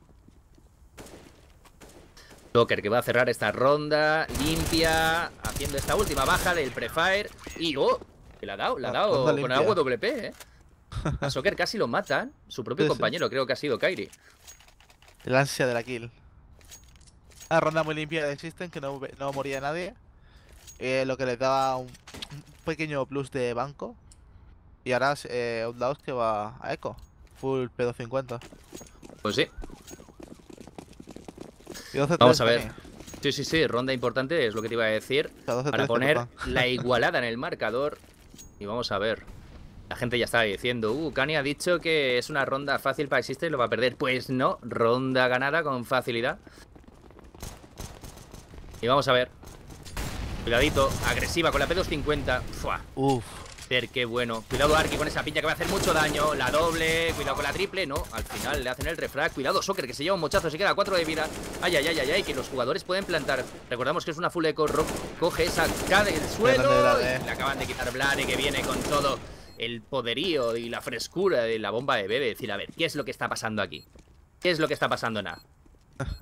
Joker que va a cerrar esta ronda, limpia, haciendo esta última baja del prefire y ¡oh! Que la ha dado, la ha dado con agua doble WP, ¿eh? A casi lo matan, su propio compañero creo que ha sido Kairi. El ansia de la kill. Una ronda muy limpia de Existen, que no, moría nadie. Eh, lo que les daba un, pequeño plus de banco. Y ahora eh, un Outlaws que va a Echo. Full P250. Pues sí. Vamos a ver. Sí, sí, sí, ronda importante es lo que te iba a decir. Para poner la igualada en el marcador. Y vamos a ver. La gente ya estaba diciendo, uh, Kani ha dicho que es una ronda fácil para Existen y lo va a perder. Pues no, ronda ganada con facilidad. Y vamos a ver. Cuidadito, agresiva con la P250. Fua. Uf. ver qué bueno. Cuidado, Arki, con esa piña que va a hacer mucho daño. La doble, cuidado con la triple. No, al final le hacen el refrag. Cuidado, Soccer, que se lleva un mochazo, se queda cuatro de vida. Ay, ay, ay, ay, ay, que los jugadores pueden plantar. Recordamos que es una full eco. Rock coge esa K del suelo. Eh. le acaban de quitar Blade, que viene con todo el poderío y la frescura de la bomba de bebé. Decir, a ver, ¿qué es lo que está pasando aquí? ¿Qué es lo que está pasando en A?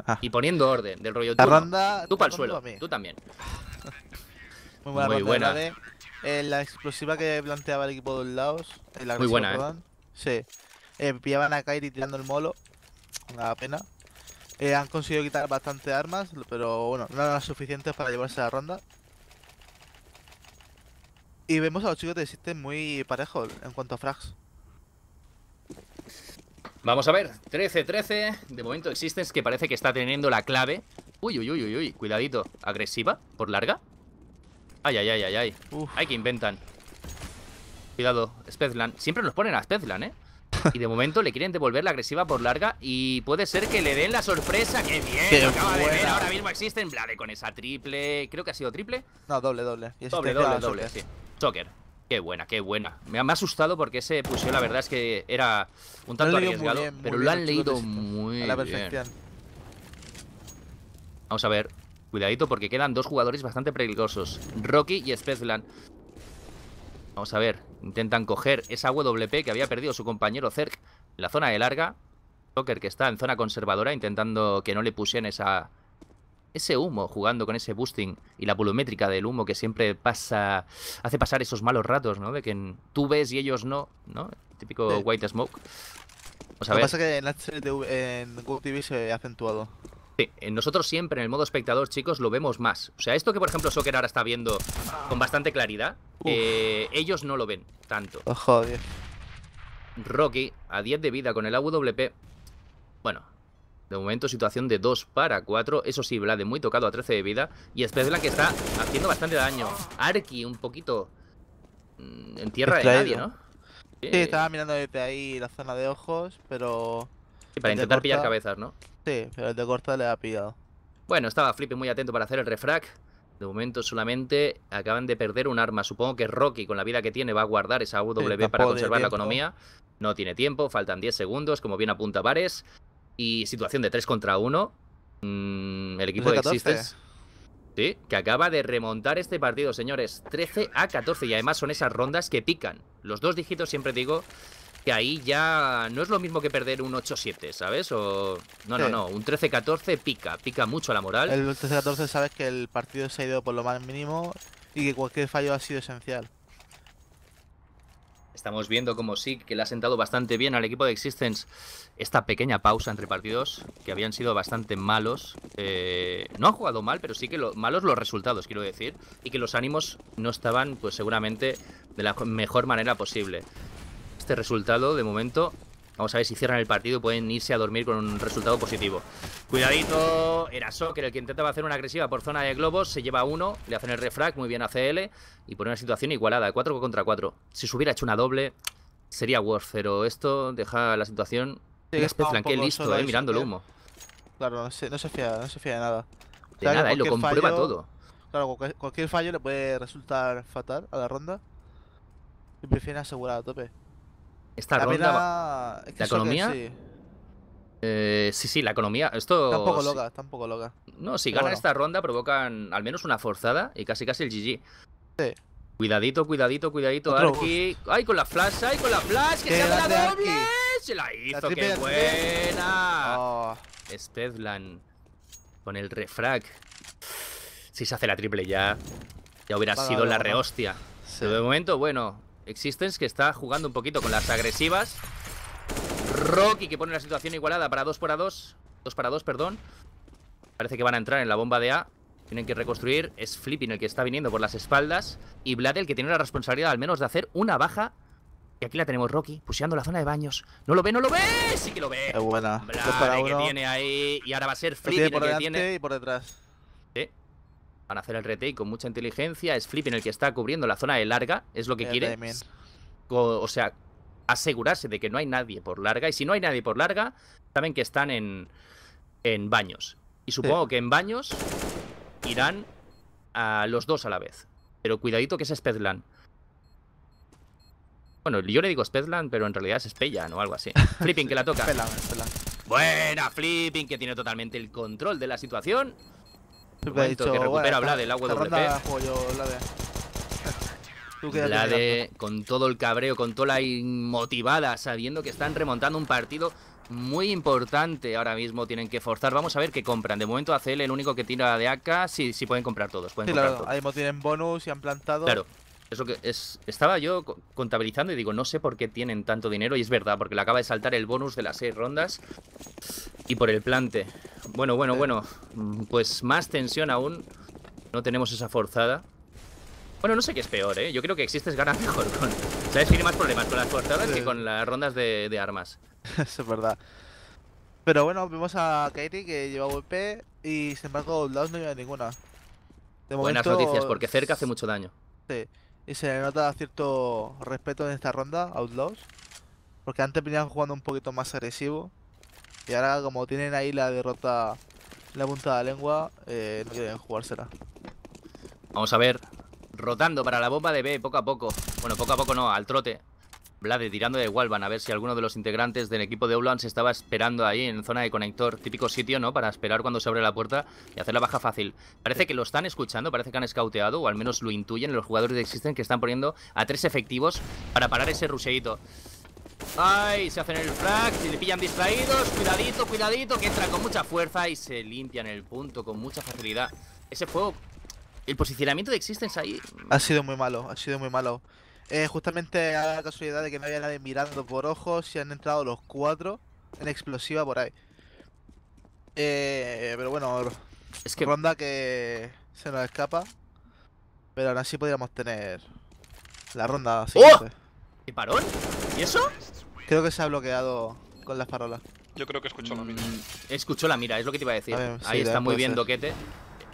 Ah. y poniendo orden del rollo. La ronda, tú para el suelo, tú también. Muy buena, Muy eh, La, explosiva que planteaba el equipo de los lados. Eh, la Muy buena, ¿eh? Sí. pillaban a Kairi tirando el molo. Una pena. Eh, han conseguido quitar bastante armas, pero bueno, no eran las suficientes para llevarse la ronda. Y vemos a los chicos de System muy parejos en cuanto a frags. Vamos a ver, 13-13, de momento Existence que parece que está teniendo la clave Uy, uy, uy, uy, uy, cuidadito ¿Agresiva? ¿Por larga? Ay, ay, ay, ay, ay que inventan Cuidado, Spezlan Siempre nos ponen a Spezlan, ¿eh? y de momento le quieren devolver la agresiva por larga y puede ser que le den la sorpresa. ¡Qué bien! acaba de ver ahora mismo existen Blade con esa triple. Creo que ha sido triple. No, doble, doble. doble, doble, doble, sí. Choker. Qué buena, qué buena. Me ha, asustado porque ese pusió, la verdad es que era un tanto arriesgado, pero lo han leído muy Bien. Vamos a ver. Cuidadito porque quedan dos jugadores bastante peligrosos. Rocky y Spezlan. Vamos a ver. Intentan coger esa WP que había perdido su compañero Zerk la zona de larga. Joker que está en zona conservadora intentando que no le pusieran esa ese humo, jugando con ese boosting y la volumétrica del humo que siempre pasa, hace pasar esos malos ratos, ¿no? De que tú ves y ellos no, ¿no? típico white smoke. Pues lo que pasa es que en en Google TV se ha acentuado. Sí, nosotros siempre en el modo espectador, chicos, lo vemos más. O sea, esto que por ejemplo Soccer ahora está viendo con bastante claridad, eh, ellos no lo ven tanto. ¡Ojo, oh, joder. Rocky, a 10 de vida con el AWP. Bueno, de momento, situación de 2 para 4. Eso sí, Vlade muy tocado a 13 de vida. Y Spezla que está haciendo bastante daño. Arki un poquito mm, en tierra de nadie, ¿no? Sí, estaba mirando desde ahí la zona de ojos, pero... Sí, para intentar pillar cabezas, ¿no? Sí, pero el de corta le ha pillado. Bueno, estaba Flippy muy atento para hacer el refrag. De momento solamente acaban de perder un arma. Supongo que Rocky, con la vida que tiene, va a guardar esa W para conservar la economía. No tiene tiempo, faltan 10 segundos, como bien apunta Vares. Y situación de 3 contra 1. Mm, el equipo de Existence. Sí, que acaba de remontar este partido, señores. 13 a 14. Y además son esas rondas que pican. Los dos dígitos siempre digo que ahí ya no es lo mismo que perder un 8-7, ¿sabes? O... No, no, no, un 13-14 pica, pica mucho la moral. El 13-14 sabes que el partido se ha ido por lo más mínimo y que cualquier fallo ha sido esencial. Estamos viendo como sí, que le ha sentado bastante bien al equipo de Existence esta pequeña pausa entre partidos, que habían sido bastante malos. Eh, no ha jugado mal, pero sí que malos los resultados, quiero decir, y que los ánimos no estaban, pues seguramente, de la mejor manera posible. Este resultado, de momento, Vamos a ver si cierran el partido y pueden irse a dormir con un resultado positivo. Cuidadito, era Soccer el que intentaba hacer una agresiva por zona de globos, se lleva uno, le hacen el refrag, muy bien a CL y pone una situación igualada, 4 contra 4. Si se hubiera hecho una doble, sería worth, pero esto deja la situación... Sí, Spezlan, este listo, eh, mirando el humo. Claro, no se, fía, no se de nada. De nada, eh, lo comprueba todo. Claro, cualquier, cualquier fallo le puede resultar fatal a la ronda. Y prefieren asegurar a tope. Esta ronda. la economía. Eh, sí. sí, la economía. Esto. Tampoco loca, tampoco loca. No, si gana ganan esta ronda, provocan al menos una forzada y casi casi el GG. Cuidadito, cuidadito, cuidadito, Arki. ¡Ay, con la flash! ¡Ay, con la flash! ¡Que se ha doble! ¡Se la hizo! ¡Qué buena! Oh. con el refrag. Si se hace la triple ya, ya hubiera sido la rehostia. Pero de momento, bueno, Existence que está jugando un poquito con las agresivas. Rocky que pone la situación igualada para 2 para 2. 2 para 2, perdón. Parece que van a entrar en la bomba de A. Tienen que reconstruir. Es Flipping el que está viniendo por las espaldas. Y Vlad el que tiene la responsabilidad al menos de hacer una baja. Y aquí la tenemos Rocky, puseando la zona de baños. ¡No lo ve, no lo ve! ¡Sí que lo ve! Es buena. Vlad, que viene ahí. Y ahora va a ser Flipping el que por detrás. Van a hacer el retake con mucha inteligencia. Es Flipping el que está cubriendo la zona de larga. Es lo que eh, quiere. O, sea, asegurarse de que no hay nadie por larga. Y si no hay nadie por larga, saben que están en, baños. Y supongo que en baños irán a los dos a la vez. Pero cuidadito que es Spedlan. Bueno, yo le digo Spedlan, pero en realidad es Spellan o algo así. Flipping que la toca. Buena, Flipping, que tiene totalmente el control de la situación agua WP. con todo el cabreo, con toda la inmotivada, sabiendo que están remontando un partido muy importante ahora mismo. Tienen que forzar. Vamos a ver qué compran. De momento, ACL, el único que tira de AK, sí, sí pueden comprar todos. sí, claro, todos. Ahí tienen bonus y han plantado. Claro eso que es, estaba yo contabilizando y digo, no sé por qué tienen tanto dinero. Y es verdad, porque le acaba de saltar el bonus de las seis rondas. Y por el plante. Bueno, bueno, bueno. Mm, pues más tensión aún. No tenemos esa forzada. Bueno, no sé qué es peor, ¿eh? Yo creo que existes ganas mejor con... ¿Sabes? Tiene más problemas con las forzadas que con las rondas de, armas. Eso es verdad. Pero bueno, vimos a Katie que lleva WP y sin embargo lados no lleva ninguna. Buenas noticias, porque cerca hace mucho daño. Sí y se le nota cierto respeto en esta ronda, Outlaws. Porque antes venían jugando un poquito más agresivo. Y ahora como tienen ahí la derrota la punta de la lengua, eh, no quieren jugársela. Vamos a ver. Rotando para la bomba de B, poco a poco. Bueno, poco a poco no, al trote. Vlade tirando de van a ver si alguno de los integrantes del equipo de Oblan se estaba esperando ahí en zona de conector. Típico sitio, ¿no? Para esperar cuando se abre la puerta y hacer la baja fácil. Parece que lo están escuchando, parece que han escauteado, o al menos lo intuyen los jugadores de Existence que están poniendo a tres efectivos para parar ese ruseíto. ¡Ay! Se hacen el frag, se le pillan distraídos. Cuidadito, cuidadito, que entra con mucha fuerza y se limpian el punto con mucha facilidad. Ese juego, el posicionamiento de Existence ahí. Ha sido muy malo, ha sido muy malo. Eh, justamente a la casualidad de que no había nadie mirando por ojos y han entrado los cuatro en explosiva por ahí. Eh, pero bueno, es que... ronda que se nos escapa. Pero aún así podríamos tener la ronda ¡Oh! siguiente. ¡Oh! ¿Y parón? ¿Y eso? Creo que se ha bloqueado con las parolas. Yo creo que escuchó la mira. Mm, escuchó la mira, es lo que te iba a decir. ahí está muy bien, Doquete.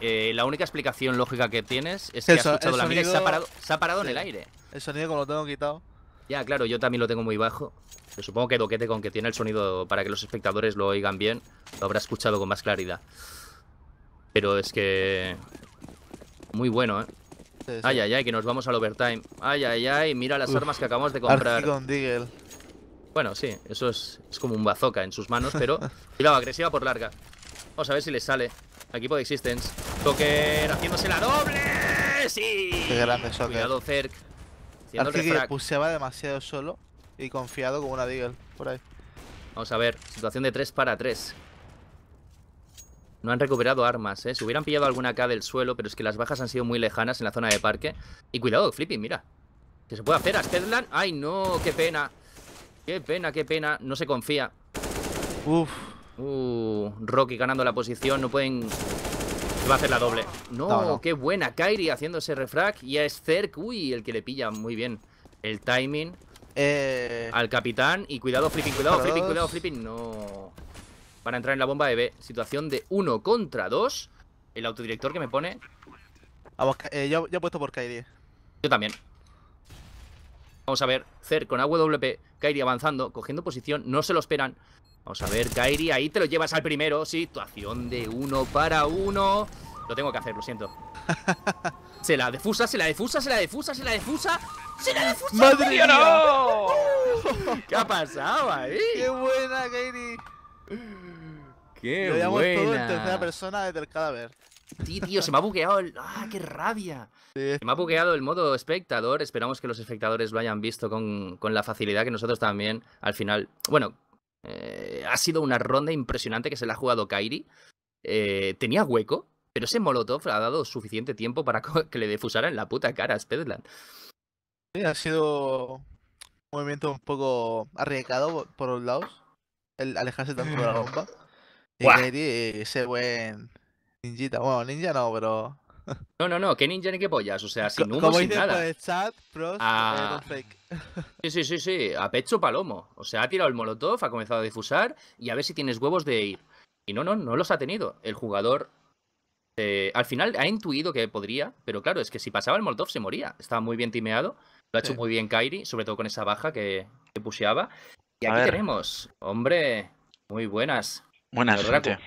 Eh, la única explicación lógica que tienes es que ha escuchado la sonido, mira se ha parado, en el aire. El sonido como lo tengo quitado. Ya, claro, yo también lo tengo muy bajo. supongo que Doquete, con que tiene el sonido para que los espectadores lo oigan bien, lo habrá escuchado con más claridad. Pero es que... Muy bueno, ¿eh? Ay, ay, ay, que nos vamos al overtime. Ay, ay, ay, mira las armas que acabamos de comprar. Bueno, sí, eso es, es como un bazooka en sus manos, pero... Cuidado, agresiva por larga. Vamos a ver si le sale. Equipo de Existence. Toker haciéndose la doble. ¡Sí! Qué grande Soccer. Cuidado, Zerk. Haciendo demasiado solo y confiado con una Deagle por ahí. Vamos a ver. Situación de 3 para 3. No han recuperado armas, ¿eh? Se hubieran pillado alguna acá del suelo, pero es que las bajas han sido muy lejanas en la zona de parque. Y cuidado, Flipping, mira. Que se puede hacer a Stedland. ¡Ay, no! ¡Qué pena! ¡Qué pena, qué pena! No se confía. Uf. Uh, Rocky ganando la posición, no pueden... va a hacer la doble. No, qué buena. Kairi haciéndose refrag. Y es Zerk, uy, el que le pilla muy bien el timing. Eh. Al capitán. Y cuidado, flipping, cuidado, flipping, cuidado, flipping. No. para entrar en la bomba de B. Situación de uno contra dos. El autodirector que me pone. Eh, yo he puesto por Kairi. Yo también. Vamos a ver, Cer con AWP, Kairi avanzando, cogiendo posición, no se lo esperan. Vamos a ver, Kairi, ahí te lo llevas al primero. Situación de uno para uno. Lo tengo que hacer, lo siento. se la defusa, se la defusa, se la defusa, se la defusa. ¡Se la defusa! ¡Madre mía! No! ¿Qué ha pasado ahí? ¡Qué buena, Kairi! ¡Qué buena! Lo todo en tercera persona desde el cadáver. Sí, tío, se me ha bugueado el... ¡Ah, qué rabia! Se me ha bugueado el modo espectador. Esperamos que los espectadores lo hayan visto con, la facilidad que nosotros también al final... Bueno, eh, ha sido una ronda impresionante que se la ha jugado Kairi. Eh, tenía hueco, pero ese Molotov le ha dado suficiente tiempo para que le defusara en la puta cara a Spedland. Sí, ha sido un movimiento un poco arriesgado por los lados. El alejarse tanto de la bomba. Y Kairi, eh, ese buen Ninjita, bueno, ninja no, pero. No, no, no, qué ninja ni qué pollas, o sea, sin humo, sin el chat, pros, Sí, sí, sí, sí, a pecho palomo. O sea, ha tirado el molotov, ha comenzado a difusar y a ver si tienes huevos de ir. Y no, no, no los ha tenido. El jugador eh, al final ha intuido que podría, pero claro, es que si pasaba el Molotov se moría. Estaba muy bien timeado. Lo ha hecho muy bien Kairi, sobre todo con esa baja que, que pusheaba. Y aquí tenemos, hombre, muy buenas. Buenas, gente.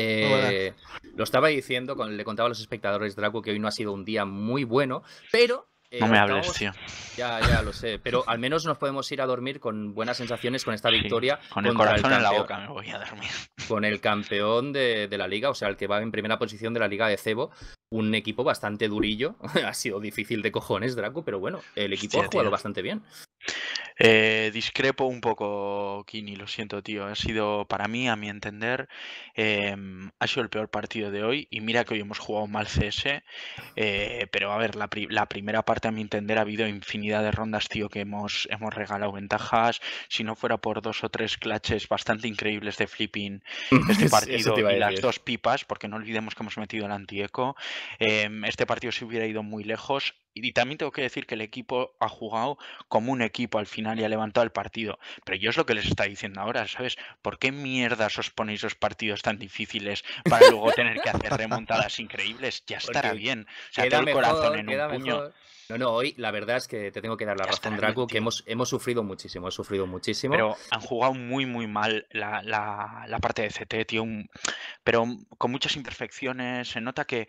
Eh, lo estaba diciendo, le contaba a los espectadores Draco que hoy no ha sido un día muy bueno, pero eh, no me hables, tío. Ya, ya lo sé. Pero al menos nos podemos ir a dormir con buenas sensaciones con esta victoria. con el corazón en la boca me voy a dormir. Con el campeón de, la liga, o sea, el que va en primera posición de la liga de Cebo. Un equipo bastante durillo. ha sido difícil de cojones, Draco, pero bueno, el equipo ha jugado bastante bien. Eh, discrepo un poco, Kini, lo siento, tío. Ha sido, para mí, a mi entender, em, ha sido el peor partido de hoy. Y mira que hoy hemos jugado mal CS, eh, pero a ver, la, primera parte, a mi entender, ha habido infinidad de rondas, tío, que hemos, hemos regalado ventajas. Si no fuera por dos o tres claches bastante increíbles de flipping este partido y las dos pipas, porque no olvidemos que hemos metido el antieco, em, este partido se hubiera ido muy lejos y también tengo que decir que el equipo ha jugado como un equipo al final y ha levantado el partido. Pero yo es lo que les está diciendo ahora, ¿sabes? ¿Por qué mierdas os ponéis los partidos tan difíciles para luego tener que hacer remontadas increíbles? Ya estará bien. O sea, queda el corazón en No, no, hoy la verdad es que te tengo que dar la razón, Draco, que hemos, hemos sufrido muchísimo, hemos sufrido muchísimo. Pero han jugado muy, muy mal la, parte de CT, Pero con muchas imperfecciones. Se nota que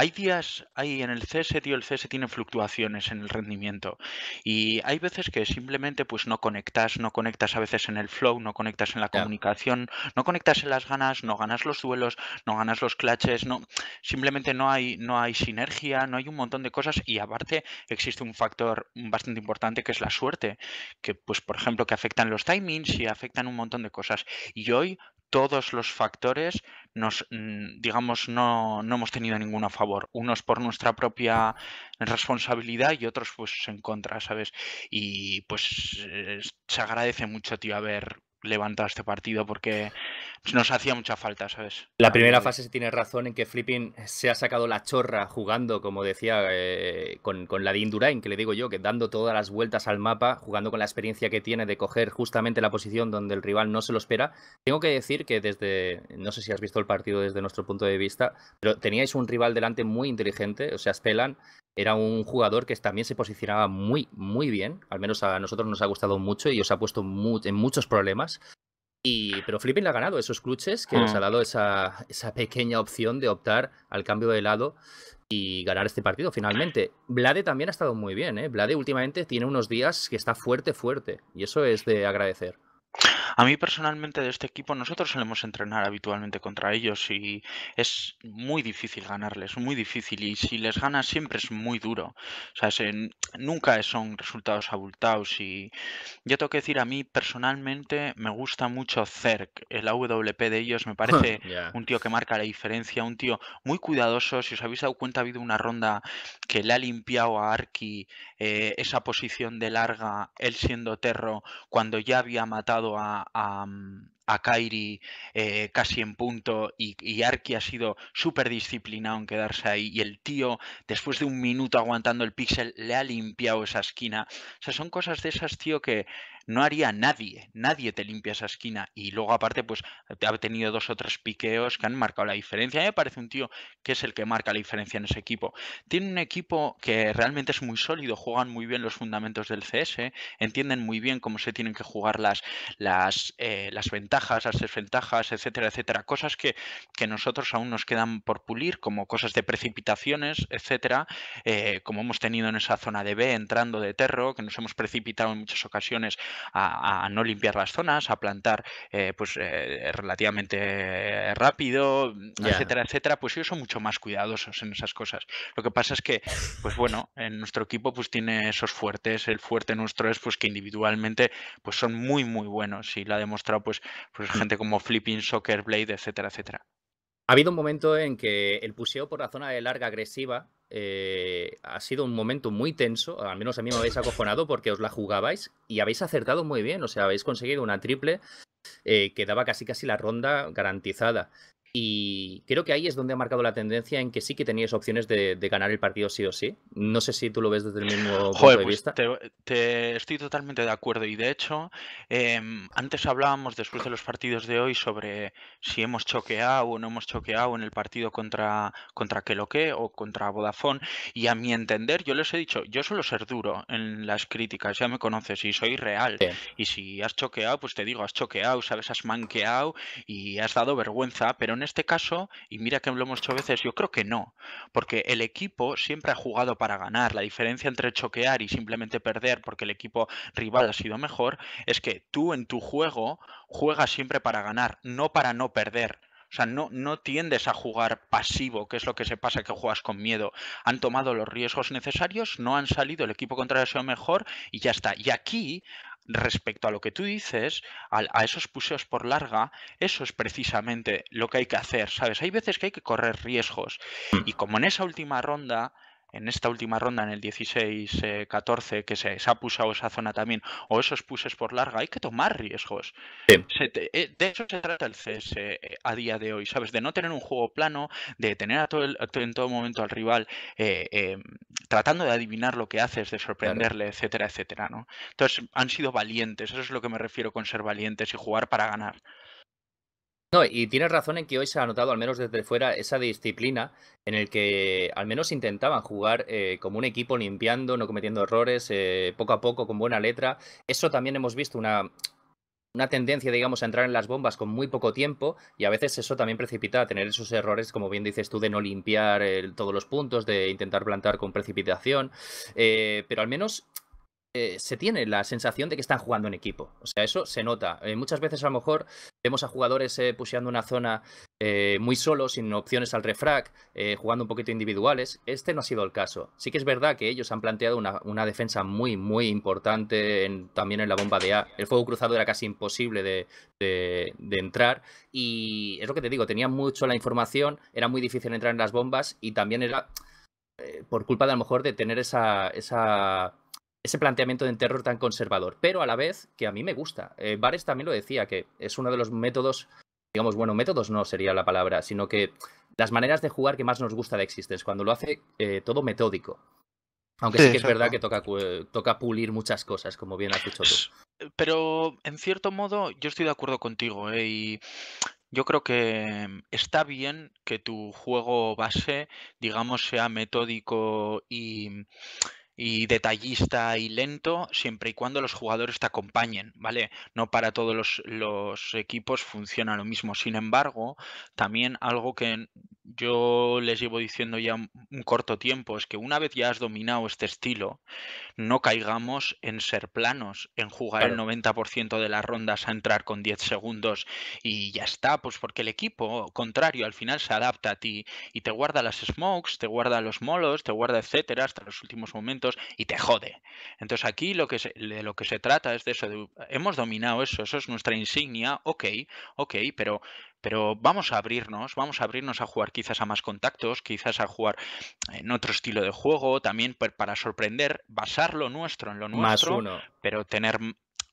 hay días, hay en el CS, tío, el CS tiene fluctuaciones en el rendimiento y hay veces que simplemente pues no conectas, no conectas a veces en el flow, no conectas en la comunicación, no conectas en las ganas, no ganas los duelos, no ganas los clutches, no, simplemente no hay, no hay sinergia, no hay un montón de cosas y aparte existe un factor bastante importante que es la suerte, que pues por ejemplo que afectan los timings y afectan un montón de cosas. Y hoy todos los factores nos, mm, digamos, no, no, hemos tenido ninguno a favor. Unos por nuestra propia responsabilidad y otros pues en contra, ¿sabes? Y pues eh, se agradece mucho, tío, haber levantar este partido porque nos hacía mucha falta, ¿sabes? La primera fase se tiene razón en que Flipping se ha sacado la chorra jugando, como decía, eh, con, con, la de Indurain, que le digo yo, que dando todas las vueltas al mapa, jugando con la experiencia que tiene de coger justamente la posición donde el rival no se lo espera. Tengo que decir que desde, no sé si has visto el partido desde nuestro punto de vista, pero teníais un rival delante muy inteligente, o sea, Spelan, era un jugador que también se posicionaba muy, muy bien. Al menos a nosotros nos ha gustado mucho y os ha puesto en muchos problemas. Y, pero Flipping le ha ganado esos cluches que nos ha mm. dado esa, esa, pequeña opción de optar al cambio de lado y ganar este partido finalmente. Vlade también ha estado muy bien, ¿eh? Vlade últimamente tiene unos días que está fuerte, fuerte. Y eso es de agradecer. A mí personalmente de este equipo nosotros solemos entrenar habitualmente contra ellos y es muy difícil ganarles, muy difícil y si les ganas siempre es muy duro. O sea, nunca son resultados abultados y yo tengo que decir a mí personalmente me gusta mucho Zerk, el AWP de ellos me parece un tío que marca la diferencia, un tío muy cuidadoso, si os habéis dado cuenta ha habido una ronda que le ha limpiado a Arki eh, esa posición de larga, él siendo Terro, cuando ya había matado Mm, a, Kairi eh, casi en punto y, Arki ha sido súper disciplinado en quedarse ahí y el tío, después de un minuto aguantando el pixel le ha limpiado esa esquina. O sea, son cosas de esas, tío, que no haría nadie, nadie te limpia esa esquina. Y luego aparte, pues ha tenido dos o tres piqueos que han marcado la diferencia. A mí me parece un tío que es el que marca la diferencia en ese equipo. Tiene un equipo que realmente es muy sólido, juegan muy bien los fundamentos del CS, entienden muy bien cómo se tienen que jugar las, eh, las, ventajas, las desventajas, etcétera, etcétera. Cosas que, que nosotros aún nos quedan por pulir, como cosas de precipitaciones, etcétera, eh, como hemos tenido en esa zona de B entrando de Terro, que nos hemos precipitado en muchas ocasiones a, no limpiar las zonas, a plantar eh, pues eh, relativamente rápido, mm, etcétera, etcétera, pues ellos son mucho más cuidadosos en esas cosas. Lo que pasa es que, pues bueno, en nuestro equipo pues tiene esos fuertes, el fuerte nuestro es pues que individualmente pues son muy muy buenos y lo ha demostrado pues, pues mm. gente como Flipping, Soccer, Blade, etcétera, etcétera. Ha habido un momento en que el puseo por la zona de larga agresiva eh, ha sido un momento muy tenso, al menos a mí me habéis acojonado porque os la jugabais y habéis acertado muy bien, o sea, habéis conseguido una triple eh, que daba casi casi la ronda garantizada. Y creo que ahí es donde ha marcado la tendencia en que sí que tenías opciones de, ganar el partido sí o sí. No sé si tú lo ves desde el mismo punto de pues vista. Te, estoy totalmente de acuerdo. Y de hecho, em, antes hablábamos después de los partidos de hoy sobre si hemos choqueado o no hemos choqueado en el partido contra, contra que o contra Vodafone. Y a mi entender, yo les he dicho, yo suelo ser duro en las críticas, ya me conoces, y soy real. Y si has choqueado, pues te digo, has choqueado, sabes, has manqueado y has dado vergüenza, pero en este caso, y mira que lo hemos hecho veces, yo creo que no, porque el equipo siempre ha jugado para ganar. La diferencia entre choquear y simplemente perder porque el equipo rival ha sido mejor es que tú en tu juego juegas siempre para ganar, no para no perder. O sea, no, no, tiendes a jugar pasivo, que es lo que se pasa que juegas con miedo. Han tomado los riesgos necesarios, no han salido, el equipo contrario ha sido mejor y ya está. Y aquí respecto a lo que tú dices, a, a, esos puseos por larga, eso es precisamente lo que hay que hacer, ¿sabes? Hay veces que hay que correr riesgos. Mm. Y como en esa última ronda en esta última ronda, en el 16-14, eh, que se, ha pusado esa zona también, o esos puses por larga, hay que tomar riesgos. Eh, de eso se trata el CS eh, a día de hoy, ¿sabes? De no tener un juego plano, de tener a todo en todo momento al rival tratando de adivinar lo que haces, de sorprenderle, etcétera, etcétera, ¿no? Entonces, han sido valientes, eso es lo que me refiero con ser valientes y jugar para ganar. No, y tienes razón en que hoy se ha notado, al menos desde fuera, esa disciplina en el que al menos intentaban jugar eh, como un equipo, limpiando, no cometiendo errores, eh, poco a poco, con buena letra. Eso también hemos visto una, tendencia, digamos, a entrar en las bombas con muy poco tiempo y a veces eso también precipita a tener esos errores, como bien dices tú, de no limpiar todos los puntos, de intentar plantar con precipitación, eh, pero al menos eh, se tiene la sensación de que están jugando en equipo. O sea, eso se nota. Eh, muchas veces a lo mejor vemos a jugadores eh, una zona eh, muy solo, sin opciones al refrac, jugando un poquito individuales. Este no ha sido el caso. Sí que es verdad que ellos han planteado una, defensa muy, muy importante también en la bomba de A. El fuego cruzado era casi imposible de, entrar. Y es lo que te digo, tenían mucho la información, era muy difícil entrar en las bombas y también era por culpa de a lo mejor de tener esa, esa ese planteamiento de terror tan conservador, pero a la vez que a mí me gusta. Eh, Bares también lo decía, que es uno de los métodos, digamos, bueno, métodos no sería la palabra, sino que las maneras de jugar que más nos gusta de Existence, cuando lo hace eh, todo metódico. Aunque sí, que es verdad que toca, eh, toca pulir muchas cosas, como bien has dicho tú. Pues, pero en cierto modo yo estoy de acuerdo contigo y yo creo que está bien que tu juego base, digamos, sea metódico y y detallista y lento, siempre y cuando los jugadores te acompañen, ¿vale? No para todos los, los equipos funciona lo mismo. Sin embargo, también algo que yo les llevo diciendo ya un corto tiempo, es que una vez ya has dominado este estilo, no caigamos en ser planos, en jugar el 90% de las rondas a entrar con 10 segundos y ya está, pues porque el equipo contrario al final se adapta a ti y te guarda las smokes, te guarda los molos, te guarda etcétera hasta los últimos momentos y te jode. Entonces aquí lo que se, de lo que se trata es de eso, hemos dominado eso, eso es nuestra insignia, ok, ok, pero pero vamos a abrirnos, vamos a abrirnos a jugar quizás a más contactos, quizás a jugar en otro estilo de juego, también para sorprender, basar lo nuestro en lo nuestro, pero tener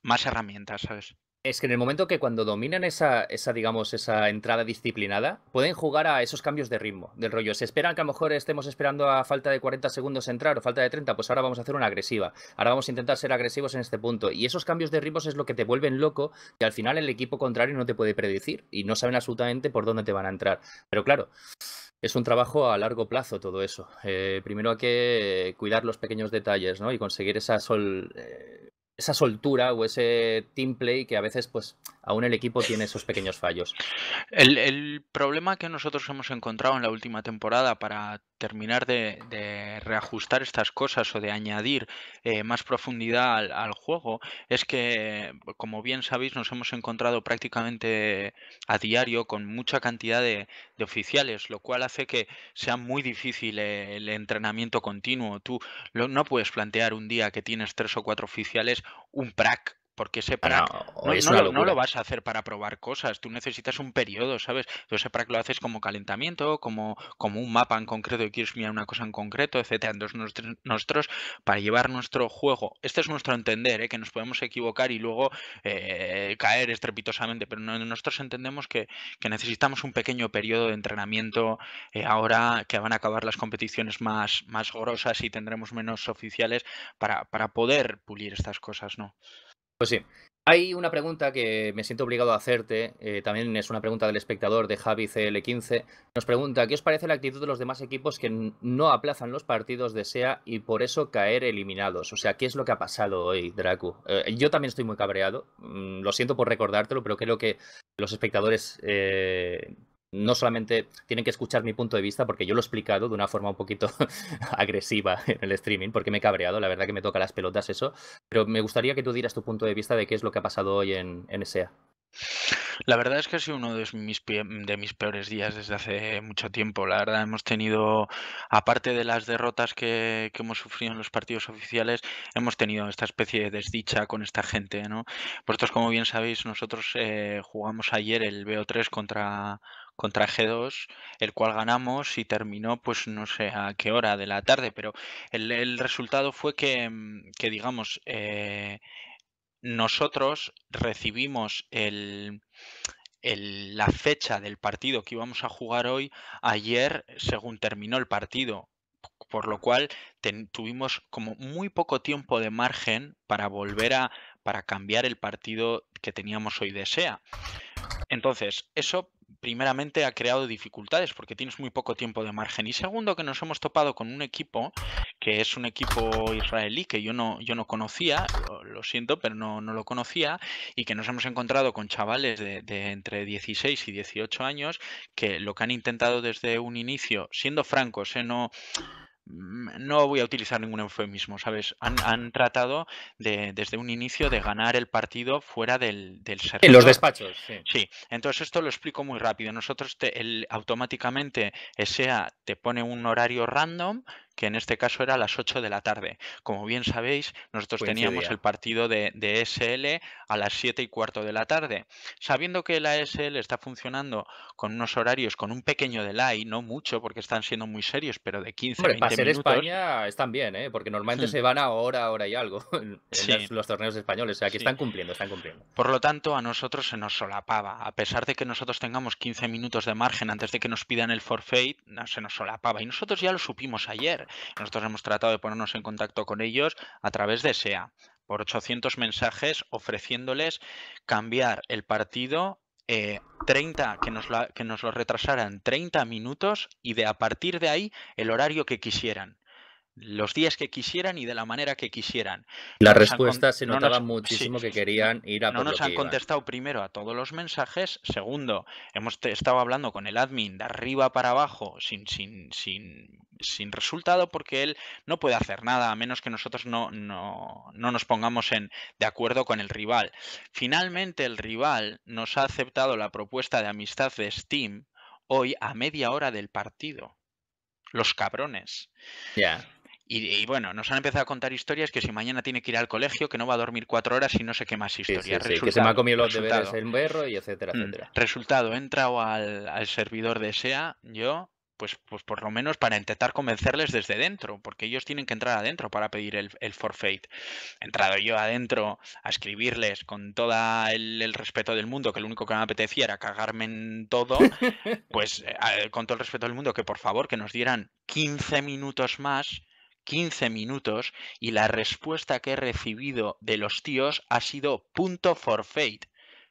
más herramientas, ¿sabes? Es que en el momento que cuando dominan esa, esa, digamos, esa entrada disciplinada, pueden jugar a esos cambios de ritmo, del rollo. Se esperan que a lo mejor estemos esperando a falta de 40 segundos entrar o falta de 30, pues ahora vamos a hacer una agresiva. Ahora vamos a intentar ser agresivos en este punto. Y esos cambios de ritmos es lo que te vuelven loco, que al final el equipo contrario no te puede predecir y no saben absolutamente por dónde te van a entrar. Pero claro, es un trabajo a largo plazo todo eso. Eh, primero hay que cuidar los pequeños detalles, ¿no? Y conseguir esa sol, eh, esa soltura o ese team play que a veces pues aún el equipo tiene esos pequeños fallos. El, problema que nosotros hemos encontrado en la última temporada para terminar de, reajustar estas cosas o de añadir eh, más profundidad al, juego es que, como bien sabéis, nos hemos encontrado prácticamente a diario con mucha cantidad de, de oficiales, lo cual hace que sea muy difícil eh, el entrenamiento continuo. Tú no puedes plantear un día que tienes tres o cuatro oficiales un prac porque ese prac no, lo, vas a hacer para probar cosas, tú necesitas un periodo, ¿sabes? Tú ese que lo haces como calentamiento, como, como un mapa en concreto y quieres mirar una cosa en concreto, etcétera. Entonces nosotros, para llevar nuestro juego, este es nuestro entender, ¿eh? que nos podemos equivocar y luego eh, caer estrepitosamente, pero nosotros entendemos que, necesitamos un pequeño periodo de entrenamiento eh, ahora que van a acabar las competiciones más, más grosas y tendremos menos oficiales para, para poder pulir estas cosas, ¿no? Pues sí. Hay una pregunta que me siento obligado a hacerte, eh, también es una pregunta del espectador de Javi CL15. Nos pregunta, ¿qué os parece la actitud de los demás equipos que no aplazan los partidos de SEA y por eso caer eliminados? O sea, ¿qué es lo que ha pasado hoy, Dracu? Eh, yo también estoy muy cabreado, mm, lo siento por recordártelo, pero creo que los espectadores eh, no solamente tienen que escuchar mi punto de vista, porque yo lo he explicado de una forma un poquito agresiva en el streaming, porque me he cabreado, la verdad que me toca las pelotas eso, pero me gustaría que tú dieras tu punto de vista de qué es lo que ha pasado hoy en, en La verdad es que ha sido uno de mis, de mis peores días desde hace mucho tiempo. La verdad, hemos tenido, aparte de las derrotas que, hemos sufrido en los partidos oficiales, hemos tenido esta especie de desdicha con esta gente. ¿no? Vosotros, como bien sabéis, nosotros eh, jugamos ayer el BO3 contra, contra G2, el cual ganamos y terminó, pues no sé a qué hora de la tarde, pero el, resultado fue que, mm, digamos, eh, nosotros recibimos el, la fecha del partido que íbamos a jugar hoy ayer según terminó el partido por lo cual tuvimos como muy poco tiempo de margen para volver a para cambiar el partido que teníamos hoy de SEA. Entonces, eso primeramente ha creado dificultades porque tienes muy poco tiempo de margen. Y segundo, que nos hemos topado con un equipo que es un equipo israelí que yo no, yo no conocía, lo, siento, pero no, lo conocía, y que nos hemos encontrado con chavales de, entre 16 y 18 años que lo que han intentado desde un inicio, siendo francos, eh, no Mm, no voy a utilizar ningún eufemismo, ¿sabes? Han, tratado de, desde un inicio de ganar el partido fuera del, del En los despachos, sí. Sí, entonces esto lo explico muy rápido. Nosotros el, automáticamente SEA te pone un horario random que en este caso era a las 8 de la tarde. Como bien sabéis, nosotros teníamos el partido de, de, e SL a las 7 y cuarto de la tarde. Sabiendo que la e SL está funcionando con unos horarios, con un pequeño delay, no mucho, porque están siendo muy serios, pero de 15 Hombre, 20 para ser España están bien, ¿eh? porque normalmente hmm. se van a hora, hora y algo en, los torneos españoles, o sea que están cumpliendo, están cumpliendo. Por lo tanto, a nosotros se nos solapaba. A pesar de que nosotros tengamos 15 minutos de margen antes de que nos pidan el forfeit, no, se nos solapaba. Y nosotros ya lo supimos ayer. Nosotros hemos tratado de ponernos en contacto con ellos a través de SEA, por 800 mensajes ofreciéndoles cambiar el partido 30, eh, que nos, que nos lo retrasaran 30 minutos y de a partir de ahí el horario que quisieran los días que quisieran y de la manera que quisieran. La respuesta se notaba muchísimo que querían ir a... No nos han contestado primero a todos los mensajes. Segundo, hemos estado hablando con el admin de arriba para abajo sin, sin, sin, sin resultado porque él no puede hacer nada a menos que nosotros no, nos pongamos en, de acuerdo con el rival. Finalmente el rival nos ha aceptado la propuesta de amistad de Steam hoy a media hora del partido. Los cabrones. Ya. Y, bueno, nos han empezado a contar historias que si mañana tiene que ir al colegio, que no va a dormir cuatro horas y no sé qué más historias. que se me ha comido los deberes el berro y etcétera, mm, etcétera. Resultado, he entrado al, servidor de SEA, yo, pues, pues por lo menos para intentar convencerles desde dentro, porque ellos tienen que entrar adentro para pedir el, el forfeit. He entrado yo adentro a escribirles con todo el, respeto del mundo, que lo único que me apetecía era cagarme en todo, pues eh, con todo el respeto del mundo, que por favor que nos dieran 15 minutos más 15 minutos y la respuesta que he recibido de los tíos ha sido punto forfeit.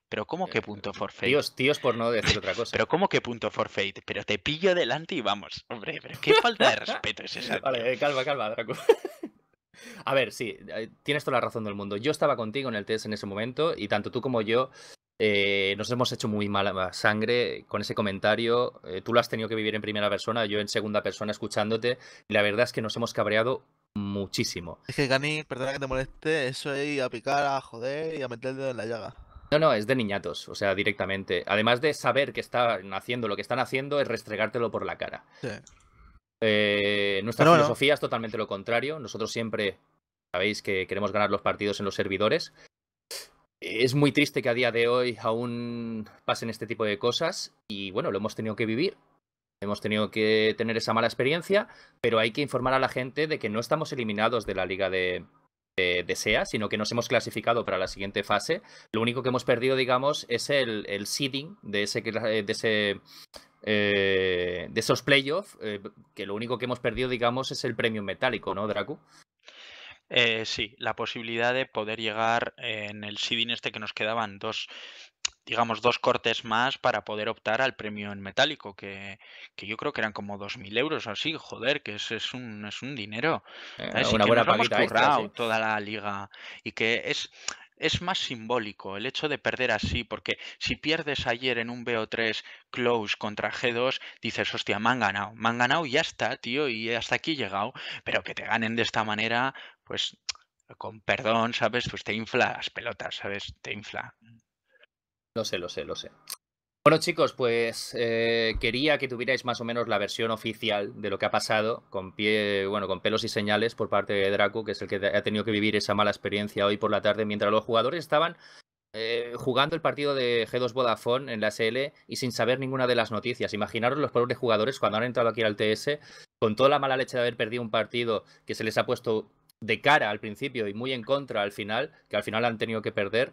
Pero ¿cómo que punto forfeit? Tíos, tíos por no decir otra cosa. pero ¿cómo que punto forfeit? Pero te pillo delante y vamos. Hombre, pero qué falta de respeto es esa. Vale, calma, calma, Draco. A ver, sí, eh, tienes toda la razón del mundo. Yo estaba contigo en el test en ese momento y tanto tú como yo eh, nos hemos hecho muy mala sangre con ese comentario. Eh, tú lo has tenido que vivir en primera persona, yo en segunda persona escuchándote. Y la verdad es que nos hemos cabreado muchísimo. Es que Gani, perdona que te moleste, eso es ir a picar, a joder y a meterte en la llaga. No, no, es de niñatos, o sea, directamente. Además de saber que están haciendo lo que están haciendo, es restregártelo por la cara. Eh, nuestra filosofía es totalmente lo contrario. Nosotros siempre sabéis que queremos ganar los partidos en los servidores es muy triste que a día de hoy aún pasen este tipo de cosas y bueno, lo hemos tenido que vivir. Hemos tenido que tener esa mala experiencia, pero hay que informar a la gente de que no estamos eliminados de la liga de, SEA, sino que nos hemos clasificado para la siguiente fase. Lo único que hemos perdido, digamos, es el, seeding de ese, eh, de ese eh, de esos playoffs, eh, que lo único que hemos perdido, digamos, es el premio metálico, ¿no, Dracu? Eh, sí, la posibilidad de poder llegar en el seeding este que nos quedaban dos, digamos, dos cortes más para poder optar al premio en metálico, que, que yo creo que eran como 2.000 euros o así, joder, que es, es, un, es un dinero. Eh, una buena nos toda la liga y que es, es más simbólico el hecho de perder así, porque si pierdes ayer en un BO3 close contra G2, dices, hostia, me han ganado, me han ganado y ya está, tío, y hasta aquí he llegado, pero que te ganen de esta manera, pues con perdón, ¿sabes? Pues te infla las pelotas, ¿sabes? Te infla. Lo sé, lo sé, lo sé. Bueno chicos, pues eh, quería que tuvierais más o menos la versión oficial de lo que ha pasado con pie, bueno, con pelos y señales por parte de Draco, que es el que ha tenido que vivir esa mala experiencia hoy por la tarde, mientras los jugadores estaban eh, jugando el partido de G2 Vodafone en la SL y sin saber ninguna de las noticias. Imaginaros los pobres jugadores cuando han entrado aquí al TS con toda la mala leche de haber perdido un partido que se les ha puesto de cara al principio y muy en contra al final, que al final han tenido que perder.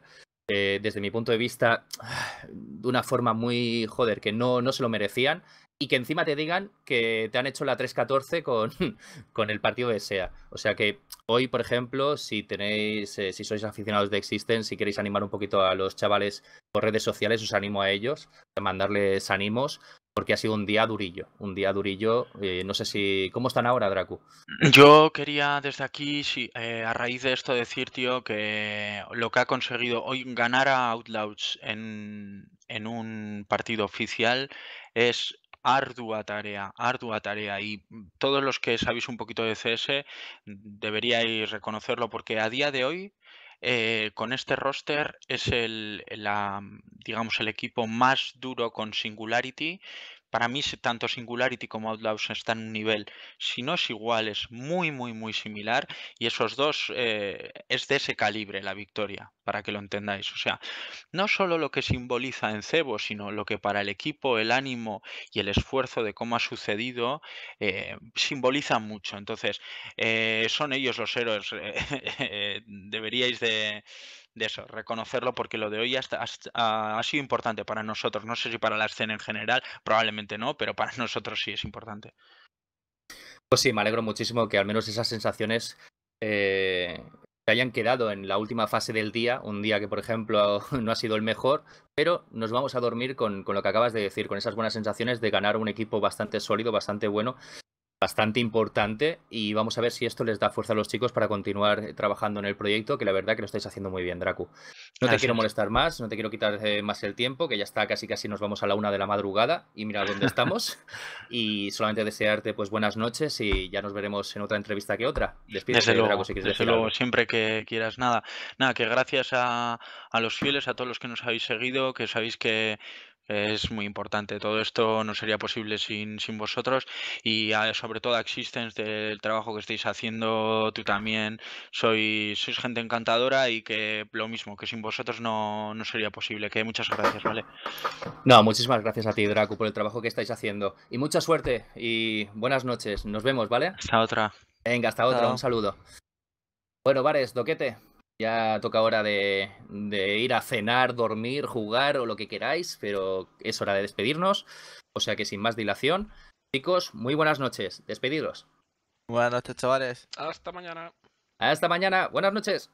Eh, desde mi punto de vista, ah, de una forma muy, joder, que no, no se lo merecían y que encima te digan que te han hecho la 3-14 con, con el partido de SEA. O sea que hoy, por ejemplo, si tenéis, eh, si sois aficionados de Existence, si queréis animar un poquito a los chavales por redes sociales, os animo a ellos, a mandarles ánimos, porque ha sido un día durillo, un día durillo. Eh, no sé si. ¿Cómo están ahora, Dracu? Yo quería desde aquí, si eh, a raíz de esto, decir, tío, que lo que ha conseguido hoy ganar a Outlaws en, en un partido oficial es ardua tarea, ardua tarea. Y mm, todos los que sabéis un poquito de CS mm, deberíais reconocerlo porque a día de hoy eh, con este roster es el, la, mm, digamos, el equipo más duro con Singularity para mí tanto Singularity como Outlaws están en un nivel, si no es igual, es muy, muy, muy similar y esos dos eh, es de ese calibre la victoria, para que lo entendáis. O sea, no solo lo que simboliza en Cebo, sino lo que para el equipo, el ánimo y el esfuerzo de cómo ha sucedido eh, simboliza mucho. Entonces, eh, son ellos los héroes. deberíais de de eso, reconocerlo, porque lo de hoy ha sido importante para nosotros. No sé si para la escena en general, probablemente no, pero para nosotros sí es importante. Pues sí, me alegro muchísimo que al menos esas sensaciones eh, se hayan quedado en la última fase del día, un día que por ejemplo no ha sido el mejor, pero nos vamos a dormir con lo que acabas de decir, con esas buenas sensaciones de ganar un equipo bastante sólido, bastante bueno bastante importante y vamos a ver si esto les da fuerza a los chicos para continuar eh, trabajando en el proyecto, que la verdad que lo estáis haciendo muy bien, Dracu. No te quiero molestar más, no te quiero quitar eh, más el tiempo, que ya está casi casi nos vamos a la una de la madrugada y mira dónde estamos. y solamente desearte pues buenas noches y ya nos veremos en otra entrevista que otra. Despídete, desde si quieres siempre que quieras nada. Nada, que gracias a los fieles, a todos los que nos habéis seguido, que sabéis que es muy importante. Todo esto no sería posible sin, sin vosotros y ah, sobre todo Existence del trabajo que estáis haciendo tú también. Sois, sois gente encantadora y que lo mismo, que sin vosotros no, sería posible. Que muchas gracias, ¿vale? No, muchísimas gracias a ti, Draco, por el trabajo que estáis haciendo. Y mucha suerte y buenas noches. Nos vemos, ¿vale? Hasta otra. Venga, hasta, hasta otra. Un saludo. Bueno, Vares, Doquete, ya toca hora de, ir a cenar, dormir, jugar o lo que queráis, pero es hora de despedirnos. O sea que sin más dilación, chicos, muy buenas noches. Despedidos. Buenas noches, chavales. Hasta mañana. Hasta mañana. Buenas noches.